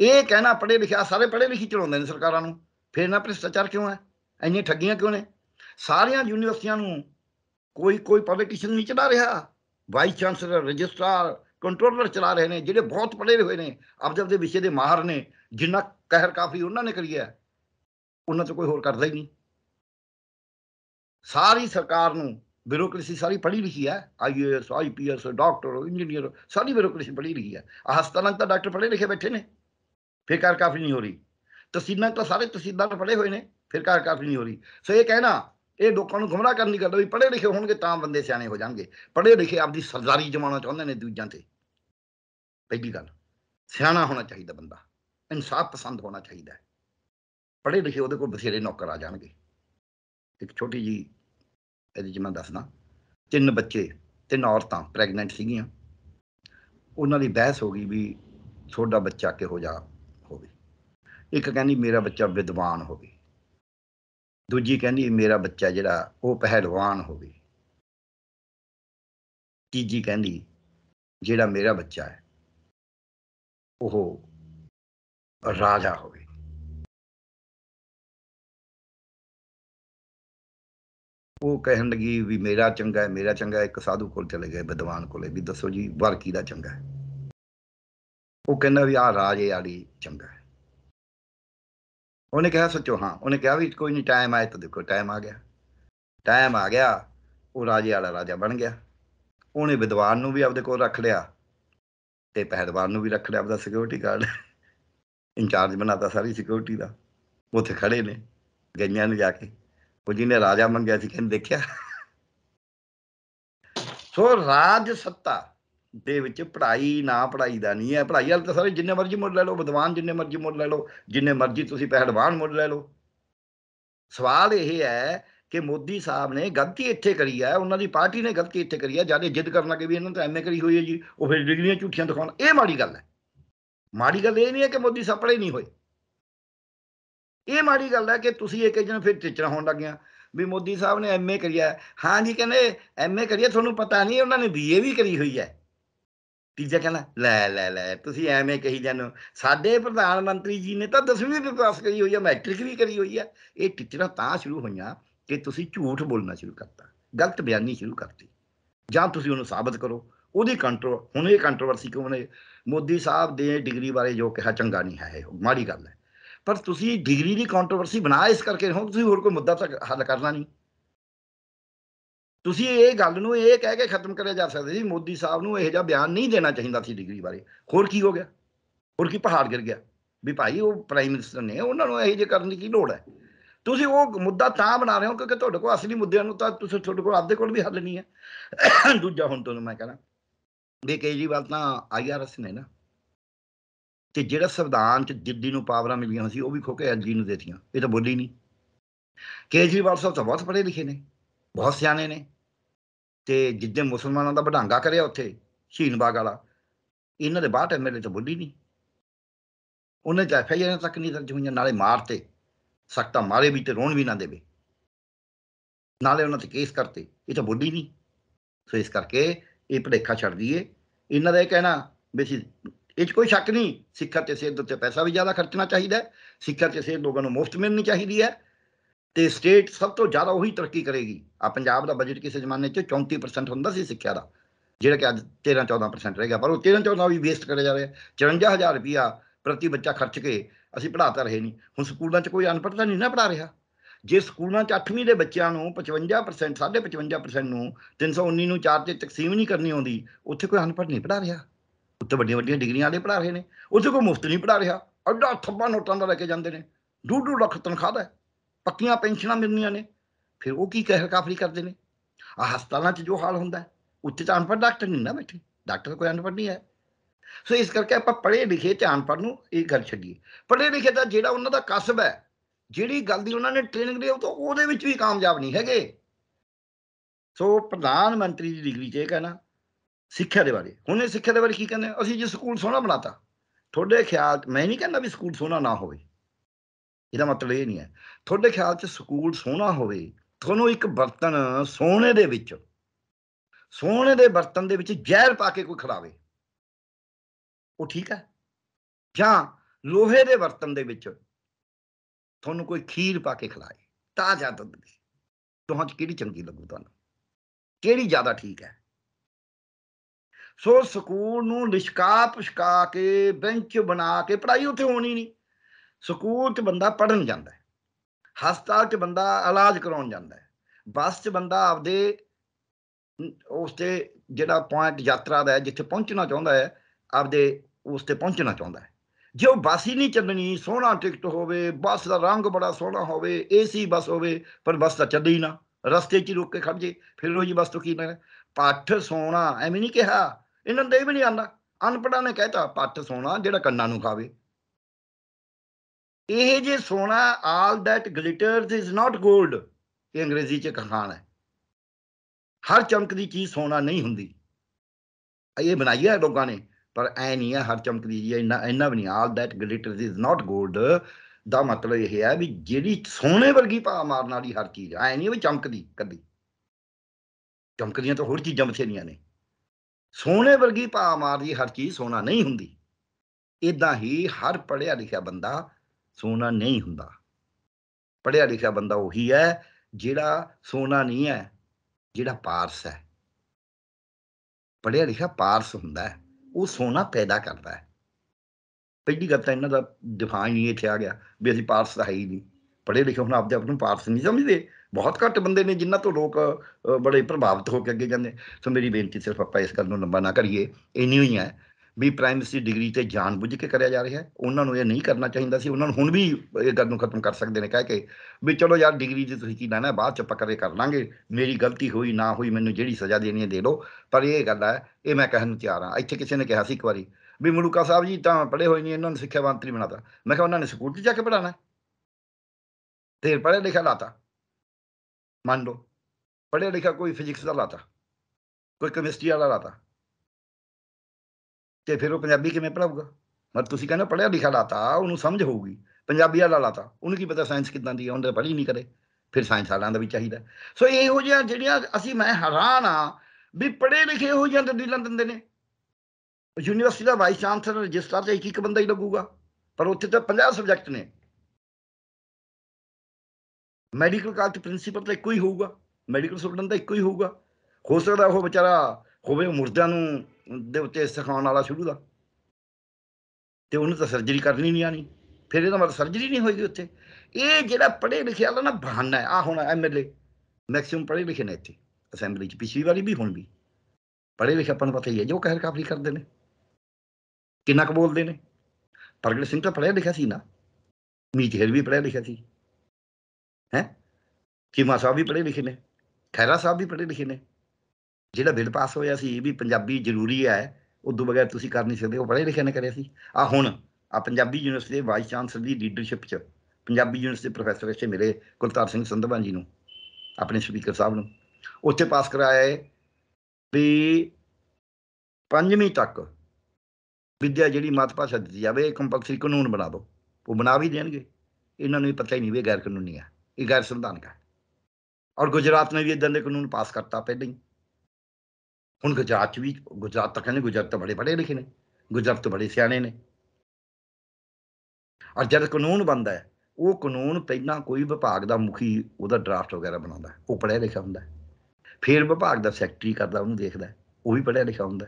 ਇਹ ਕਹਿਣਾ ਪੜੇ ਲਿਖਿਆ ਸਾਰੇ ਪੜ੍ਹੇ ਲਿਖੀ ਚੜਾਉਂਦੇ ਨੇ ਸਰਕਾਰਾਂ ਨੂੰ ਫਿਰ ਨਾ ਭ੍ਰਿਸ਼ਟਾਚਾਰ ਕਿਉਂ ਹੈ ਐਨੀ ਠੱਗੀਆਂ ਕਿਉਂ ਨੇ ਸਾਰੀਆਂ ਯੂਨੀਵਰਸਿਟੀਆਂ ਨੂੰ ਕੋਈ ਕੋਈ ਪੋਲੀਟੀਸ਼ੀਅਨ ਨਹੀਂ ਚੜਾ ਰਿਹਾ ਵਾਈਸ ਚਾਂਸਲਰ ਰਜਿਸਟਰਾਰ ਕੰਟਰੋਲਰ ਚਲਾ ਰਹੇ ਨੇ ਜਿਹੜੇ ਬਹੁਤ ਪੜ੍ਹੇ ਹੋਏ ਨੇ ਆਪਦੇ ਦੇ ਵਿਸ਼ੇ ਦੇ ਮਾਹਰ ਨੇ ਜਿੰਨਾ ਕਹਿਰ ਕਾਫੀ ਉਹਨਾਂ ਨੇ ਕਰੀਆ ਉਹਨਾਂ ਤੋਂ ਕੋਈ ਹੋਰ ਕਰਦਾ ਹੀ ਨਹੀਂ ਸਾਰੀ ਸਰਕਾਰ ਨੂੰ ਬਿਊਰੋਕ੍ਰੇਸੀ ਸਾਰੀ ਪੜ੍ਹੀ ਲਿਖੀ ਹੈ ਆਈਏਐਸ ਆਈਪੀਐਸ ਡਾਕਟਰ ਇੰਜੀਨੀਅਰ ਸਾਰੀ ਬਿਊਰੋਕ੍ਰੇਸੀ ਪੜ੍ਹੀ ਲਿਖੀ ਹੈ ਆ ਹਸਪਤਾਲਾਂ ਤਾਂ ਡਾਕਟਰ ਪੜ੍ਹੇ ਲਿਖੇ ਬੈਠੇ ਨੇ ਫਿਰ ਕਾਰ ਕਾਫੀ ਨਹੀਂ ਹੋ ਰਹੀ ਤਹਿਸੀਲਾਂ ਤਾਂ ਸਾਰੇ ਤਹਿਸੀਲਦਾਰ ਪੜ੍ਹੇ ਹੋਏ ਨੇ ਫਿਰ ਕਾਰ ਕਾਫੀ ਨਹੀਂ ਹੋ ਰਹੀ ਸੋ ਇਹ ਕਹਿਣਾ ਇਹ ਲੋਕਾਂ ਨੂੰ ਗੁੰਮਰਾਹ ਕਰਨ ਦੀ ਗੱਲ ਵੀ ਪੜ੍ਹੇ ਲਿਖੇ ਹੋਣਗੇ ਤਾਂ ਬੰਦੇ ਸਿਆਣੇ ਹੋ ਜਾਣਗੇ ਪੜ੍ਹੇ ਲਿਖੇ ਆਪਦੀ ਸਰਦਾਰੀ ਜਮਾਉਣਾ ਚਾਹੁੰਦੇ ਨੇ ਦੂਜਿਆਂ ਤੇ ਪਹਿਲੀ ਗੱਲ ਸਿਆਣਾ ਹੋਣਾ ਚਾਹੀਦਾ ਬੰਦਾ ਇਨਸਾਫ ਪਸੰਦ ਹੋਣਾ ਚਾਹੀਦਾ ਪੜ੍ਹੇ ਲਿਖੇ ਉਹਦੇ ਕੋਲ ਬਥੇਰੇ ਨੌਕਰ ਆ ਜਾਣਗੇ ਇੱਕ ਛੋਟੀ ਜੀ ਇਹਦੀ ਜਿਵੇਂ ਦੱਸਣਾ ਤਿੰਨ ਬੱਚੇ ਤਿੰਨ ਔਰਤਾਂ ਪ੍ਰੈਗਨੈਂਟ ਸੀਗੀਆਂ ਉਹਨਾਂ ਦੀ ਬਹਿਸ ਹੋ ਗਈ ਵੀ ਛੋਟਾ ਬੱਚਾ ਕਿਹੋ ਜਿਹਾ ਹੋਵੇ ਇੱਕ ਕਹਿੰਦੀ ਮੇਰਾ ਬੱਚਾ ਵਿਦਵਾਨ ਹੋਵੇ ਦੂਜੀ ਕਹਿੰਦੀ ਮੇਰਾ ਬੱਚਾ ਜਿਹੜਾ ਉਹ ਪਹਿਲਵਾਨ ਹੋਵੇ ਤੀਜੀ ਕਹਿੰਦੀ ਜਿਹੜਾ ਮੇਰਾ ਬੱਚਾ ਹੈ ਉਹ ਰਾਜਾ ਹੋਵੇ ਉਹ ਕਹਿਣ ਲੱਗੀ ਵੀ ਮੇਰਾ ਚੰਗਾ ਹੈ ਮੇਰਾ ਚੰਗਾ ਇੱਕ ਸਾਧੂ ਕੋਲ ਚਲੇ ਗਏ ਵਿਦਵਾਨ ਕੋਲੇ ਵੀ ਦੱਸੋ ਜੀ ਵਰ ਦਾ ਚੰਗਾ ਹੈ ਉਹ ਕਹਿੰਦਾ ਵੀ ਆ ਰਾਜੇ ਵਾਲੀ ਚੰਗਾ ਹੈ ਉਹਨੇ ਕਿਹਾ ਸੱਚੋ ਹਾਂ ਉਹਨੇ ਕਿਹਾ ਵੀ ਕੋਈ ਨਹੀਂ ਟਾਈਮ ਆਇਆ ਤਾਂ ਦੇਖੋ ਟਾਈਮ ਆ ਗਿਆ ਟਾਈਮ ਆ ਗਿਆ ਉਹ ਰਾਜੇ ਵਾਲਾ ਰਾਜਾ ਬਣ ਗਿਆ ਉਹਨੇ ਵਿਦਵਾਨ ਨੂੰ ਵੀ ਆਪਦੇ ਕੋਲ ਰੱਖ ਲਿਆ ਤੇ ਪਹਿਲਵਾਨ ਨੂੰ ਵੀ ਰੱਖ ਲਿਆ ਆਪਦਾ ਸਿਕਿਉਰਿਟੀ ਗਾਰਡ ਇੰਚਾਰਜ ਬਣਾਤਾ ਸਾਰੀ ਸਿਕਿਉਰਿਟੀ ਦਾ ਉੱਥੇ ਖੜੇ ਨੇ ਗਈਆਂ ਨੂੰ ਜਾ ਕੇ ਉਹ ਜਿਹਨੇ ਰਾਜਾ ਮੰਗਿਆ ਸੀ ਕਹਿੰਦੇ ਦੇਖਿਆ ਸੋ ਰਾਜ ਸੱਤਾ ਦੇ ਵਿੱਚ ਪੜਾਈ ਨਾ ਪੜਾਈ ਦਾ ਨਹੀਂ ਹੈ ਪੜਾਈ ਵਾਲੇ ਤਾਂ ਸਾਰੇ ਜਿੰਨੇ ਮਰਜ਼ੀ ਮੁੱਲ ਲੈ ਲਓ ਵਿਦਵਾਨ ਜਿੰਨੇ ਮਰਜ਼ੀ ਮੁੱਲ ਲੈ ਲਓ ਜਿੰਨੇ ਮਰਜ਼ੀ ਤੁਸੀਂ ਪਹਿਲਵਾਨ ਮੁੱਲ ਲੈ ਲਓ ਸਵਾਲ ਇਹ ਹੈ ਕਿ ਮੋਦੀ ਸਾਹਿਬ ਨੇ ਗਲਤੀ ਇੱਥੇ ਕਰੀ ਹੈ ਉਹਨਾਂ ਦੀ ਪਾਰਟੀ ਨੇ ਗਲਤੀ ਇੱਥੇ ਕਰੀ ਹੈ ਇਹ ਜਿੱਦ ਕਰਨ ਲੱਗੇ ਵੀ ਇਹਨਾਂ ਤਾਂ ਐਮਏ ਕਰੀ ਹੋਈ ਹੈ ਜੀ ਉਹ ਫਿਰ ਡਿਗਰੀਆਂ ਝੂਠੀਆਂ ਦਿਖਾਉਣ ਇਹ ਮਾੜੀ ਗੱਲ ਹੈ ਮਾੜੀ ਗੱਲ ਇਹ ਨਹੀਂ ਹੈ ਕਿ ਮੋਦੀ ਸਾਹਿਬ ਪੜੇ ਨਹੀਂ ਹੋਏ ਇਹ ਮਾੜੀ ਗੱਲ ਹੈ ਕਿ ਤੁਸੀਂ ਇੱਕ ਜਣ ਫਿਰ ਚਿਚਰਾ ਹੋਣ ਲੱਗ ਗਿਆ ਵੀ ਮੋਦੀ ਸਾਹਿਬ ਨੇ ਐਮਏ ਕਰਿਆ ਹਾਂ ਜੀ ਕਹਿੰਦੇ ਐਮਏ ਕਰਿਆ ਤੁਹਾਨੂੰ ਪਤਾ ਨਹੀਂ ਉਹਨਾਂ ਨੇ ਬੀਏ ਵੀ ਕਰੀ ਹੋਈ ਹੈ ਤੀਜਾ ਕਹਿੰਦਾ ਲੈ ਲੈ ਲੈ ਤੁਸੀਂ ਐਵੇਂ ਕਹੀ ਜਾਂਦੇ ਸਾਡੇ ਪ੍ਰਧਾਨ ਮੰਤਰੀ ਜੀ ਨੇ ਤਾਂ 10ਵੀਂ ਵੀ ਪਾਸ ਕਰੀ ਹੋਈ ਆ ਮੈਟ੍ਰਿਕ ਵੀ ਕਰੀ ਹੋਈ ਆ ਇਹ ਟਿੱਚਰਾਂ ਤਾਂ ਸ਼ੁਰੂ ਹੋਈਆਂ ਕਿ ਤੁਸੀਂ ਝੂਠ ਬੋਲਣਾ ਸ਼ੁਰੂ ਕਰਤਾ ਗਲਤ ਬਿਆਨੀ ਸ਼ੁਰੂ ਕਰਤੀ ਜਾਂ ਤੁਸੀਂ ਉਹਨੂੰ ਸਾਬਤ ਕਰੋ ਉਹਦੀ ਕੰਟਰੋ ਹੁਣ ਇਹ ਕੰਟਰੋਵਰਸੀ ਕਿਉਂ ਨੇ ਮੋਦੀ ਸਾਹਿਬ ਦੇ ਡਿਗਰੀ ਬਾਰੇ ਜੋ ਕਿਹਾ ਚੰਗਾ ਨਹੀਂ ਹੈ ਇਹ ਮਾੜੀ ਗੱਲ ਹੈ ਪਰ ਤੁਸੀਂ ਡਿਗਰੀ ਦੀ ਕੰਟਰੋਵਰਸੀ ਬਣਾ ਇਸ ਕਰਕੇ ਹੋ ਤੁਸੀਂ ਹੋਰ ਕੋਈ ਮੁੱਦਾ ਤਾਂ ਹੱਲ ਕਰਨਾ ਨਹੀਂ ਤੁਸੀਂ ਇਹ ਗੱਲ ਨੂੰ ਇਹ ਕਹਿ ਕੇ ਖਤਮ ਕਰਿਆ ਜਾ ਸਕਦਾ ਸੀ ਮੋਦੀ ਸਾਹਿਬ ਨੂੰ ਇਹ ਜਿਹਾ ਬਿਆਨ ਨਹੀਂ ਦੇਣਾ ਚਾਹੀਦਾ ਸੀ ਡਿਗਰੀ ਬਾਰੇ ਹੋਰ ਕੀ ਹੋ ਗਿਆ ਹੋਰ ਕੀ ਪਹਾੜ ਗਿਰ ਗਿਆ ਵੀ ਭਾਈ ਉਹ ਪ੍ਰਾਈਮ ਮਿਨਿਸਟਰ ਨੇ ਉਹਨਾਂ ਨੂੰ ਇਹ ਜੇ ਕਰਨ ਦੀ ਕੀ ਲੋੜ ਹੈ ਤੁਸੀਂ ਉਹ ਮੁੱਦਾ ਤਾਂ ਬਣਾ ਰਹੇ ਹੋ ਕਿਉਂਕਿ ਤੁਹਾਡੇ ਕੋਲ ਅਸਲੀ ਮੁੱਦਿਆਂ ਨੂੰ ਤਾਂ ਤੁਸੀਂ ਤੁਹਾਡੇ ਕੋਲ ਆਪਦੇ ਕੋਲ ਵੀ ਹੱਲ ਨਹੀਂ ਹੈ ਦੂਜਾ ਹੁਣ ਤੁਹਾਨੂੰ ਮੈਂ ਕਹਣਾ ਵੀ ਕੇਜਰੀਵਾਲ ਤਾਂ ਆਈਆਰਐਸ ਨੇ ਨਾ ਤੇ ਜਿਹੜਾ ਸੰਵਿਧਾਨ ਚ ਦਿੱਲੀ ਨੂੰ ਪਾਵਰਾਂ ਮਿਲੀਆਂ ਸੀ ਉਹ ਵੀ ਖੋ ਕੇ ਐਲਜੀ ਨੂੰ ਦੇਤੀਆਂ ਇਹ ਤਾਂ ਬੋਲੀ ਨਹੀਂ ਕੇਜਰੀਵਾਲ ਸਾਹਿਬ ਤਾਂ ਬਹੁਤ ਪੜ੍ਹੇ ਲਿਖੇ ਨੇ ਬਹੁਤ ਸਿਆਣੇ ਨੇ ਤੇ ਜਿੱਦੇ ਮੁਸਲਮਾਨਾਂ ਦਾ ਵਡਾਂਗਾ ਕਰਿਆ ਉੱਥੇ ਬਾਗ ਵਾਲਾ ਇਹਨਾਂ ਦੇ ਬਾਅਦ ਐਮਐਲਏ ਤਾਂ ਬੁੱਢੀ ਨਹੀਂ ਉਹਨੇ ਤਾਂ ਐਫਆਈਆਰ ਤੱਕ ਨਹੀਂ ਦਰਜ ਹੋਈਆਂ ਨਾਲੇ ਮਾਰਤੇ ਸਖਤਾ ਮਾਰੇ ਵੀ ਤੇ ਰੋਣ ਵੀ ਨਾ ਦੇਵੇ ਨਾਲੇ ਉਹਨਾਂ ਤੇ ਕੇਸ ਕਰਤੇ ਇਹ ਤਾਂ ਬੁੱਢੀ ਨਹੀਂ ਸੋ ਇਸ ਕਰਕੇ ਇਹ ਭੜੇਖਾ ਛੱਡ ਦਈਏ ਇਹਨਾਂ ਦਾ ਇਹ ਕਹਿਣਾ ਵੀ ਇਹ ਕੋਈ ਸ਼ੱਕ ਨਹੀਂ ਸਿੱਖਾਂ ਤੇ ਸਿਹਤ ਉੱਤੇ ਪੈਸਾ ਵੀ ਜ਼ਿਆਦਾ ਖਰਚਣਾ ਚਾਹੀਦਾ ਸਿੱਖਾਂ ਤੇ ਸਿਹਤ ਲੋਕਾਂ ਨੂੰ ਮੁਫਤ ਮਿਲਣੀ ਚਾਹੀਦੀ ਹੈ ਤੇ ਸਟੇਟ ਸਭ ਤੋਂ ਜ਼ਿਆਦਾ ਉਹੀ ਤਰੱਕੀ ਕਰੇਗੀ ਆ ਪੰਜਾਬ ਦਾ ਬਜਟ ਕਿਸੇ ਜ਼ਮਾਨੇ 'ਚ 34% ਹੁੰਦਾ ਸੀ ਸਿੱਖਿਆ ਦਾ ਜਿਹੜਾ ਕਿ ਅੱਜ 13-14% ਰਹਿ ਗਿਆ ਪਰ ਉਹ 13-14 ਵੀ ਵੇਸਟ ਕਰਿਆ ਜਾ ਰਿਹਾ 54000 ਰੁਪਿਆ ਪ੍ਰਤੀ ਬੱਚਾ ਖਰਚ ਕੇ ਅਸੀਂ ਪੜਾਤਾ ਰਹੇ ਨਹੀਂ ਹੁਣ ਸਕੂਲਾਂ 'ਚ ਕੋਈ ਅਨਪੜਤਾ ਨਹੀਂ ਨਾ ਪੜਾ ਰਿਹਾ ਜੇ ਸਕੂਲਾਂ 'ਚ 8ਵੀਂ ਦੇ ਬੱਚਿਆਂ ਨੂੰ 55% 55% ਨੂੰ 319 ਨੂੰ 4 ਤੇ ਤਕਸੀਮ ਨਹੀਂ ਕਰਨੀ ਆਉਂਦੀ ਉੱਥੇ ਕੋਈ ਅਨਪੜ੍ਹ ਨਹੀਂ ਪੜਾ ਰਿਹਾ ਉੱਥੇ ਵੱਡੀਆਂ ਵੱਡੀਆਂ ਡਿਗਰੀਆਂ ਵਾਲੇ ਪੜਾ ਰਹੇ ਨੇ ਉੱਥੇ ਕੋਈ ਮੁਫਤ ਨਹੀਂ ਪੜਾ ਰਿਹਾ ਅੱਡਾ ਥੱਬਾ ਨੋਟਾਂ ਦਾ ਲੈ ਕੇ ਜਾਂਦੇ ਨੇ ਡੂ ਡੂ ਲੱਖ ਤਨਖਾਹ ਦਾ ਪੱਕੀਆਂ ਪੈਨਸ਼ਨਾਂ ਮਿਲਣੀਆਂ ਨੇ ਫਿਰ ਉਹ ਕੀ ਕਹਿ ਕਾਫਰੀ ਕਰਦੇ ਨੇ ਆ ਹਸਪਤਾਲਾਂ 'ਚ ਜੋ ਹਾਲ ਹੁੰਦਾ ਉੱਥੇ ਤਾਂ ਅਨਪੜ੍ਹ ਡਾਕਟਰ ਨਹੀਂ ਨਾ ਬੈਠੇ ਡਾਕਟਰ ਕੋਈ ਅਨਪੜ੍ਹ ਨਹੀਂ ਹੈ ਸੋ ਇਸ ਕਰਕੇ ਆਪਾਂ ਪੜ੍ਹੇ ਲਿਖੇ ਤੇ ਅਨਪੜ੍ਹ ਨੂੰ ਇਹ ਗੱਲ ਛੱਡੀਏ ਪੜ੍ਹੇ ਲਿਖੇ ਦਾ ਜਿਹੜਾ ਉਹਨਾਂ ਦਾ ਕਸਬ ਹੈ ਜਿਹੜੀ ਗੱਲ ਦੀ ਉਹਨਾਂ ਨੇ ਟ੍ਰੇਨਿੰਗ ਲਈ ਉਹ ਤਾਂ ਉਹਦੇ ਵਿੱਚ ਵੀ ਕਾਮਯਾਬ ਨਹੀਂ ਹੈਗੇ ਸੋ ਪ੍ਰਧਾਨ ਮੰਤਰੀ ਦੀ ਡਿਗਰੀ ਤੇ ਕਹਿਣਾ ਸਿੱਖਿਆ ਦੇ ਬਾਰੇ ਹੁਣ ਇਹ ਸਿੱਖਿਆ ਦੇ ਬਾਰੇ ਕੀ ਕਹਿੰਦੇ ਅਸੀਂ ਜੇ ਸਕੂਲ ਸੋਹਣਾ ਬਣਾਤਾ ਤੁਹਾਡੇ ਖਿਆਲ ਮੈਂ ਨਹੀਂ ਕਹਿੰਦਾ ਵੀ ਸਕੂਲ ਸੋਹਣਾ ਨਾ ਹੋਵੇ ਇਹਦਾ ਮਤਲਬ ਇਹ ਨਹੀਂ ਹੈ ਤੁਹਾਡੇ ਖਿਆਲ 'ਚ ਸਕੂਲ ਸੋਹਣਾ ਹੋਵੇ ਤੁਹਾਨੂੰ ਇੱਕ ਬਰਤਨ ਸੋਨੇ ਦੇ ਵਿੱਚ ਸੋਨੇ ਦੇ ਬਰਤਨ ਦੇ ਵਿੱਚ ਜ਼ਹਿਰ ਪਾ ਕੇ ਕੋਈ ਖੜਾਵੇ ਉਹ ਠੀਕ ਹੈ ਜਾਂ ਲੋਹੇ ਦੇ ਬਰਤਨ ਦੇ ਵਿੱਚ ਤੁਹਾਨੂੰ ਕੋਈ ਖੀਰ ਪਾ ਕੇ ਖਿਲਾਏ ਤਾਜ਼ਾ ਦੁੱਧ ਦੀ ਤੁਹਾਨੂੰ ਕਿਹੜੀ ਚੰਗੀ ਲੱਗੂ ਤੁਹਾਨੂੰ ਕਿਹੜੀ ਜ਼ਿਆਦਾ ਠੀਕ ਹੈ ਸੋ ਸਕੂਲ ਨੂੰ ਲਿਸ਼ਕਾ ਪੁਸ਼ਕਾ ਕੇ ਬੈਂਚ ਬਣਾ ਕੇ ਪੜਾਈ ਉੱਥੇ ਹੋਣੀ ਨਹੀਂ ਸਕੂਲ 'ਚ ਬੰਦਾ ਪੜਨ ਜਾਂਦਾ ਹੈ ਹਸਪਤਾਲ 'ਚ ਬੰਦਾ ਇਲਾਜ ਕਰਾਉਣ ਜਾਂਦਾ ਹੈ ਬੱਸ 'ਚ ਬੰਦਾ ਆਪਦੇ ਉਸ ਤੇ ਜਿਹੜਾ ਪੁਆਇੰਟ ਯਾਤਰਾ ਦਾ ਹੈ ਜਿੱਥੇ ਪਹੁੰਚਣਾ ਚਾਹੁੰਦਾ ਹੈ ਆਪਦੇ ਉਸ ਤੇ ਪਹੁੰਚਣਾ ਚਾਹੁੰਦਾ ਹੈ ਜੇ ਉਹ ਬੱਸ ਹੀ ਨਹੀਂ ਚੱਲਣੀ ਸੋਹਣਾ ਟਿਕਟ ਹੋਵੇ ਬੱਸ ਦਾ ਰੰਗ ਬੜਾ ਸੋਹਣਾ ਹੋਵੇ ਏਸੀ ਬੱਸ ਹੋਵੇ ਪਰ ਬੱਸ ਤਾਂ ਚੱਲੇ ਨਾ ਰਸਤੇ 'ਚ ਰੁਕ ਕੇ ਖੜ ਜੇ ਫਿਰ ਉਹ ਜੀ ਬੱਸ ਤੋਂ ਕੀ ਲੈਣਾ ਪੱਠ ਸੋਹਣਾ ਐਵੇਂ ਨਹੀਂ ਕਿਹਾ ਇਹਨਾਂ ਦੇ ਵੀ ਨਹੀਂ ਆਂਦਾ ਅਨਪੜਾ ਨੇ ਕਹਿਤਾ ਪੱਠ ਸੋਹਣਾ ਜਿਹੜਾ ਕੰਨਾਂ ਨੂੰ ਖਾਵੇ ਇਹ ਜੇ ਸੋਨਾ ਆਲ ਦੈਟ ਗਲਿਟਰਸ ਇਜ਼ ਨਾਟ 골ਡ ਇਹ ਅੰਗਰੇਜ਼ੀ ਚ ਕਹਾਣ ਹੈ ਹਰ ਚਮਕਦੀ ਚੀਜ਼ ਸੋਨਾ ਨਹੀਂ ਹੁੰਦੀ ਇਹ ਬਣਾਈ ਹੈ ਲੋਕਾਂ ਨੇ ਪਰ ਐ ਨਹੀਂ ਹੈ ਹਰ ਚਮਕਦੀ ਜੀ ਇੰਨਾ ਇੰਨਾ ਵੀ ਨਹੀਂ ਆਲ ਦੈਟ ਗਲਿਟਰਸ ਇਜ਼ ਨਾਟ 골ਡ ਦਾ ਮਤਲਬ ਇਹ ਹੈ ਵੀ ਜਿਹੜੀ ਸੋਨੇ ਵਰਗੀ ਭਾ ਮਾਰਨ ਵਾਲੀ ਹਰ ਚੀਜ਼ ਐ ਨਹੀਂ ਵੀ ਚਮਕਦੀ ਕਦੀ ਚਮਕਦੀਆਂ ਤਾਂ ਹੋਰ ਚੀਜ਼ਾਂ ਬਥੇਰੀਆਂ ਨੇ ਸੋਨੇ ਵਰਗੀ ਭਾ ਮਾਰਦੀ ਹਰ ਚੀਜ਼ ਸੋਨਾ ਨਹੀਂ ਹੁੰਦੀ ਇਦਾਂ ਹੀ ਹਰ ਪੜਿਆ ਲਿਖਿਆ ਬੰਦਾ ਸੋਨਾ ਨਹੀਂ ਹੁੰਦਾ ਪੜਿਆ ਲਿਖਿਆ ਬੰਦਾ ਉਹੀ ਹੈ ਜਿਹੜਾ ਸੋਨਾ ਨਹੀਂ ਹੈ ਜਿਹੜਾ ਪਾਰਸ ਹੈ ਪੜਿਆ ਲਿਖਿਆ ਪਾਰਸ ਹੁੰਦਾ ਹੈ ਉਹ ਸੋਨਾ ਪੈਦਾ ਕਰਦਾ ਹੈ ਪਹਿਲੀ ਗੱਲ ਤਾਂ ਇਹਨਾਂ ਦਾ ਡਿਫਾਈਨ ਹੀ ਇੱਥੇ ਆ ਗਿਆ ਵੀ ਅਸੀਂ ਪਾਰਸ ਤਾਂ ਹੈ ਹੀ ਨਹੀਂ ਪੜੇ ਲਿਖੇ ਹੁਣ ਆਪਦੇ ਆਪ ਨੂੰ ਪਾਰਸ ਨਹੀਂ ਸਮਝਦੇ ਬਹੁਤ ਘੱਟ ਬੰਦੇ ਨੇ ਜਿਨ੍ਹਾਂ ਤੋਂ ਲੋਕ ਬੜੇ ਪ੍ਰਭਾਵਿਤ ਹੋ ਕੇ ਅੱਗੇ ਜਾਂਦੇ ਸੋ ਮੇਰੀ ਬੇਨਤੀ ਸਿਰਫ ਆਪਾਂ ਇਸ ਗੱਲ ਨੂੰ ਲੰਬਾ ਨਾ ਕਰੀਏ ਇੰਨੀ ਹੀ ਹੈ ਵੀ ਪ੍ਰਾਈਮ ਡਿਗਰੀ ਤੇ ਜਾਣਬੁੱਝ ਕੇ ਕਰਿਆ ਜਾ ਰਿਹਾ ਹੈ ਉਹਨਾਂ ਨੂੰ ਇਹ ਨਹੀਂ ਕਰਨਾ ਚਾਹੀਦਾ ਸੀ ਉਹਨਾਂ ਨੂੰ ਹੁਣ ਵੀ ਇਹ ਗੱਲ ਨੂੰ ਖਤਮ ਕਰ ਸਕਦੇ ਨੇ ਕਹਿ ਕੇ ਵੀ ਚਲੋ ਯਾਰ ਡਿਗਰੀ ਦੀ ਤੁਸੀਂ ਕੀ ਲੈਣਾ ਬਾਅਦ ਚ ਪਕੜੇ ਕਰ ਲਾਂਗੇ ਮੇਰੀ ਗਲਤੀ ਹੋਈ ਨਾ ਹੋਈ ਮੈਨੂੰ ਜਿਹੜੀ ਸਜ਼ਾ ਦੇਣੀ ਹੈ ਦੇ ਲਓ ਪਰ ਇਹ ਗੱਲ ਹੈ ਇਹ ਮੈਂ ਕਹਿਣ ਨੂੰ ਤਿਆਰ ਹਾਂ ਇੱਥੇ ਕਿਸੇ ਨੇ ਕਿਹਾ ਸੀ ਇੱਕ ਵਾਰੀ ਵੀ ਮਲੂਕਾ ਸਾਹਿਬ ਜੀ ਤਾਂ ਪੜ੍ਹੇ ਹੋਏ ਨਹੀਂ ਇਹਨਾਂ ਨੂੰ ਸਿੱਖਿਆ ਮੰਤਰੀ ਬਣਾਤਾ ਮੈਂ ਕਿਹਾ ਉਹਨਾਂ ਨੇ ਸਕੂਲ 'ਚ ਜਾ ਕੇ ਪੜਾਣਾ ਤੇ ਪੜ੍ਹੇ ਲਿਖਿਆ ਲਾਤਾ ਮੰਨ ਲਓ ਪੜ੍ਹੇ ਲਿਖਿਆ ਕੋਈ ਫਿਜ਼ਿਕਸ ਦਾ ਲਾਤਾ ਕੋਈ ਕੈਮਿਸਟਰੀ ਵਾਲਾ ਲਾਤਾ ਤੇ ਫਿਰ ਉਹ ਪੰਜਾਬੀ ਕਿਵੇਂ ਪੜਾਊਗਾ ਮਰ ਤੁਸੀਂ ਕਹਿੰਦੇ ਪੜਿਆ ਲਿਖਿਆ ਲਾਤਾ ਉਹਨੂੰ ਸਮਝ ਹੋਊਗੀ ਪੰਜਾਬੀ ਵਾਲਾ ਲਾਤਾ ਉਹਨੂੰ ਕੀ ਪਤਾ ਸਾਇੰਸ ਕਿਦਾਂ ਦੀ ਹੈ ਉਹਨੇ ਪੜ੍ਹੀ ਨਹੀਂ ਕਰੇ ਫਿਰ ਸਾਇੰਸ ਵਾਲਾਂ ਦਾ ਵੀ ਚਾਹੀਦਾ ਸੋ ਇਹੋ ਜਿਹਾ ਜਿਹੜੀਆਂ ਅਸੀਂ ਮੈਂ ਹੈਰਾਨ ਆ ਵੀ ਪੜ੍ਹੇ ਲਿਖੇ ਹੋ ਜਾਂਦੇ ਡੀਲਾਂ ਦਿੰਦੇ ਨੇ ਯੂਨੀਵਰਸਿਟੀ ਦਾ ਵਾਈਸ ਚਾਂਸਲਰ ਰਜਿਸਟਰ ਤੇ ਇੱਕ ਇੱਕ ਬੰਦਾ ਹੀ ਲੱਗੂਗਾ ਪਰ ਉੱਥੇ ਤਾਂ 50 ਸਬਜੈਕਟ ਨੇ ਮੈਡੀਕਲ ਕਾਲਜ ਪ੍ਰਿੰਸੀਪਲ ਤਾਂ ਇੱਕੋ ਹੀ ਹੋਊਗਾ ਮੈਡੀਕਲ ਸਟੂਡੈਂਟ ਦਾ ਇੱਕੋ ਹੀ ਹੋਊਗਾ ਹੋ ਸਕਦਾ ਉਹ ਵਿਚਾਰਾ ਹੋਵੇ ਮੁਰਦਿਆਂ ਨੂੰ ਦੇ ਉੱਤੇ ਸਿਖਾਉਣ ਵਾਲਾ ਸ਼ੁਰੂ ਦਾ ਤੇ ਉਹਨੂੰ ਤਾਂ ਸਰਜਰੀ ਕਰਨੀ ਨਹੀਂ ਆਣੀ ਫਿਰ ਇਹਦਾ ਮਤਲਬ ਸਰਜਰੀ ਨਹੀਂ ਹੋਏਗੀ ਉੱਥੇ ਇਹ ਜਿਹੜਾ ਪੜ੍ਹੇ ਲਿਖੇ ਵਾਲਾ ਨਾ ਬਹਾਨਾ ਆ ਹੁਣ ਐਮਐਲਏ ਮੈਕਸਿਮਮ ਪੜ੍ਹੇ ਲਿਖੇ ਨੇ ਇੱਥੇ ਅਸੈਂਬਲੀ ਚ ਪਿਛਲੀ ਵਾਰੀ ਵੀ ਹੁਣ ਵੀ ਪੜ੍ਹੇ ਲਿਖੇ ਆਪਾਂ ਨੂੰ ਪਤਾ ਹੀ ਹੈ ਜੋ ਕਹਿਰ ਕਾਫੀ ਕਰਦੇ ਨੇ ਕਿੰਨਾ ਕੁ ਬੋਲਦੇ ਨੇ ਪ੍ਰਗਟ ਸਿੰਘ ਤਾਂ ਪੜ੍ਹਿਆ ਲਿਖਿਆ ਸੀ ਨਾ ਮੀਤ ਹੇਰ ਵੀ ਪੜ੍ਹਿਆ ਲਿਖਿਆ ਸੀ ਹੈ ਕੀ ਮਾਸਾ ਵੀ ਪੜ੍ਹੇ ਲਿਖੇ ਨੇ ਖੈਰਾ ਸਾਹਿਬ ਵੀ ਪੜ੍ਹੇ ਲਿਖੇ ਨੇ ਜਿਹੜਾ ਬਿੱਲ ਪਾਸ ਹੋਇਆ ਸੀ ਵੀ ਪੰਜਾਬੀ ਜ਼ਰੂਰੀ ਹੈ ਉਦੋਂ ਬਗੈਰ ਤੁਸੀਂ ਕਰ ਨਹੀਂ ਸਕਦੇ ਉਹ ਪੜ੍ਹੇ ਲਿਖੇ ਨੇ ਕਰਿਆ ਸੀ ਆ ਹੁਣ ਆ ਪੰਜਾਬੀ ਯੂਨੀਵਰਸਿਟੀ ਦੇ ਵਾਈਸ ਚਾਂਸਲਰ ਦੀ ਲੀਡਰਸ਼ਿਪ 'ਚ ਪੰਜਾਬੀ ਯੂਨੀਵਰਸਿਟੀ ਦੇ ਪ੍ਰੋਫੈਸਰ ਇੱਥੇ ਮਿਲੇ ਕੁਲਤਾਰ ਸਿੰਘ ਸੰਧਵਾਂ ਜੀ ਨੂੰ ਆਪਣੇ ਸਪੀਕਰ ਸਾਹਿਬ ਨੂੰ ਉੱਥੇ ਪਾਸ ਕਰਾਇਆ ਹੈ ਵੀ ਪੰਜਵੀਂ ਤੱਕ ਵਿਦਿਆ ਜਿਹੜੀ ਮਾਤ ਭਾਸ਼ਾ ਦਿੱਤੀ ਜਾਵੇ ਕੰਪਲਸਰੀ ਕਾਨੂੰਨ ਬਣਾ ਦਿਓ ਉਹ ਬਣਾ ਵੀ ਦੇਣਗੇ ਇਹਨਾਂ ਨੂੰ ਪਤਾ ਹੀ ਨਹੀਂ ਵੀ ਗੈਰ ਕਾਨੂੰਨੀ ਆ ਇਹ ਗੈਰ ਸੰਵਿਧਾਨਕ ਆ ਔਰ ਗੁਜਰਾਤ ਨੇ ਵੀ ਇਦਾਂ ਦੇ ਕਾਨੂੰਨ ਪਾਸ ਕਰਤਾ ਪਹਿਲਾਂ ਹੀ ਹੁਣ ਗੁਜਰਾਤ 'ਚ ਵੀ ਗੁਜਰਾਤ ਤਾਂ ਕਹਿੰਦੇ ਗੁਜਰਾਤ ਤਾਂ ਬੜੇ ਬੜੇ ਲਿਖੇ ਨੇ ਗੁਜਰਾਤ ਬੜੇ ਸਿਆਣੇ ਨੇ ਔਰ ਜਦ ਕਾਨੂੰਨ ਬੰਦਾ ਹੈ ਉਹ ਕਾਨੂੰਨ ਪਹਿਲਾਂ ਕੋਈ ਵਿਭਾਗ ਦਾ ਮੁਖੀ ਉਹਦਾ ਡਰਾਫਟ ਵਗੈਰਾ ਬਣਾਉਂਦਾ ਉਹ ਪੜਿਆ ਲਿਖਿਆ ਹੁੰਦਾ ਫਿਰ ਵਿਭਾਗ ਦਾ ਸੈਕਟਰੀ ਕਰਦਾ ਉਹਨੂੰ ਦੇਖਦਾ ਉਹ ਵੀ ਪੜਿਆ ਲਿਖਿਆ ਹੁੰਦਾ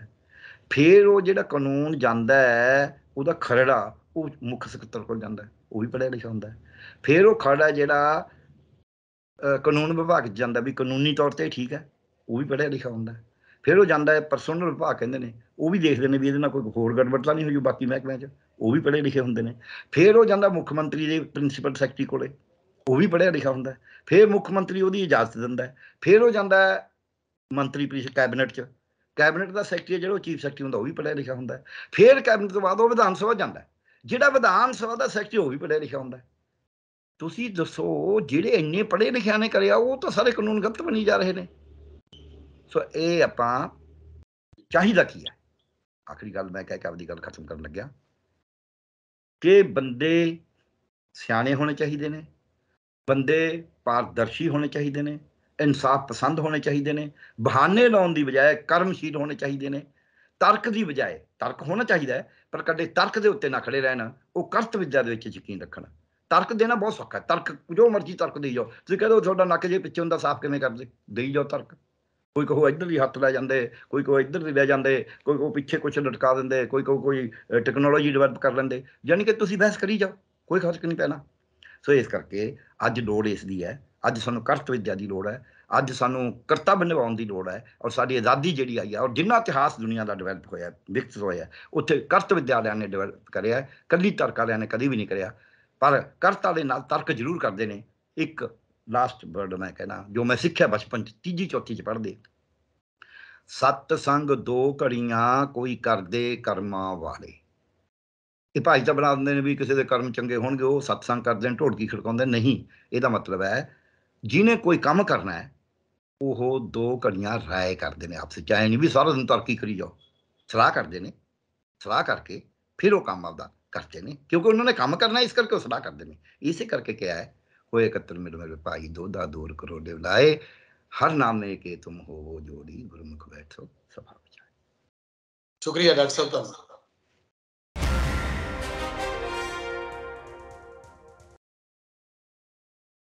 ਫਿਰ ਉਹ ਜਿਹੜਾ ਕਾਨੂੰਨ ਜਾਂਦਾ ਹੈ ਉਹਦਾ ਖਰੜਾ ਉਹ ਮੁੱਖ ਸਕੱਤਰ ਕੋਲ ਜਾਂਦਾ ਉਹ ਵੀ ਪੜਿਆ ਲਿਖਿਆ ਹੁੰਦਾ ਫਿਰ ਉਹ ਖਰੜਾ ਜਿਹੜਾ ਕਾਨੂੰਨ ਵਿਭਾਗ ਜਾਂਦਾ ਵੀ ਕਾਨੂੰਨੀ ਤੌਰ ਤੇ ਠੀਕ ਹੈ ਉਹ ਵੀ ਪੜਿਆ ਲਿਖਿਆ ਹੁੰਦਾ ਫਿਰ ਉਹ ਜਾਂਦਾ ਹੈ ਪਰਸਨਲ ਵਿਭਾਗ ਕਹਿੰਦੇ ਨੇ ਉਹ ਵੀ ਦੇਖਦੇ ਨੇ ਵੀ ਇਹਦੇ ਨਾਲ ਕੋਈ ਹੋਰ ਗੜਬੜਤਾ ਨਹੀਂ ਹੋਈ ਬਾਕੀ ਮਹਿਕਮਿਆਂ 'ਚ ਉਹ ਵੀ ਪੜ੍ਹੇ ਲਿਖੇ ਹੁੰਦੇ ਨੇ ਫਿਰ ਉਹ ਜਾਂਦਾ ਮੁੱਖ ਮੰਤਰੀ ਦੇ ਪ੍ਰਿੰਸੀਪਲ ਸੈਕਟਰੀ ਕੋਲੇ ਉਹ ਵੀ ਪੜ੍ਹਿਆ ਲਿਖਿਆ ਹੁੰਦਾ ਫਿਰ ਮੁੱਖ ਮੰਤਰੀ ਉਹਦੀ ਇਜਾਜ਼ਤ ਦਿੰਦਾ ਫਿਰ ਉਹ ਜਾਂਦਾ ਮੰਤਰੀ ਪ੍ਰੀਸ਼ਦ ਕੈਬਨਿਟ 'ਚ ਕੈਬਨਿਟ ਦਾ ਸੈਕਟਰੀ ਜਿਹੜਾ ਉਹ ਚੀਫ ਸੈਕਟਰੀ ਹੁੰਦਾ ਉਹ ਵੀ ਪੜ੍ਹਿਆ ਲਿਖਿਆ ਹੁੰਦਾ ਫਿਰ ਕੈਬਨਿਟ ਤੋਂ ਬਾਅਦ ਉਹ ਵਿਧਾਨ ਸਭਾ ਜਾਂਦਾ ਜਿਹੜਾ ਵਿਧਾਨ ਸਭਾ ਦਾ ਸੈਕਟਰੀ ਉਹ ਵੀ ਪੜ੍ਹਿਆ ਲਿਖਿਆ ਹੁੰਦਾ ਤੁਸੀਂ ਦੱਸੋ ਜਿਹੜੇ ਇੰਨੇ ਪੜ੍ਹੇ ਲਿਖਿਆ ਨੇ ਕਰਿਆ ਉਹ ਤਾਂ ਸਾਰੇ ਕਾਨੂੰਨ ਗਲਤ ਬਣੀ ਜਾ ਰਹੇ ਨੇ ਸੋ ਇਹ ਆਪਾਂ ਚਾਹੀਦਾ ਕੀ ਹੈ ਆਖਰੀ ਗੱਲ ਮੈਂ ਕਹਿ ਕੇ ਆਪਣੀ ਗੱਲ ਖਤਮ ਕਰਨ ਲੱਗਿਆ ਕਿ ਬੰਦੇ ਸਿਆਣੇ ਹੋਣੇ ਚਾਹੀਦੇ ਨੇ ਬੰਦੇ ਪਾਰਦਰਸ਼ੀ ਹੋਣੇ ਚਾਹੀਦੇ ਨੇ ਇਨਸਾਫ ਪਸੰਦ ਹੋਣੇ ਚਾਹੀਦੇ ਨੇ ਬਹਾਨੇ ਲਾਉਣ ਦੀ ਬਜਾਏ ਕਰਮਸ਼ੀਲ ਹੋਣੇ ਚਾਹੀਦੇ ਨੇ ਤਰਕ ਦੀ ਬਜਾਏ ਤਰਕ ਹੋਣਾ ਚਾਹੀਦਾ ਪਰ ਕਦੇ ਤਰਕ ਦੇ ਉੱਤੇ ਨਾ ਖੜੇ ਰਹਿਣਾ ਉਹ ਕਰਤ ਦੇ ਵਿੱਚ ਯਕੀਨ ਰੱਖਣਾ ਤਰਕ ਦੇਣਾ ਬਹੁਤ ਸੌਖਾ ਹੈ ਤਰਕ ਜੋ ਮਰਜ਼ੀ ਤਰਕ ਦੇਈ ਜਾਓ ਤੁਸੀਂ ਹੋ ਤੁਹਾਡਾ ਨੱਕ ਜੇ ਪਿੱਛੇ ਹੁੰਦਾ ਸਾਫ਼ ਕਿਵੇਂ ਕਰਦੇ ਦੇਈ ਜਾਓ ਤਰਕ ਕੋਈ ਕੋ ਇੱਧਰ ਵੀ ਹੱਥ ਲੈ ਜਾਂਦੇ ਕੋਈ ਕੋ ਇੱਧਰ ਵੀ ਲੈ ਜਾਂਦੇ ਕੋਈ ਕੋ ਪਿੱਛੇ ਕੁਝ ਲਟਕਾ ਦਿੰਦੇ ਕੋਈ ਕੋ ਕੋਈ ਟੈਕਨੋਲੋਜੀ ਡਿਵੈਲਪ ਕਰ ਲੈਂਦੇ ਯਾਨੀ ਕਿ ਤੁਸੀਂ ਬਹਿਸ ਕਰੀ ਜਾਓ ਕੋਈ ਖਰਚ ਨਹੀਂ ਪੈਣਾ ਸੋ ਇਸ ਕਰਕੇ ਅੱਜ ਲੋੜ ਇਸ ਦੀ ਹੈ ਅੱਜ ਸਾਨੂੰ ਕਰਤ ਵਿਦਿਆ ਦੀ ਲੋੜ ਹੈ ਅੱਜ ਸਾਨੂੰ ਕਰਤੱਵ ਨਿਭਾਉਣ ਦੀ ਲੋੜ ਹੈ ਔਰ ਸਾਡੀ ਆਜ਼ਾਦੀ ਜਿਹੜੀ ਆਈ ਹੈ ਔਰ ਜਿੰਨਾ ਇਤਿਹਾਸ ਦੁਨੀਆ ਦਾ ਡਿਵੈਲਪ ਹੋਇਆ ਵਿਕਸਿਤ ਹੋਇਆ ਉੱਥੇ ਕਰਤ ਵਿਦਿਆਲਿਆਂ ਨੇ ਡਿਵੈਲਪ ਕਰਿਆ ਕੱਲੀ ਤਰਕ ਵਾਲਿਆਂ ਨੇ ਕਦੀ ਵੀ ਨਹੀਂ ਕਰਿਆ ਪਰ ਕਰਤਾ ਦੇ ਨਾਲ ਤਰਕ ਜ਼ਰੂਰ ਕਰਦੇ ਨੇ ਇੱਕ ਲਾਸਟ ਵਰਡ ਮੈਂ ਕਹਿਣਾ ਜੋ ਮੈਂ ਸਿੱਖਿਆ ਬਚਪਨ ਚ ਤੀਜੀ ਚੌਥੀ ਚ ਪੜ੍ਹਦੇ ਸਤ ਸੰਗ ਦੋ ਘੜੀਆਂ ਕੋਈ ਕਰਦੇ ਕਰਮਾਂ ਵਾਲੇ ਇਹ ਭਾਈ ਤਾਂ ਬਣਾ ਦਿੰਦੇ ਨੇ ਵੀ ਕਿਸੇ ਦੇ ਕਰਮ ਚੰਗੇ ਹੋਣਗੇ ਉਹ ਸੰਗ ਕਰਦੇ ਨੇ ਢੋਲਕੀ ਖੜਕਾਉਂਦੇ ਨਹੀਂ ਇਹਦਾ ਮਤਲਬ ਹੈ ਜਿਨੇ ਕੋਈ ਕੰਮ ਕਰਨਾ ਹੈ ਉਹ ਦੋ ਘੜੀਆਂ ਰਾਏ ਕਰਦੇ ਨੇ ਆਪਸੇ ਚਾਹੇ ਨਹੀਂ ਵੀ ਸਾਰਾ ਦਿਨ ਤਰਕੀ ਕਰੀ ਜਾਓ ਸਲਾਹ ਕਰਦੇ ਨੇ ਸਲਾਹ ਕਰਕੇ ਫਿਰ ਉਹ ਕੰਮ ਆਪਦਾ ਕਰਦੇ ਨੇ ਕਿਉਂਕਿ ਉਹਨਾਂ ਨੇ ਕੰਮ ਕਰਨਾ ਇਸ ਕਰਕੇ ਉਹ ਸਲਾਹ ਕਰਦੇ ਨੇ ਇਸੇ ਕਰਕੇ ਕਿਹਾ ਹੈ ਹੋਏ ਕਤਲ ਮਿਲ ਮਿਲ ਭਾਈ ਦੋਦਾ ਦੂਰ ਕਰੋ ਦੇ ਲਾਏ ਹਰ ਨਾਮੇ ਕੇ ਤੁਮ ਹੋਵੋ ਜੋੜੀ ਗੁਰਮੁਖ ਬੈਠੋ ਸਭਾ ਵਿਚਾਰੇ ਸ਼ੁਕਰੀਆ ਡਾਕਟਰ ਸਾਹਿਬ ਦਾ